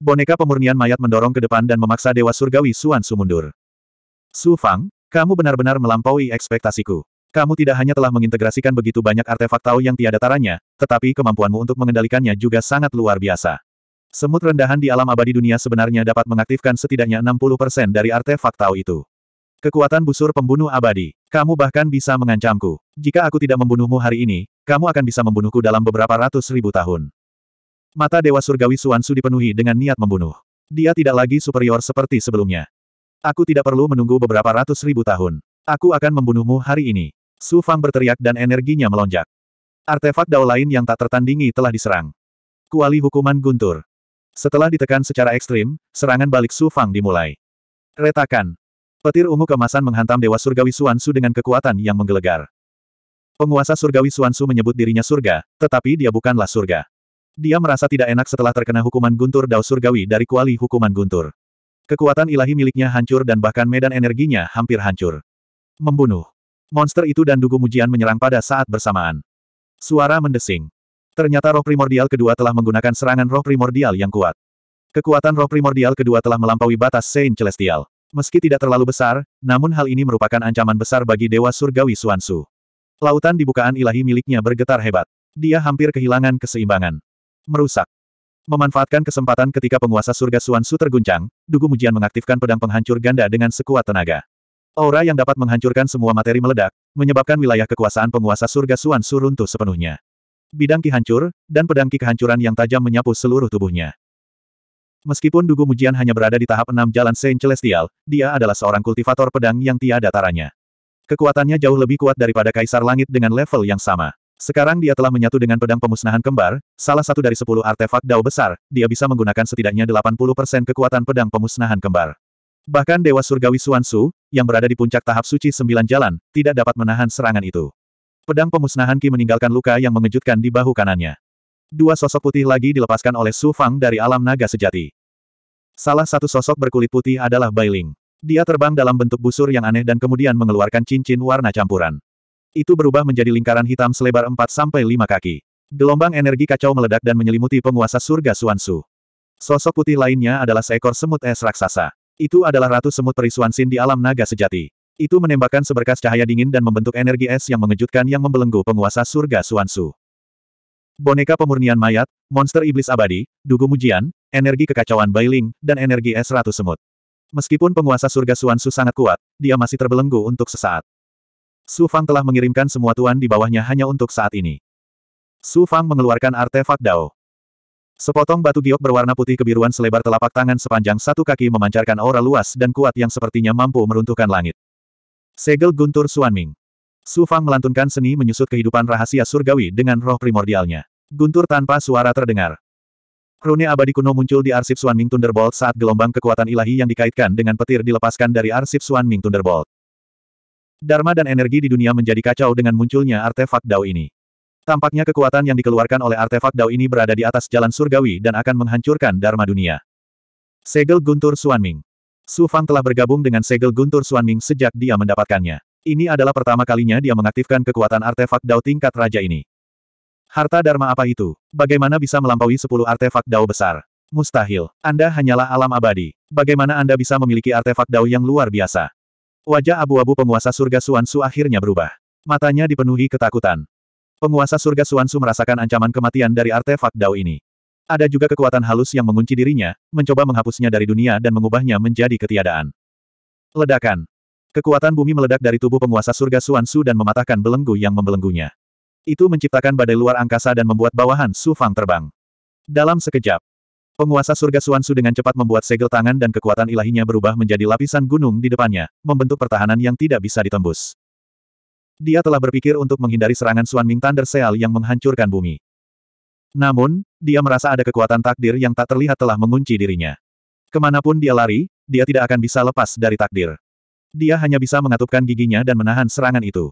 Boneka pemurnian mayat mendorong ke depan dan memaksa Dewa Surgawi Suansu mundur. Su Fang, kamu benar-benar melampaui ekspektasiku. Kamu tidak hanya telah mengintegrasikan begitu banyak artefak Tao yang tiada taranya, tetapi kemampuanmu untuk mengendalikannya juga sangat luar biasa. Semut rendahan di alam abadi dunia sebenarnya dapat mengaktifkan setidaknya 60% dari artefak Tao itu. Kekuatan busur pembunuh abadi. Kamu bahkan bisa mengancamku. Jika aku tidak membunuhmu hari ini, kamu akan bisa membunuhku dalam beberapa ratus ribu tahun. Mata Dewa Surgawi Suansu dipenuhi dengan niat membunuh. Dia tidak lagi superior seperti sebelumnya. Aku tidak perlu menunggu beberapa ratus ribu tahun. Aku akan membunuhmu hari ini. Su Fang berteriak dan energinya melonjak. Artefak Dao lain yang tak tertandingi telah diserang. Kuali hukuman guntur. Setelah ditekan secara ekstrim, serangan balik Su Fang dimulai. Retakan. Petir ungu kemasan menghantam Dewa Surgawi Suansu dengan kekuatan yang menggelegar. Penguasa Surgawi Suansu menyebut dirinya surga, tetapi dia bukanlah surga. Dia merasa tidak enak setelah terkena hukuman guntur Dao Surgawi dari kuali hukuman guntur. Kekuatan ilahi miliknya hancur dan bahkan medan energinya hampir hancur. Membunuh. Monster itu dan Dugu Mujian menyerang pada saat bersamaan. Suara mendesing. Ternyata roh primordial kedua telah menggunakan serangan roh primordial yang kuat. Kekuatan roh primordial kedua telah melampaui batas Saint Celestial. Meski tidak terlalu besar, namun hal ini merupakan ancaman besar bagi Dewa Surgawi Suansu. Lautan di bukaan ilahi miliknya bergetar hebat. Dia hampir kehilangan keseimbangan. Merusak. Memanfaatkan kesempatan ketika penguasa surga Suansu terguncang, Dugu Mujian mengaktifkan pedang penghancur ganda dengan sekuat tenaga. Aura yang dapat menghancurkan semua materi meledak, menyebabkan wilayah kekuasaan penguasa surga Suansu runtuh sepenuhnya bidang ki hancur, dan pedang ki kehancuran yang tajam menyapu seluruh tubuhnya. Meskipun Dugu Mujian hanya berada di tahap enam jalan Saint Celestial, dia adalah seorang kultivator pedang yang tiada taranya. Kekuatannya jauh lebih kuat daripada Kaisar Langit dengan level yang sama. Sekarang dia telah menyatu dengan pedang pemusnahan kembar, salah satu dari sepuluh artefak dao besar, dia bisa menggunakan setidaknya 80% kekuatan pedang pemusnahan kembar. Bahkan Dewa Surgawi Suansu, yang berada di puncak tahap suci sembilan jalan, tidak dapat menahan serangan itu. Pedang pemusnahan Ki meninggalkan luka yang mengejutkan di bahu kanannya. Dua sosok putih lagi dilepaskan oleh Su Fang dari alam naga sejati. Salah satu sosok berkulit putih adalah Bai Ling. Dia terbang dalam bentuk busur yang aneh dan kemudian mengeluarkan cincin warna campuran. Itu berubah menjadi lingkaran hitam selebar 4-5 kaki. Gelombang energi kacau meledak dan menyelimuti penguasa surga Suansu. Sosok putih lainnya adalah seekor semut es raksasa. Itu adalah ratu semut perisuan Sin di alam naga sejati. Itu menembakkan seberkas cahaya dingin dan membentuk energi es yang mengejutkan yang membelenggu penguasa surga Suansu. Boneka pemurnian mayat, monster iblis abadi, dugu mujian, energi kekacauan Bailing, dan energi es ratu semut. Meskipun penguasa surga Suansu sangat kuat, dia masih terbelenggu untuk sesaat. Su Fang telah mengirimkan semua tuan di bawahnya hanya untuk saat ini. Su Fang mengeluarkan artefak Dao. Sepotong batu giok berwarna putih kebiruan selebar telapak tangan sepanjang satu kaki memancarkan aura luas dan kuat yang sepertinya mampu meruntuhkan langit. Segel Guntur Suanming. Su Fang melantunkan seni menyusut kehidupan rahasia surgawi dengan roh primordialnya. Guntur tanpa suara terdengar. Rune abadi kuno muncul di arsip Suanming Thunderbolt saat gelombang kekuatan ilahi yang dikaitkan dengan petir dilepaskan dari arsip Suanming Thunderbolt. Dharma dan energi di dunia menjadi kacau dengan munculnya artefak Dao ini. Tampaknya kekuatan yang dikeluarkan oleh artefak Dao ini berada di atas jalan surgawi dan akan menghancurkan Dharma dunia. Segel Guntur Suanming. Su Fang telah bergabung dengan segel guntur Suanming sejak dia mendapatkannya. Ini adalah pertama kalinya dia mengaktifkan kekuatan artefak Dao tingkat raja ini. Harta Dharma apa itu? Bagaimana bisa melampaui 10 artefak Dao besar? Mustahil. Anda hanyalah alam abadi. Bagaimana Anda bisa memiliki artefak Dao yang luar biasa? Wajah abu-abu penguasa surga Suan Su akhirnya berubah. Matanya dipenuhi ketakutan. Penguasa surga Suan Su merasakan ancaman kematian dari artefak Dao ini. Ada juga kekuatan halus yang mengunci dirinya, mencoba menghapusnya dari dunia dan mengubahnya menjadi ketiadaan. Ledakan. Kekuatan bumi meledak dari tubuh penguasa surga Suan Su dan mematahkan belenggu yang membelenggunya. Itu menciptakan badai luar angkasa dan membuat bawahan Su Fang terbang. Dalam sekejap, penguasa surga Suan Su dengan cepat membuat segel tangan dan kekuatan ilahinya berubah menjadi lapisan gunung di depannya, membentuk pertahanan yang tidak bisa ditembus. Dia telah berpikir untuk menghindari serangan Suan Ming Thunder Seal yang menghancurkan bumi. Namun, dia merasa ada kekuatan takdir yang tak terlihat telah mengunci dirinya. Kemanapun dia lari, dia tidak akan bisa lepas dari takdir. Dia hanya bisa mengatupkan giginya dan menahan serangan itu.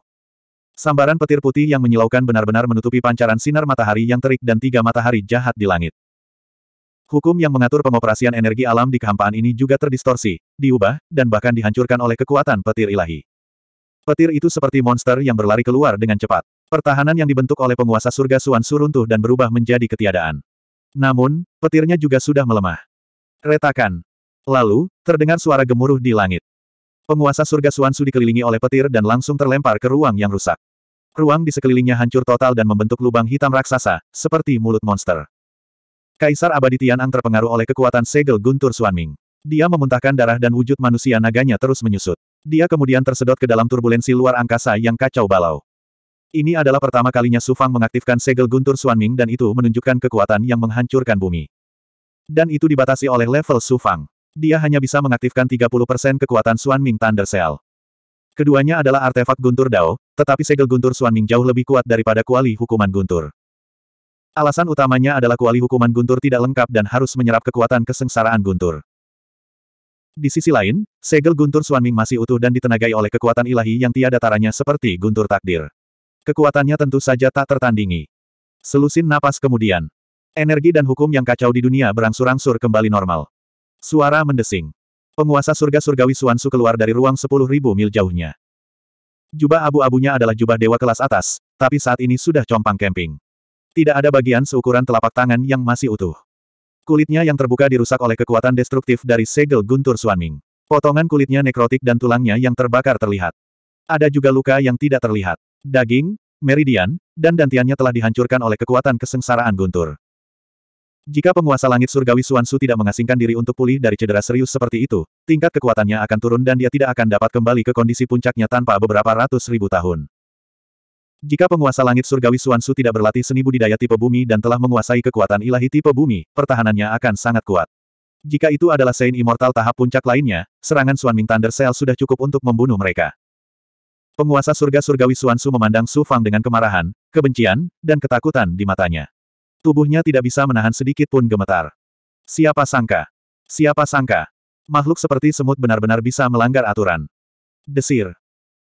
Sambaran petir putih yang menyilaukan benar-benar menutupi pancaran sinar matahari yang terik dan tiga matahari jahat di langit. Hukum yang mengatur pengoperasian energi alam di kehampaan ini juga terdistorsi, diubah, dan bahkan dihancurkan oleh kekuatan petir ilahi. Petir itu seperti monster yang berlari keluar dengan cepat. Pertahanan yang dibentuk oleh penguasa surga Suan runtuh dan berubah menjadi ketiadaan. Namun, petirnya juga sudah melemah. Retakan. Lalu, terdengar suara gemuruh di langit. Penguasa surga Suan Su dikelilingi oleh petir dan langsung terlempar ke ruang yang rusak. Ruang di sekelilingnya hancur total dan membentuk lubang hitam raksasa, seperti mulut monster. Kaisar abadi Tianang terpengaruh oleh kekuatan segel guntur Suanming. Dia memuntahkan darah dan wujud manusia naganya terus menyusut. Dia kemudian tersedot ke dalam turbulensi luar angkasa yang kacau balau. Ini adalah pertama kalinya Su Fang mengaktifkan segel guntur Ming dan itu menunjukkan kekuatan yang menghancurkan bumi. Dan itu dibatasi oleh level Su Fang. Dia hanya bisa mengaktifkan 30% kekuatan Ming Thunder Cell. Keduanya adalah artefak guntur Dao, tetapi segel guntur Ming jauh lebih kuat daripada kuali hukuman guntur. Alasan utamanya adalah kuali hukuman guntur tidak lengkap dan harus menyerap kekuatan kesengsaraan guntur. Di sisi lain, segel guntur Ming masih utuh dan ditenagai oleh kekuatan ilahi yang tiada taranya seperti guntur takdir. Kekuatannya tentu saja tak tertandingi. Selusin napas kemudian. Energi dan hukum yang kacau di dunia berangsur-angsur kembali normal. Suara mendesing. Penguasa surga-surgawi Suansu keluar dari ruang sepuluh ribu mil jauhnya. Jubah abu-abunya adalah jubah dewa kelas atas, tapi saat ini sudah compang camping. Tidak ada bagian seukuran telapak tangan yang masih utuh. Kulitnya yang terbuka dirusak oleh kekuatan destruktif dari segel guntur Suanming. Potongan kulitnya nekrotik dan tulangnya yang terbakar terlihat. Ada juga luka yang tidak terlihat daging, meridian, dan dantiannya telah dihancurkan oleh kekuatan kesengsaraan guntur. Jika penguasa langit surgawi Suansu tidak mengasingkan diri untuk pulih dari cedera serius seperti itu, tingkat kekuatannya akan turun dan dia tidak akan dapat kembali ke kondisi puncaknya tanpa beberapa ratus ribu tahun. Jika penguasa langit surgawi Suansu tidak berlatih seni budidaya tipe bumi dan telah menguasai kekuatan ilahi tipe bumi, pertahanannya akan sangat kuat. Jika itu adalah Saint Immortal tahap puncak lainnya, serangan Suan Ming Thunder Cell sudah cukup untuk membunuh mereka. Penguasa surga surgawi Suansu memandang Su Fang dengan kemarahan, kebencian, dan ketakutan di matanya. Tubuhnya tidak bisa menahan sedikit pun gemetar. Siapa sangka? Siapa sangka? Makhluk seperti semut benar-benar bisa melanggar aturan. Desir.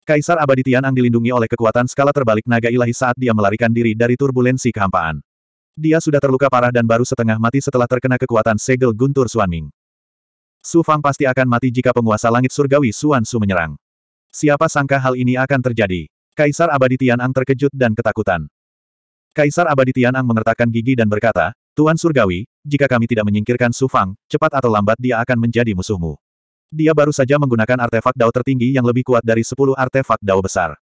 Kaisar abadi Tianang dilindungi oleh kekuatan skala terbalik naga ilahi saat dia melarikan diri dari turbulensi kehampaan. Dia sudah terluka parah dan baru setengah mati setelah terkena kekuatan segel guntur Ming. Su Fang pasti akan mati jika penguasa langit surgawi Suan Su menyerang. Siapa sangka hal ini akan terjadi? Kaisar Abadi Tianang terkejut dan ketakutan. Kaisar Abadi Tianang mengertakkan gigi dan berkata, Tuan Surgawi, jika kami tidak menyingkirkan Sufang, cepat atau lambat dia akan menjadi musuhmu. Dia baru saja menggunakan artefak dao tertinggi yang lebih kuat dari 10 artefak dao besar.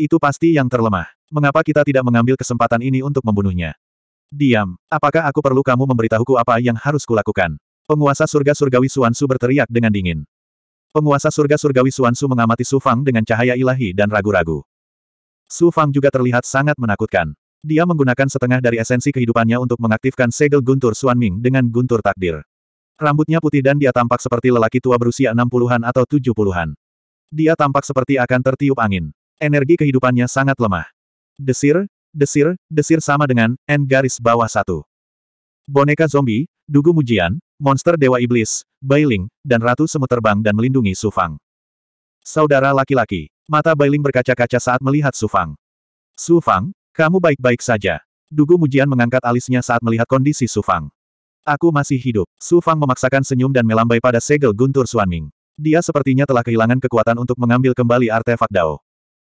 Itu pasti yang terlemah. Mengapa kita tidak mengambil kesempatan ini untuk membunuhnya? Diam, apakah aku perlu kamu memberitahuku apa yang harus kulakukan? Penguasa surga surgawi Suansu berteriak dengan dingin. Penguasa surga surgawi Suansu mengamati Su Fang dengan cahaya ilahi dan ragu-ragu. Su Fang juga terlihat sangat menakutkan. Dia menggunakan setengah dari esensi kehidupannya untuk mengaktifkan segel guntur Suan Ming dengan guntur takdir. Rambutnya putih dan dia tampak seperti lelaki tua berusia 60-an atau 70-an. Dia tampak seperti akan tertiup angin. Energi kehidupannya sangat lemah. Desir, desir, desir sama dengan N garis bawah satu. Boneka zombie, dugu mujian, monster dewa iblis, Bailing, dan Ratu Semut terbang dan melindungi Sufang. Saudara laki-laki, mata Bailing berkaca-kaca saat melihat Sufang. Sufang, kamu baik-baik saja. Dugu Mujian mengangkat alisnya saat melihat kondisi Sufang. Aku masih hidup. Sufang memaksakan senyum dan melambai pada segel guntur Suanming. Dia sepertinya telah kehilangan kekuatan untuk mengambil kembali artefak Dao.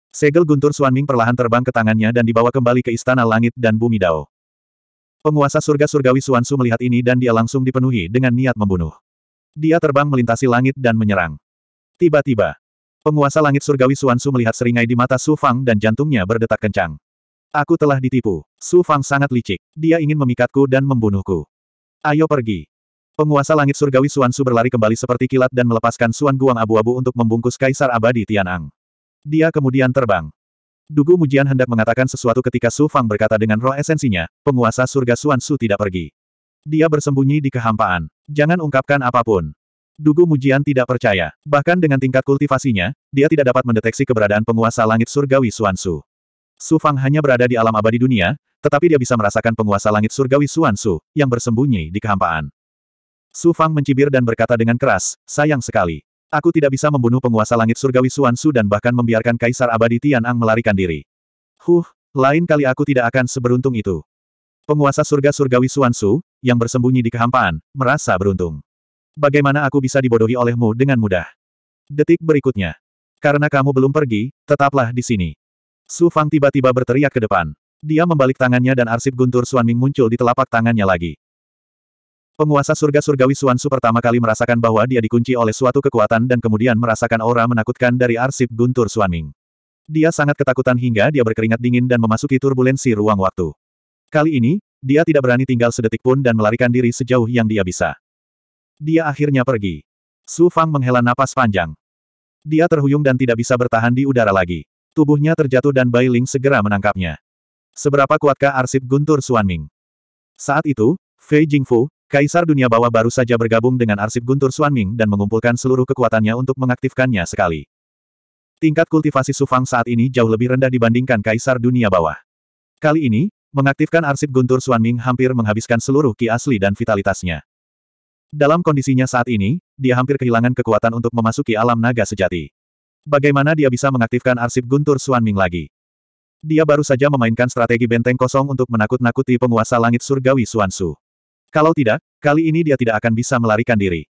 Segel guntur Suanming perlahan terbang ke tangannya dan dibawa kembali ke istana langit dan bumi Dao. Penguasa surga surgawi Suansu melihat ini dan dia langsung dipenuhi dengan niat membunuh. Dia terbang melintasi langit dan menyerang. Tiba-tiba, penguasa langit surgawi Suansu melihat seringai di mata Su Fang dan jantungnya berdetak kencang. Aku telah ditipu. Su Fang sangat licik. Dia ingin memikatku dan membunuhku. Ayo pergi. Penguasa langit surgawi Suansu berlari kembali seperti kilat dan melepaskan Suan Guang abu-abu untuk membungkus Kaisar Abadi Tianang. Dia kemudian terbang. Dugu Mujian hendak mengatakan sesuatu ketika Su Fang berkata dengan roh esensinya, penguasa surga Suansu tidak pergi. Dia bersembunyi di kehampaan. Jangan ungkapkan apapun. Dugu Mujian tidak percaya. Bahkan dengan tingkat kultivasinya, dia tidak dapat mendeteksi keberadaan penguasa langit surgawi Suansu. Su Fang hanya berada di alam abadi dunia, tetapi dia bisa merasakan penguasa langit surgawi Suansu, yang bersembunyi di kehampaan. Su Fang mencibir dan berkata dengan keras, sayang sekali. Aku tidak bisa membunuh penguasa langit surgawi Suansu dan bahkan membiarkan Kaisar Abadi Tian Ang melarikan diri. Huh, lain kali aku tidak akan seberuntung itu. Penguasa surga surgawi Suansu, yang bersembunyi di kehampaan, merasa beruntung. Bagaimana aku bisa dibodohi olehmu dengan mudah? Detik berikutnya. Karena kamu belum pergi, tetaplah di sini. Su Fang tiba-tiba berteriak ke depan. Dia membalik tangannya dan arsip guntur Suanming muncul di telapak tangannya lagi. Penguasa surga surgawi Suansu pertama kali merasakan bahwa dia dikunci oleh suatu kekuatan dan kemudian merasakan aura menakutkan dari arsip guntur Suanming. Dia sangat ketakutan hingga dia berkeringat dingin dan memasuki turbulensi ruang waktu. Kali ini, dia tidak berani tinggal sedetik pun dan melarikan diri sejauh yang dia bisa. Dia akhirnya pergi. Su Fang menghela napas panjang. Dia terhuyung dan tidak bisa bertahan di udara lagi. Tubuhnya terjatuh dan Bai Ling segera menangkapnya. Seberapa kuatkah arsip guntur Suan Ming? Saat itu, Fei Jingfu, Kaisar Dunia Bawah baru saja bergabung dengan arsip guntur Suan Ming dan mengumpulkan seluruh kekuatannya untuk mengaktifkannya sekali. Tingkat kultivasi Su Fang saat ini jauh lebih rendah dibandingkan Kaisar Dunia Bawah. Kali ini, Mengaktifkan arsip Guntur Suanming hampir menghabiskan seluruh ki asli dan vitalitasnya. Dalam kondisinya saat ini, dia hampir kehilangan kekuatan untuk memasuki alam naga sejati. Bagaimana dia bisa mengaktifkan arsip Guntur Suanming lagi? Dia baru saja memainkan strategi benteng kosong untuk menakut-nakuti penguasa langit surgawi Suansu. Kalau tidak, kali ini dia tidak akan bisa melarikan diri.